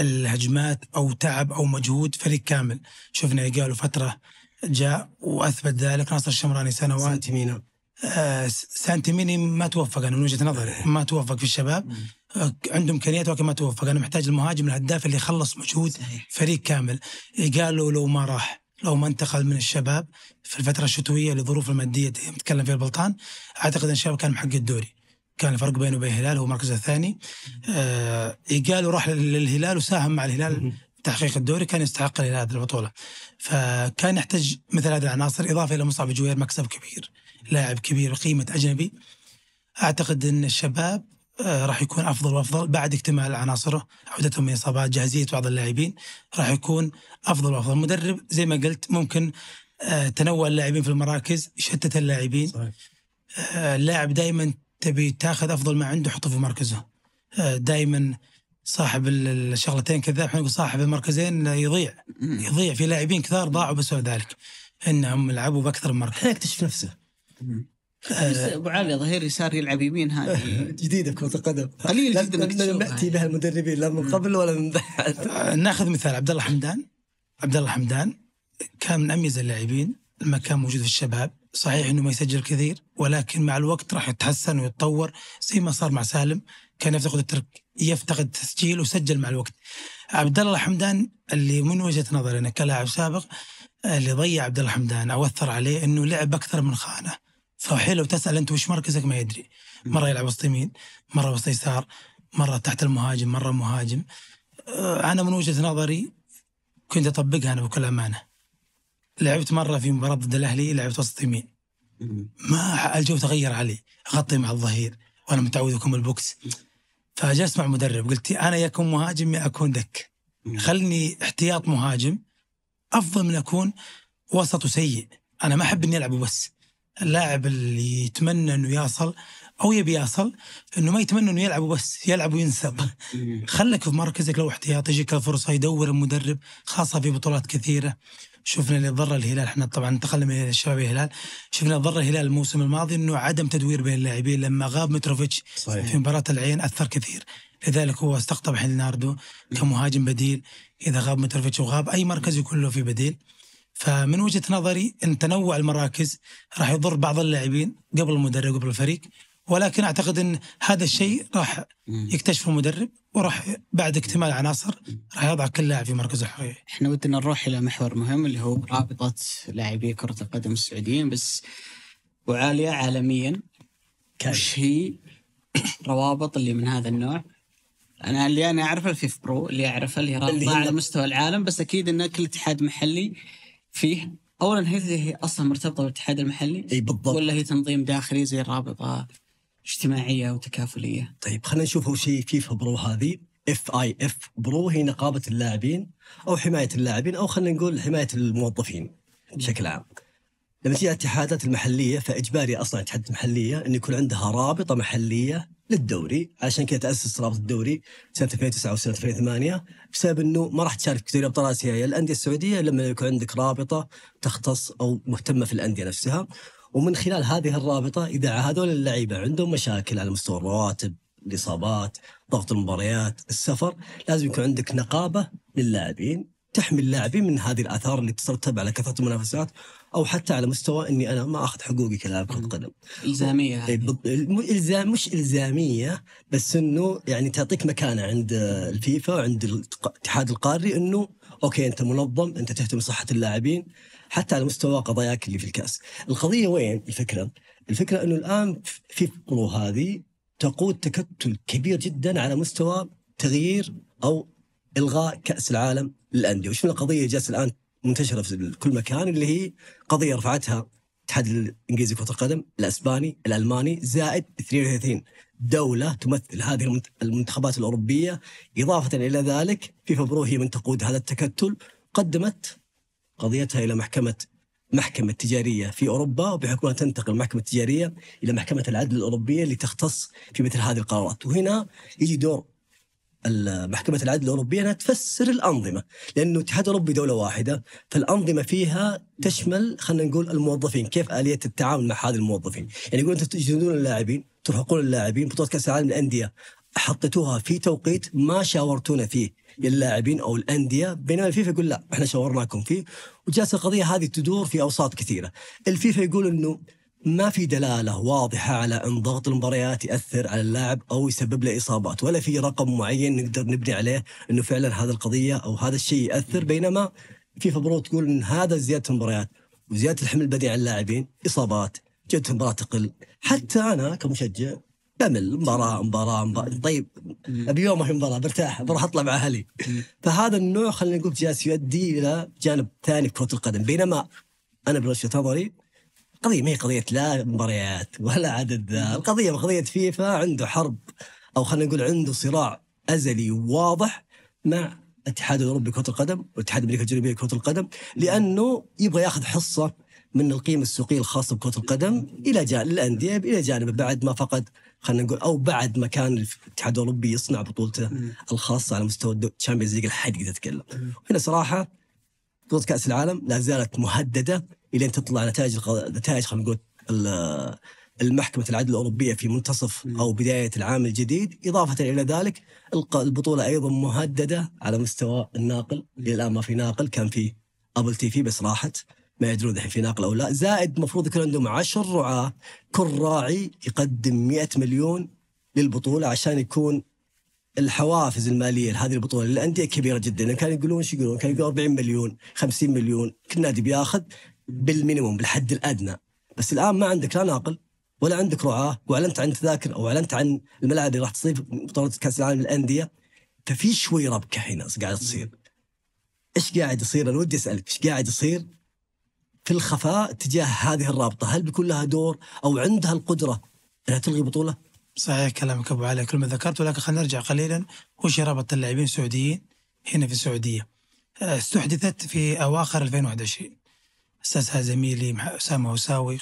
الهجمات أو تعب أو مجهود فريق كامل شفنا قالوا فترة جاء وأثبت ذلك ناصر الشمراني سنوات يمينه آه، سانتيميني ما توفق انا من وجهه نظري إيه. ما توفق في الشباب آه، عنده امكانيات ولكن ما توفق انا محتاج المهاجم الهداف اللي يخلص مجهود فريق كامل قالوا لو ما راح لو ما انتقل من الشباب في الفتره الشتويه لظروف الماديه نتكلم فيها البلطان اعتقد ان الشباب كان محقق الدوري كان الفرق بينه وبين الهلال هو المركز الثاني آه قالوا راح للهلال وساهم مع الهلال تحقيق الدوري كان يستحق الهلال هذه البطوله فكان يحتاج مثل هذه العناصر اضافه الى مصعب جوير مكسب كبير لاعب كبير قيمة أجنبي أعتقد أن الشباب آه، راح يكون افضل وافضل بعد اكتمال عناصره عودتهم من اصابات جاهزيه بعض اللاعبين راح يكون افضل وافضل مدرب زي ما قلت ممكن آه، تنوع اللاعبين في المراكز يشتت اللاعبين صحيح. آه، اللاعب دائما تبي تاخذ افضل ما عنده حطه في مركزه دائما صاحب الشغلتين كذاب احنا نقول صاحب المركزين يضيع يضيع في لاعبين كثار ضاعوا بسبب ذلك انهم لعبوا باكثر من مركز يكتشف نفسه ابو علي ظهير يسار يلعب يمين هذه جديده كره القدم قليل جدا لم ناتي بها المدربين لا من قبل ولا من بعد آه، ناخذ مثال عبد الله حمدان عبد الله حمدان كان من اميز اللاعبين لما كان موجود في الشباب صحيح انه ما يسجل كثير ولكن مع الوقت راح يتحسن ويتطور زي ما صار مع سالم كان يفتقد الترك يفتقد تسجيل وسجل مع الوقت عبد الله حمدان اللي من وجهه نظري انا كلاعب سابق اللي ضيع عبد الله حمدان او اثر عليه انه لعب اكثر من خانه صحيح لو تسال انت وش مركزك ما يدري مره يلعب وسط يمين مره وسط يسار مره تحت المهاجم مره مهاجم آه، انا من وجهه نظري كنت اطبقها انا بكل امانه لعبت مره في مباراه ضد الاهلي لعبت وسط يمين ما الجو تغير علي اغطي مع الظهير وانا متعود اكون بالبوكس فجلست مع مدرب قلت انا يا اكون مهاجم يا اكون دك خلني احتياط مهاجم افضل من اكون وسط وسيء انا ما احب اني العب بس اللاعب اللي يتمنى انه يصل او يبي يصل انه ما يتمنى انه يلعب وبس يلعب وينسب خلك في مركزك لو احتياط يجيك الفرصه يدور المدرب خاصه في بطولات كثيره شفنا اللي ضر الهلال احنا طبعا انتقلنا من الشباب الهلال شفنا ضر الهلال الموسم الماضي انه عدم تدوير بين اللاعبين لما غاب متروفيتش صحيح. في مباراه العين اثر كثير لذلك هو استقطب ناردو كمهاجم بديل اذا غاب متروفيتش وغاب اي مركز يكون له في بديل فمن وجهه نظري ان تنوع المراكز راح يضر بعض اللاعبين قبل المدرب قبل الفريق ولكن اعتقد ان هذا الشيء راح يكتشفه المدرب وراح بعد اكتمال العناصر راح يضع كل لاعب في مركزه الحقيقي. احنا ودنا نروح الى محور مهم اللي هو رابطه لاعبي كره القدم السعوديين بس وعاليه عالميا كاش هي الروابط اللي من هذا النوع؟ انا اللي انا اعرفه الفيف برو اللي اعرفه اللي رابطه على مستوى العالم بس اكيد ان كل اتحاد محلي فيه اولا هل هي اصلا مرتبطه بالاتحاد المحلي؟ اي بالضبط ولا هي تنظيم داخلي زي الرابطه اجتماعيه وتكافليه؟ طيب خلينا نشوف اول شيء فيفا برو هذه اف اي اف برو هي نقابه اللاعبين او حمايه اللاعبين او خلينا نقول حمايه الموظفين بشكل عام. لما تجي الاتحادات المحليه فاجباري اصلا الاتحادات المحليه انه يكون عندها رابطه محليه للدوري عشان كذا تاسس رابط الدوري سنه 2009 وسنه 2008 بسبب انه ما راح تشارك في دوري ابطال اسيا يا يعني الانديه السعوديه لما يكون عندك رابطه تختص او مهتمه في الانديه نفسها ومن خلال هذه الرابطه اذا هذول اللعيبه عندهم مشاكل على مستوى الرواتب الاصابات ضغط المباريات السفر لازم يكون عندك نقابه للاعبين تحمي اللاعبين من هذه الاثار اللي تترتب على كثره المنافسات او حتى على مستوى اني انا ما اخذ حقوقي كلاعب كره قدم الزاميه إيه، الزام مش الزاميه بس انه يعني تعطيك مكانه عند الفيفا وعند الاتحاد القاري انه اوكي انت منظم انت تهتم بصحه اللاعبين حتى على مستوى قضاياك اللي في الكاس القضيه وين الفكره الفكره انه الان في القوه هذه تقود تكتل كبير جدا على مستوى تغيير او الغاء كاس العالم للانديه وشفنا القضيه جالسه الان منتشره في كل مكان اللي هي قضيه رفعتها الاتحاد الانجليزي كره القدم، الاسباني، الالماني زائد 32 دوله تمثل هذه المنتخبات الاوروبيه، اضافه الى ذلك فيفا برو هي من تقود هذا التكتل، قدمت قضيتها الى محكمه محكمة تجارية في أوروبا وبحكم تنتقل المحكمة التجارية إلى محكمة العدل الأوروبية اللي تختص في مثل هذه القرارات وهنا يجي دور محكمة العدل الأوروبية أنها تفسر الأنظمة لأنه الاتحاد الأوروبي دولة واحدة فالأنظمة فيها تشمل خلينا نقول الموظفين كيف آلية التعامل مع هذه الموظفين يعني يقولون أنتم تجندون اللاعبين ترهقون اللاعبين بطولة كأس العالم للأندية حطيتوها في توقيت ما شاورتونا فيه اللاعبين او الانديه بينما الفيفا يقول لا احنا شاورناكم فيه وجالسه القضيه هذه تدور في اوساط كثيره الفيفا يقول انه ما في دلاله واضحه على ان ضغط المباريات ياثر على اللاعب او يسبب له اصابات، ولا في رقم معين نقدر نبني عليه انه فعلا هذا القضيه او هذا الشيء ياثر بينما في فبرو تقول ان هذا زياده المباريات وزياده الحمل البدني على اللاعبين، اصابات، جوده المباراه تقل، حتى انا كمشجع بمل مباراة مباراة مباراة طيب ابي يوم مباراة برتاح بروح اطلع مع اهلي فهذا النوع خلينا نقول جالس يؤدي الى جانب ثاني في كرة القدم بينما انا برشة نظري القضية ما هي قضية لا مباريات ولا عدد القضية قضية فيفا عنده حرب أو خلينا نقول عنده صراع أزلي واضح مع الاتحاد الاوروبي لكره القدم والاتحاد الامريكي الجنوبي لكره القدم لانه يبغى ياخذ حصه من القيمه السوقيه الخاصه بكره القدم الى جانب الانديه الى جانب بعد ما فقد خلينا نقول او بعد ما كان الاتحاد الاوروبي يصنع بطولته الخاصه على مستوى الشامبيونز ليج الحديث تتكلم هنا صراحه بطوله كاس العالم لا زالت مهدده الى ان تطلع نتائج نتائج خلينا نقول المحكمة العدل الأوروبية في منتصف أو بداية العام الجديد إضافة إلى ذلك البطولة أيضا مهددة على مستوى الناقل الآن ما في ناقل كان في أبل تي في بس راحت ما يدرون الحين في ناقل أو لا زائد المفروض يكون عندهم 10 رعاة كل راعي يقدم 100 مليون للبطولة عشان يكون الحوافز الماليه لهذه البطوله للانديه كبيره جدا كانوا يقولون ايش يقولون؟ كانوا يقولون 40 مليون 50 مليون كل نادي بياخذ بالمينيموم بالحد الادنى بس الان ما عندك لا ناقل ولا عندك رعاه واعلنت عن تذاكر او اعلنت عن الملاعب اللي راح تصير بطوله كاس العالم للانديه ففي شوي ربكه هنا قاعده تصير ايش قاعد يصير انا ودي اسالك ايش قاعد يصير في الخفاء تجاه هذه الرابطه هل بيكون لها دور او عندها القدره انها تلغي بطوله صحيح كلامك ابو علي كل ما ذكرته لكن خلينا نرجع قليلا وش رابطه اللاعبين السعوديين هنا في السعوديه آه، استحدثت في اواخر 2021 أسسها زميلي أسامة وساوي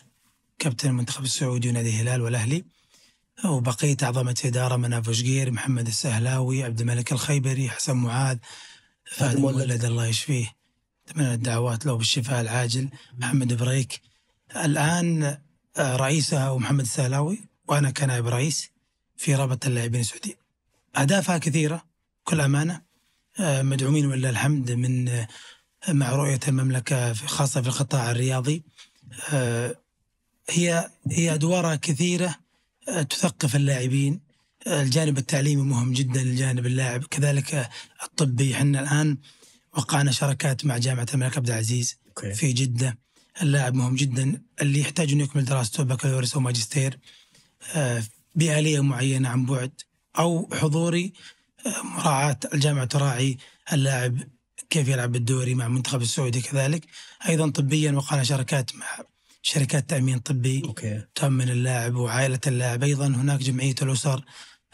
كابتن المنتخب السعودي ونادي الهلال والأهلي وبقية أعظمة إدارة مناف شقير محمد السهلاوي عبد الملك الخيبري حسن معاذ فهد مولد الله يشفيه أتمنى الدعوات له بالشفاء العاجل محمد بريك الآن آه، رئيسها هو محمد السهلاوي وأنا كنائب رئيس في رابطة اللاعبين السعوديين أهدافها كثيرة كل أمانة آه، مدعومين ولله الحمد من مع رؤية المملكة خاصة في القطاع الرياضي آه، هي هي أدوارها كثيرة آه، تثقف اللاعبين آه، الجانب التعليمي مهم جدا للجانب اللاعب كذلك الطبي احنا الآن وقعنا شراكات مع جامعة الملك عبد العزيز في جدة اللاعب مهم جدا اللي يحتاج انه يكمل دراسته بكالوريوس او ماجستير بآلية معينة عن بعد أو حضوري مراعاة الجامعة تراعي اللاعب كيف يلعب الدوري مع المنتخب السعودي كذلك ايضا طبيا وقعنا شراكات مع شركات تامين طبي أوكي. تامن اللاعب وعائله اللاعب ايضا هناك جمعيه الاسر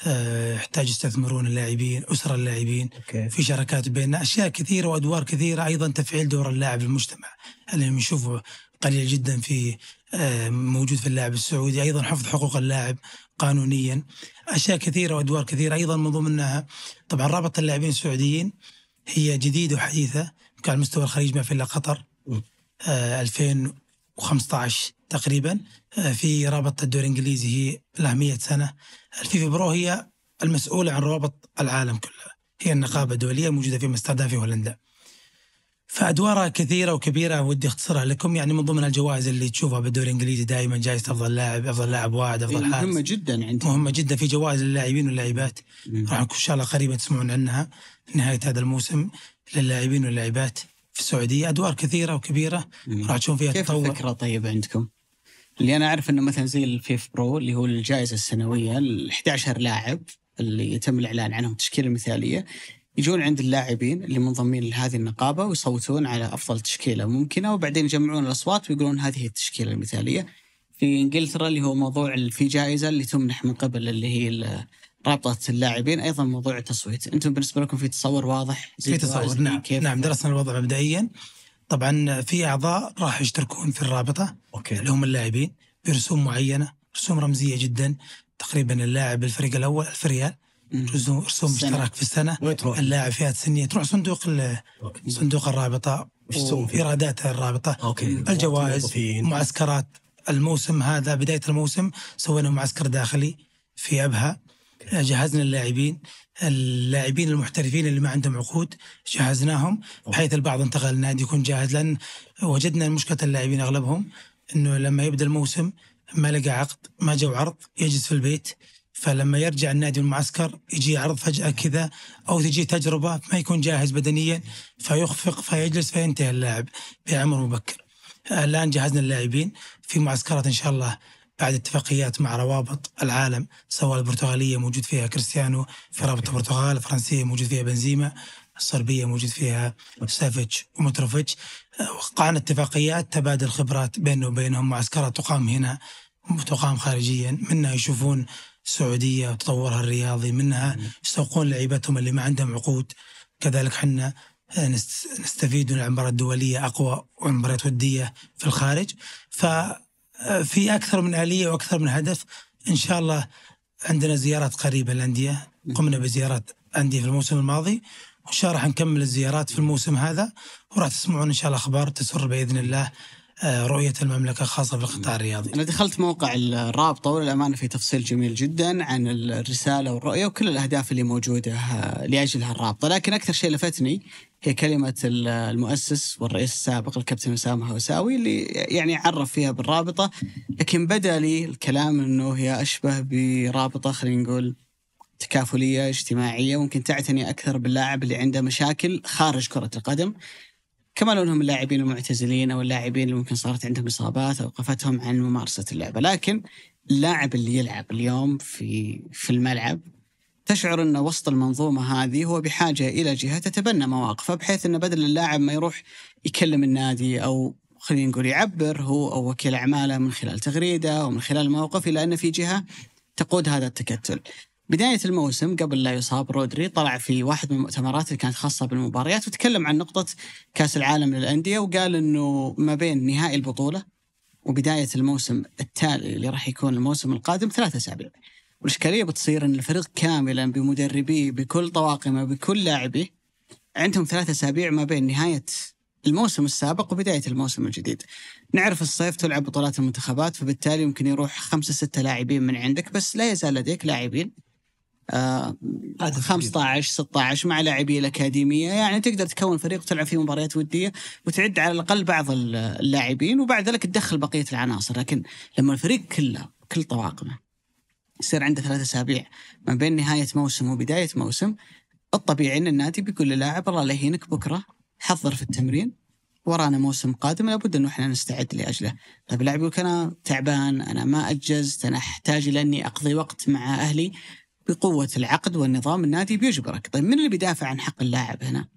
آه، يحتاج يستثمرون اللاعبين أسر اللاعبين أوكي. في شراكات بيننا أشياء كثيرة وأدوار كثيرة أيضا تفعيل دور اللاعب المجتمع اللي نشوفه قليل جدا في آه، موجود في اللاعب السعودي أيضا حفظ حقوق اللاعب قانونيا أشياء كثيرة وأدوار كثيرة أيضا من ضمنها طبعا رابط اللاعبين السعوديين هي جديده وحديثه كان على مستوى الخليج ما في الا قطر 2015 آه، تقريبا آه، في رابطه الدوري الانجليزي هي لها 100 سنه الفيفا برو هي المسؤوله عن روابط العالم كله هي النقابه الدوليه الموجوده في مستردا في هولندا فادوارها كثيره وكبيره ودي اختصرها لكم يعني من ضمن الجوائز اللي تشوفها بالدوري الانجليزي دائما جائزه افضل لاعب افضل لاعب واعد افضل إيه، حارس مهمه جدا عندي مهمه جدا في جوائز للاعبين واللاعبات راح ان شاء الله قريبا تسمعون عنها نهايه هذا الموسم للاعبين واللاعبات في السعوديه ادوار كثيره وكبيره راح تشوفون فيها كيف تطور الفكره طيب عندكم؟ اللي انا اعرف انه مثلا زي الفيف برو اللي هو الجائزه السنويه ال 11 لاعب اللي يتم الاعلان عنهم التشكيله المثاليه يجون عند اللاعبين اللي منضمين لهذه النقابه ويصوتون على افضل تشكيله ممكنه وبعدين يجمعون الاصوات ويقولون هذه هي التشكيله المثاليه. في انجلترا اللي هو موضوع في جائزه اللي تمنح من قبل اللي هي رابطه اللاعبين ايضا موضوع التصويت، انتم بالنسبه لكم في تصور واضح؟ في تصور نعم كيف؟ نعم درسنا الوضع مبدئيا. طبعا في اعضاء راح يشتركون في الرابطه أوكي. اللي هم اللاعبين برسوم معينه، رسوم رمزيه جدا تقريبا اللاعب الفريق الاول 1000 ريال رسوم رسوم اشتراك في السنه وين تروح؟ اللاعب فئات سنيه تروح صندوق صندوق الرابطه ايرادات الرابطه أوكي. الجوائز معسكرات الموسم هذا بدايه الموسم سوينا معسكر داخلي في ابها جهزنا اللاعبين اللاعبين المحترفين اللي ما عندهم عقود جهزناهم بحيث البعض انتقل النادي يكون جاهز لان وجدنا مشكله اللاعبين اغلبهم انه لما يبدا الموسم ما لقى عقد ما جو عرض يجلس في البيت فلما يرجع النادي المعسكر يجي عرض فجأة كذا أو تجي تجربة ما يكون جاهز بدنيا فيخفق فيجلس فينتهي اللاعب بعمر مبكر الآن جهزنا اللاعبين في معسكرات إن شاء الله بعد اتفاقيات مع روابط العالم سواء البرتغالية موجود فيها كريستيانو في رابطة البرتغال الفرنسية موجود فيها بنزيما الصربية موجود فيها سافيتش ومتروفيتش وقعنا اتفاقيات تبادل خبرات بيننا وبينهم معسكرات تقام هنا تقام خارجيا منا يشوفون السعوديه وتطورها الرياضي منها يستوقون لعيبتهم اللي ما عندهم عقود كذلك حنا نستفيد من المباريات الدوليه اقوى والمباريات وديه في الخارج ففي اكثر من اليه واكثر من هدف ان شاء الله عندنا زيارات قريبه للانديه قمنا بزيارات انديه في الموسم الماضي وان شاء الله راح نكمل الزيارات في الموسم هذا وراح تسمعون ان شاء الله اخبار تسر باذن الله آه، رؤية المملكة خاصة بالقطاع نعم. الرياضي أنا دخلت موقع الرابطة وللأمانة في تفصيل جميل جدا عن الرسالة والرؤية وكل الأهداف اللي موجودة آه، لأجلها الرابطة لكن أكثر شيء لفتني هي كلمة المؤسس والرئيس السابق الكابتن أسامة هوساوي اللي يعني عرف فيها بالرابطة لكن بدا لي الكلام أنه هي أشبه برابطة خلينا نقول تكافلية اجتماعية ممكن تعتني أكثر باللاعب اللي عنده مشاكل خارج كرة القدم كما لو انهم اللاعبين المعتزلين او اللاعبين اللي ممكن صارت عندهم اصابات او وقفتهم عن ممارسه اللعبه، لكن اللاعب اللي يلعب اليوم في في الملعب تشعر ان وسط المنظومه هذه هو بحاجه الى جهه تتبنى مواقفه بحيث انه بدل اللاعب ما يروح يكلم النادي او خلينا نقول يعبر هو او وكيل اعماله من خلال تغريده ومن خلال موقف الى ان في جهه تقود هذا التكتل. بداية الموسم قبل لا يصاب رودري طلع في واحد من المؤتمرات اللي كانت خاصة بالمباريات وتكلم عن نقطة كأس العالم للأندية وقال إنه ما بين نهائي البطولة وبداية الموسم التالي اللي راح يكون الموسم القادم ثلاثة أسابيع. والإشكالية بتصير إن الفريق كاملا بمدربيه بكل طواقمه بكل لاعبيه عندهم ثلاثة أسابيع ما بين نهاية الموسم السابق وبداية الموسم الجديد نعرف الصيف تلعب بطولات المنتخبات فبالتالي يمكن يروح خمسة ستة لاعبين من عندك بس لا يزال لديك لاعبين آه 15 16 مع لاعبي الاكاديميه يعني تقدر تكون فريق وتلعب فيه مباريات وديه وتعد على الاقل بعض اللاعبين وبعد ذلك تدخل بقيه العناصر لكن لما الفريق كله كل طواقمه يصير عنده ثلاثة اسابيع ما بين نهايه موسم وبدايه موسم الطبيعي ان النادي بيقول للاعب الله لا يهينك بكره حضر في التمرين ورانا موسم قادم لابد انه احنا نستعد لاجله، طيب اللاعب يقول انا تعبان، انا ما اجزت، انا احتاج الى اني اقضي وقت مع اهلي، بقوة العقد والنظام النادي بيجبرك طيب من اللي بيدافع عن حق اللاعب هنا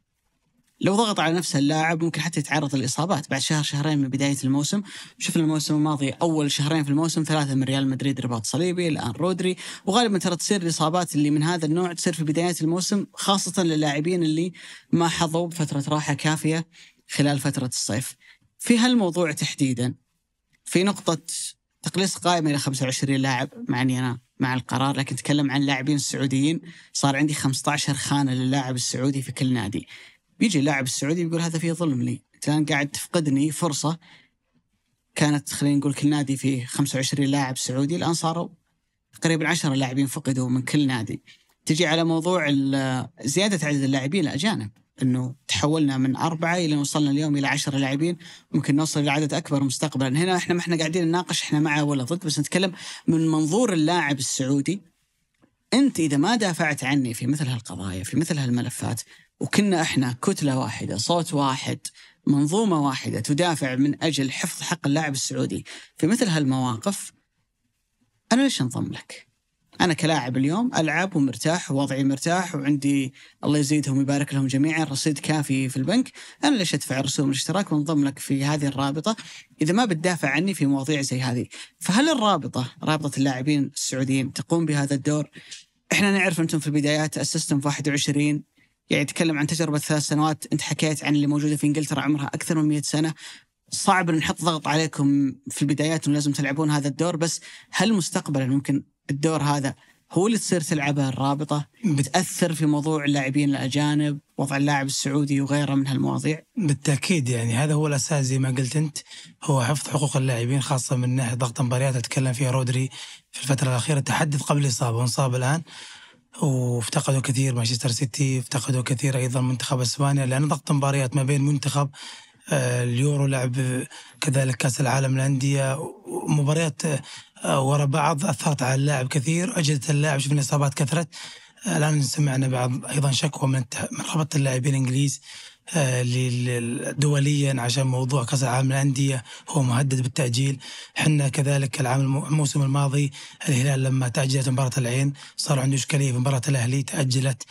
لو ضغط على نفسه اللاعب ممكن حتى يتعرض للإصابات بعد شهر شهرين من بداية الموسم شفنا الموسم الماضي أول شهرين في الموسم ثلاثة من ريال مدريد رباط صليبي الآن رودري وغالبا ترى تصير الإصابات اللي من هذا النوع تصير في بداية الموسم خاصة للاعبين اللي ما حظوا بفترة راحة كافية خلال فترة الصيف في هالموضوع تحديدا في نقطة تقليص قائمة إلى 25 لاعب معني أنا مع القرار لكن تكلم عن اللاعبين السعوديين صار عندي 15 خانه للاعب السعودي في كل نادي بيجي اللاعب السعودي بيقول هذا فيه ظلم لي الان قاعد تفقدني فرصه كانت خلينا نقول كل نادي فيه 25 لاعب سعودي الان صاروا تقريبا 10 لاعبين فقدوا من كل نادي تجي على موضوع زياده عدد اللاعبين الاجانب انه تحولنا من اربعه الى وصلنا اليوم الى 10 لاعبين ممكن نوصل الى عدد اكبر مستقبلا هنا احنا ما احنا قاعدين نناقش احنا مع ولا ضد بس نتكلم من منظور اللاعب السعودي انت اذا ما دافعت عني في مثل هالقضايا في مثل هالملفات وكنا احنا كتله واحده صوت واحد منظومه واحده تدافع من اجل حفظ حق اللاعب السعودي في مثل هالمواقف انا ليش انضم لك؟ انا كلاعب اليوم العب ومرتاح ووضعي مرتاح وعندي الله يزيدهم ويبارك لهم جميعا رصيد كافي في البنك انا ليش ادفع رسوم الاشتراك وانضم لك في هذه الرابطه اذا ما بتدافع عني في مواضيع زي هذه فهل الرابطه رابطه اللاعبين السعوديين تقوم بهذا الدور احنا نعرف انتم في البدايات اسستم في 21 يعني تكلم عن تجربه ثلاث سنوات انت حكيت عن اللي موجوده في انجلترا عمرها اكثر من 100 سنه صعب ان نحط ضغط عليكم في البدايات ولازم لازم تلعبون هذا الدور بس هل مستقبلا ممكن الدور هذا هو اللي تصير تلعبها الرابطه بتاثر في موضوع اللاعبين الاجانب وضع اللاعب السعودي وغيره من هالمواضيع بالتاكيد يعني هذا هو الاساس زي ما قلت انت هو حفظ حقوق اللاعبين خاصه من ناحيه ضغط مباريات اتكلم فيها رودري في الفتره الاخيره تحدث قبل الاصابه وانصاب الان وافتقدوا كثير مانشستر سيتي افتقدوا كثير ايضا منتخب اسبانيا لان ضغط مباريات ما بين منتخب آه، اليورو لعب كذلك كاس العالم للانديه ومباريات آه، آه، ورا بعض اثرت على اللاعب كثير اجهزه اللاعب شفنا اصابات كثرت آه، الان سمعنا بعض ايضا شكوى من من رابطه اللاعبين الانجليز آه، دوليا عشان موضوع كاس العالم للانديه هو مهدد بالتاجيل احنا كذلك العام الموسم الماضي الهلال لما تاجلت مباراه العين صار عنده اشكاليه في مباراه الاهلي تاجلت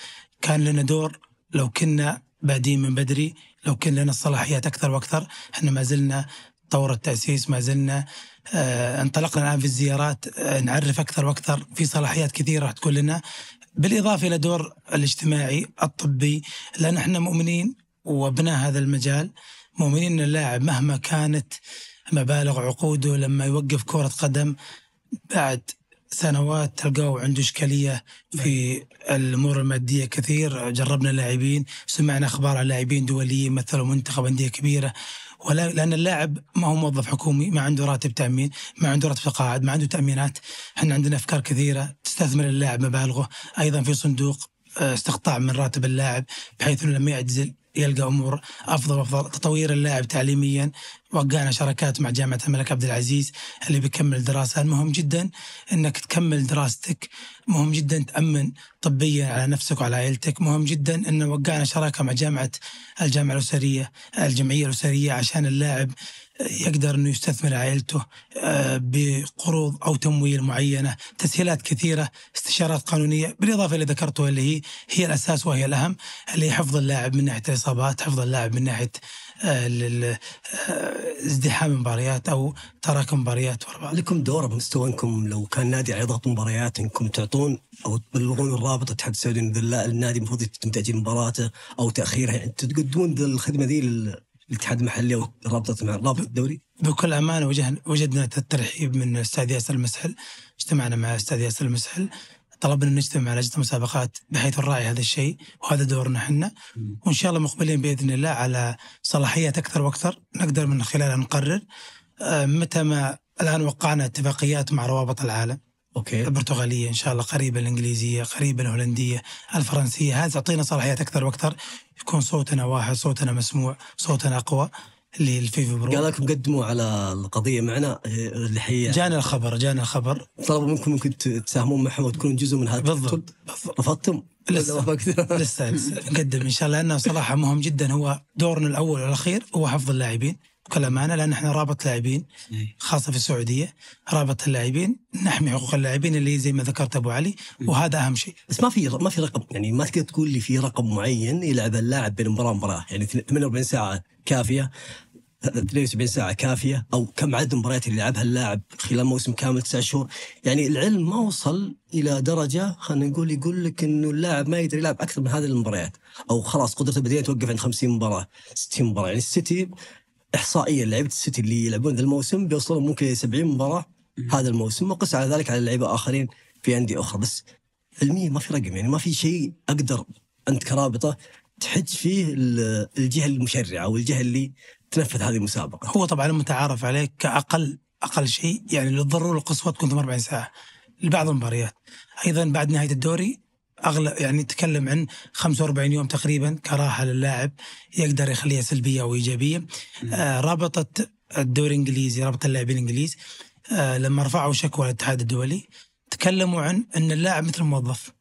كان لنا دور لو كنا بادين من بدري لو كان لنا الصلاحيات اكثر واكثر احنا ما زلنا طور التاسيس ما زلنا آه، انطلقنا الان في الزيارات آه، نعرف اكثر واكثر في صلاحيات كثيره راح تكون لنا بالاضافه الى دور الاجتماعي الطبي لان احنا مؤمنين وابناء هذا المجال مؤمنين ان اللاعب مهما كانت مبالغ عقوده لما يوقف كره قدم بعد سنوات تلقاه عنده اشكاليه في نعم. الامور الماديه كثير جربنا لاعبين سمعنا اخبار عن لاعبين دوليين مثلوا منتخب انديه كبيره ولا لان اللاعب ما هو موظف حكومي ما عنده راتب تامين ما عنده راتب تقاعد ما عنده تامينات احنا عندنا افكار كثيره تستثمر اللاعب مبالغه ايضا في صندوق آه، استقطاع من راتب اللاعب بحيث انه لما يعتزل يلقى امور افضل وافضل تطوير اللاعب تعليميا وقعنا شراكات مع جامعه الملك عبد العزيز اللي بيكمل دراسه المهم جدا انك تكمل دراستك مهم جدا تأمن طبيا على نفسك وعلى عائلتك مهم جدا أن وقعنا شراكة مع جامعة الجامعة الأسرية الجمعية الأسرية عشان اللاعب يقدر انه يستثمر عائلته آه، بقروض او تمويل معينه، تسهيلات كثيره، استشارات قانونيه، بالاضافه اللي ذكرتها اللي هي هي الاساس وهي الاهم اللي هي حفظ اللاعب من ناحيه الاصابات، حفظ اللاعب من ناحيه آه، آه، ازدحام مباريات او تراكم مباريات ورا لكم دور بمستوى انكم لو كان نادي عليه ضغط مباريات انكم تعطون او تبلغون الرابط الاتحاد السعودي ان النادي المفروض يتم تاجيل مباراته او تاخيرها يعني تقدمون الخدمه ذي الاتحاد المحلي ورابطه مع رابطه الدوري؟ بكل امانه وجدنا الترحيب من الاستاذ ياسر المسحل، اجتمعنا مع الاستاذ ياسر المسحل طلبنا نجتمع على لجنه المسابقات بحيث نراعي هذا الشيء وهذا دورنا احنا وان شاء الله مقبلين باذن الله على صلاحيات اكثر واكثر نقدر من خلالها نقرر آه، متى ما الان وقعنا اتفاقيات مع روابط العالم اوكي البرتغاليه ان شاء الله قريبه الانجليزيه قريبه الهولنديه الفرنسيه هذا تعطينا صلاحيات اكثر واكثر يكون صوتنا واحد صوتنا مسموع صوتنا أقوى اللي الفيفا برو قال لكم قدموا على القضيه معنا آه، الحقيقه جانا الخبر جانا الخبر طلبوا منكم ممكن تساهمون معهم وتكونون جزء من هذا بالضبط رفضتم؟ لسه لسه نقدم ان شاء الله لانه صراحه مهم جدا هو دورنا الاول والاخير هو حفظ اللاعبين بكل امانه لان احنا رابط لاعبين إيه. خاصه في السعوديه رابط اللاعبين نحمي حقوق اللاعبين اللي زي ما ذكرت ابو علي إيه. وهذا اهم شيء. بس ما في ما في رقم يعني ما تقدر تقول لي في رقم معين يلعب اللاعب بين مباراه ومباراه يعني 48 ساعه كافيه 72 ساعه كافيه او كم عدد المباريات اللي لعبها اللاعب خلال موسم كامل تسع شهور يعني العلم ما وصل الى درجه خلينا نقول يقول لك انه اللاعب ما يقدر يلعب اكثر من هذه المباريات او خلاص قدرته البدنيه توقف عند 50 مباراه 60 مباراه يعني السيتي احصائيا لعيبه السيتي اللي يلعبون ذا الموسم بيوصلون ممكن الى 70 مباراه هذا الموسم وقس على ذلك على لعيبه اخرين في انديه اخرى بس علميا ما في رقم يعني ما في شيء اقدر انت كرابطه تحج فيه الجهه المشرعه او الجهه اللي تنفذ هذه المسابقه. هو طبعا المتعارف عليه كاقل اقل شيء يعني للضروره القصوى تكون 48 ساعه لبعض المباريات. ايضا بعد نهايه الدوري اغلب يعني نتكلم عن 45 يوم تقريبا كراحه للاعب يقدر يخليها سلبيه او ايجابيه آه رابطه الدوري الانجليزي رابطه اللاعبين الانجليز آه لما رفعوا شكوى للاتحاد الدولي تكلموا عن ان اللاعب مثل الموظف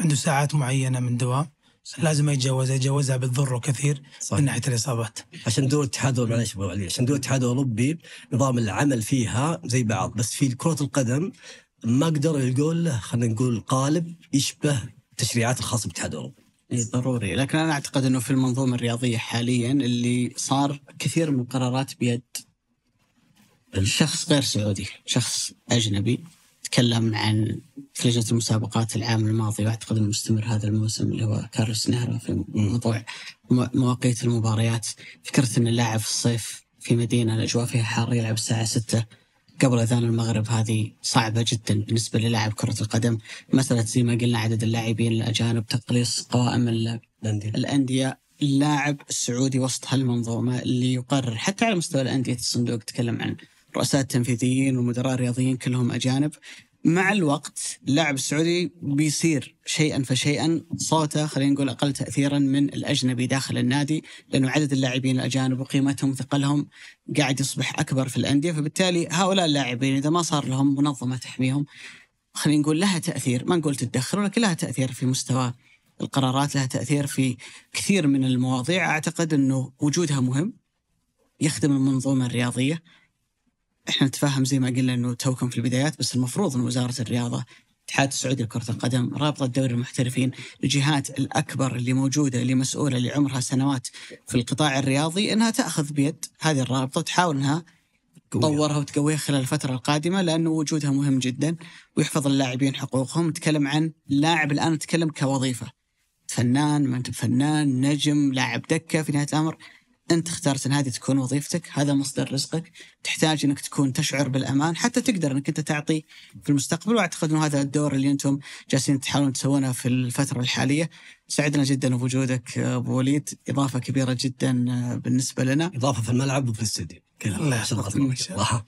عنده ساعات معينه من دوام لازم يتجاوزها يتجاوزها بتضره كثير من ناحيه الاصابات عشان دور الاتحاد معلش ابو علي عشان دور الاتحاد الاوروبي نظام العمل فيها زي بعض بس في كره القدم ما قدروا يلقون له خلينا نقول قالب يشبه التشريعات الخاصه بالاتحاد الاوروبي. اي ضروري لكن انا اعتقد انه في المنظومه الرياضيه حاليا اللي صار كثير من القرارات بيد شخص غير سعودي شخص اجنبي تكلم عن في لجنه المسابقات العام الماضي واعتقد انه مستمر هذا الموسم اللي هو كارلوس نهرو في موضوع مواقيت المباريات فكره ان اللاعب في الصيف في مدينه الاجواء فيها حاره يلعب الساعه 6 قبل اذان المغرب هذه صعبه جدا بالنسبه للاعب كره القدم مساله زي ما قلنا عدد اللاعبين الاجانب تقليص قوائم الانديه الانديه اللاعب السعودي وسط هالمنظومه اللي يقرر حتى على مستوى الانديه الصندوق تكلم عن رؤساء التنفيذيين والمدراء الرياضيين كلهم اجانب مع الوقت اللاعب السعودي بيصير شيئا فشيئا صوته خلينا نقول اقل تاثيرا من الاجنبي داخل النادي لانه عدد اللاعبين الاجانب وقيمتهم ثقلهم قاعد يصبح اكبر في الانديه فبالتالي هؤلاء اللاعبين اذا ما صار لهم منظمه تحميهم خلينا نقول لها تاثير ما نقول تدخر ولكن لها تاثير في مستوى القرارات لها تاثير في كثير من المواضيع اعتقد انه وجودها مهم يخدم المنظومه الرياضيه احنا نتفاهم زي ما قلنا انه توكم في البدايات بس المفروض ان وزاره الرياضه الاتحاد السعودي لكرة القدم، رابطة دوري المحترفين، الجهات الأكبر اللي موجودة اللي مسؤولة اللي عمرها سنوات في القطاع الرياضي أنها تأخذ بيد هذه الرابطة تحاول أنها تطورها وتقويها خلال الفترة القادمة لأنه وجودها مهم جدا ويحفظ اللاعبين حقوقهم، نتكلم عن لاعب الآن نتكلم كوظيفة. فنان ما أنت بفنان نجم لاعب دكة في نهاية الأمر انت اخترت ان هذه تكون وظيفتك، هذا مصدر رزقك، تحتاج انك تكون تشعر بالامان حتى تقدر انك انت تعطي في المستقبل واعتقد انه هذا الدور اللي انتم جالسين تحاولون تسوونه في الفتره الحاليه. سعدنا جدا بوجودك ابو وليد، اضافه كبيره جدا بالنسبه لنا. اضافه في الملعب وفي الاستديو. الله يحفظك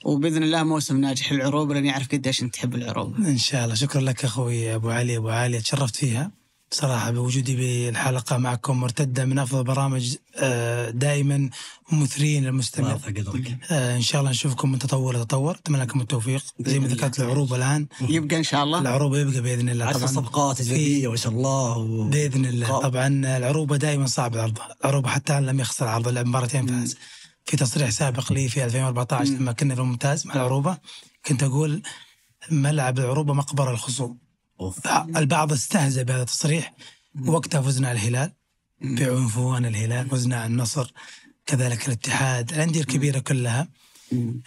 وباذن الله موسم ناجح للعروبه لاني اعرف قديش انت تحب العروبه. ان شاء الله، شكرا لك اخوي ابو علي ابو علي تشرفت فيها. صراحة بوجودي بالحلقة معكم مرتدة من أفضل برامج آه، دائما مثرين للمستمع آه، إن شاء الله نشوفكم من تطور لتطور أتمنى لكم التوفيق زي ما ذكرت العروبة الآن يبقى إن شاء الله العروبة يبقى بإذن الله طبعا صفقات جديدة ما شاء الله و... بإذن الله طبعا العروبة دائما صعبة العرض العروبة حتى لم يخسر عرضه لعب مرتين فاز في تصريح سابق لي في 2014 لما كنا في الممتاز مع العروبة كنت أقول ملعب العروبة مقبرة الخصوم البعض استهزأ بهذا التصريح وقتها فزنا على الهلال بعنفوان الهلال فزنا على النصر كذلك الاتحاد الانديه الكبيره كلها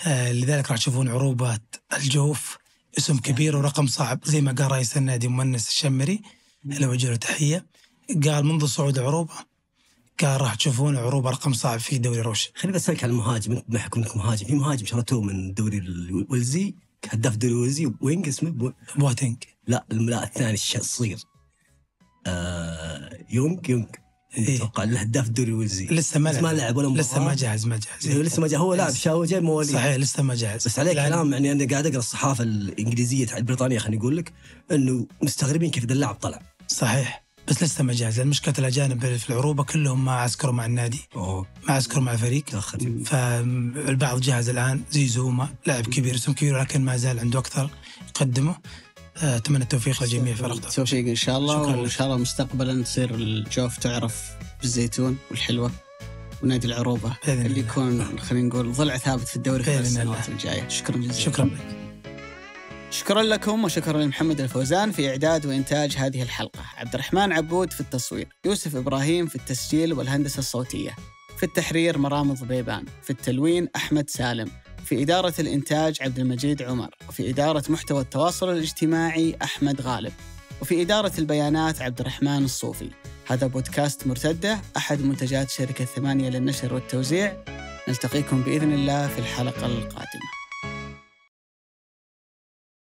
آه لذلك راح تشوفون عروبات الجوف اسم نعم. كبير ورقم صعب زي ما قال رئيس النادي مؤنس الشمري اللي وجه له تحيه قال منذ صعود عروبه قال راح تشوفون عروبه رقم صعب في دوري روش خليني بسالك عن المهاجم بحكم انك مهاجم في مهاجم شرتوه من الدوري الويلزي هداف دلوزي وينج اسمه بواتينج لا لا الثاني الصغير آه يونج يونغ إيه. اتوقع إيه؟ الهداف الدوري الوزي لسه ما لعب ما لعب ولا لسه ما جاهز ما جاهز إيه لسه ما جاهز هو لاعب شاو جاي مواليد صحيح لسه ما جاهز بس عليه كلام يعني انا قاعد اقرا الصحافه الانجليزيه البريطانيه خليني اقول لك انه مستغربين كيف ذا اللاعب طلع صحيح بس لسه ما جاهز المشكله الاجانب في العروبه كلهم ما عسكروا مع النادي أوه. ما عسكروا مع الفريق فالبعض جاهز الان زي زوما لاعب كبير اسم كبير ولكن ما زال عنده اكثر يقدمه آه، اتمنى التوفيق لجميع فرق تسوي ان شاء الله وان شاء الله مستقبلا تصير الجوف تعرف بالزيتون والحلوه ونادي العروبه اللي يكون خلينا نقول ضلع ثابت في الدوري في السنوات الجايه شكرا جزيلا شكرا لك شكرا لكم وشكرا لمحمد الفوزان في إعداد وإنتاج هذه الحلقة عبد الرحمن عبود في التصوير يوسف إبراهيم في التسجيل والهندسة الصوتية في التحرير مرام ضبيبان في التلوين أحمد سالم في إدارة الإنتاج عبد المجيد عمر وفي إدارة محتوى التواصل الاجتماعي أحمد غالب وفي إدارة البيانات عبد الرحمن الصوفي هذا بودكاست مرتدة أحد منتجات شركة ثمانية للنشر والتوزيع نلتقيكم بإذن الله في الحلقة القادمة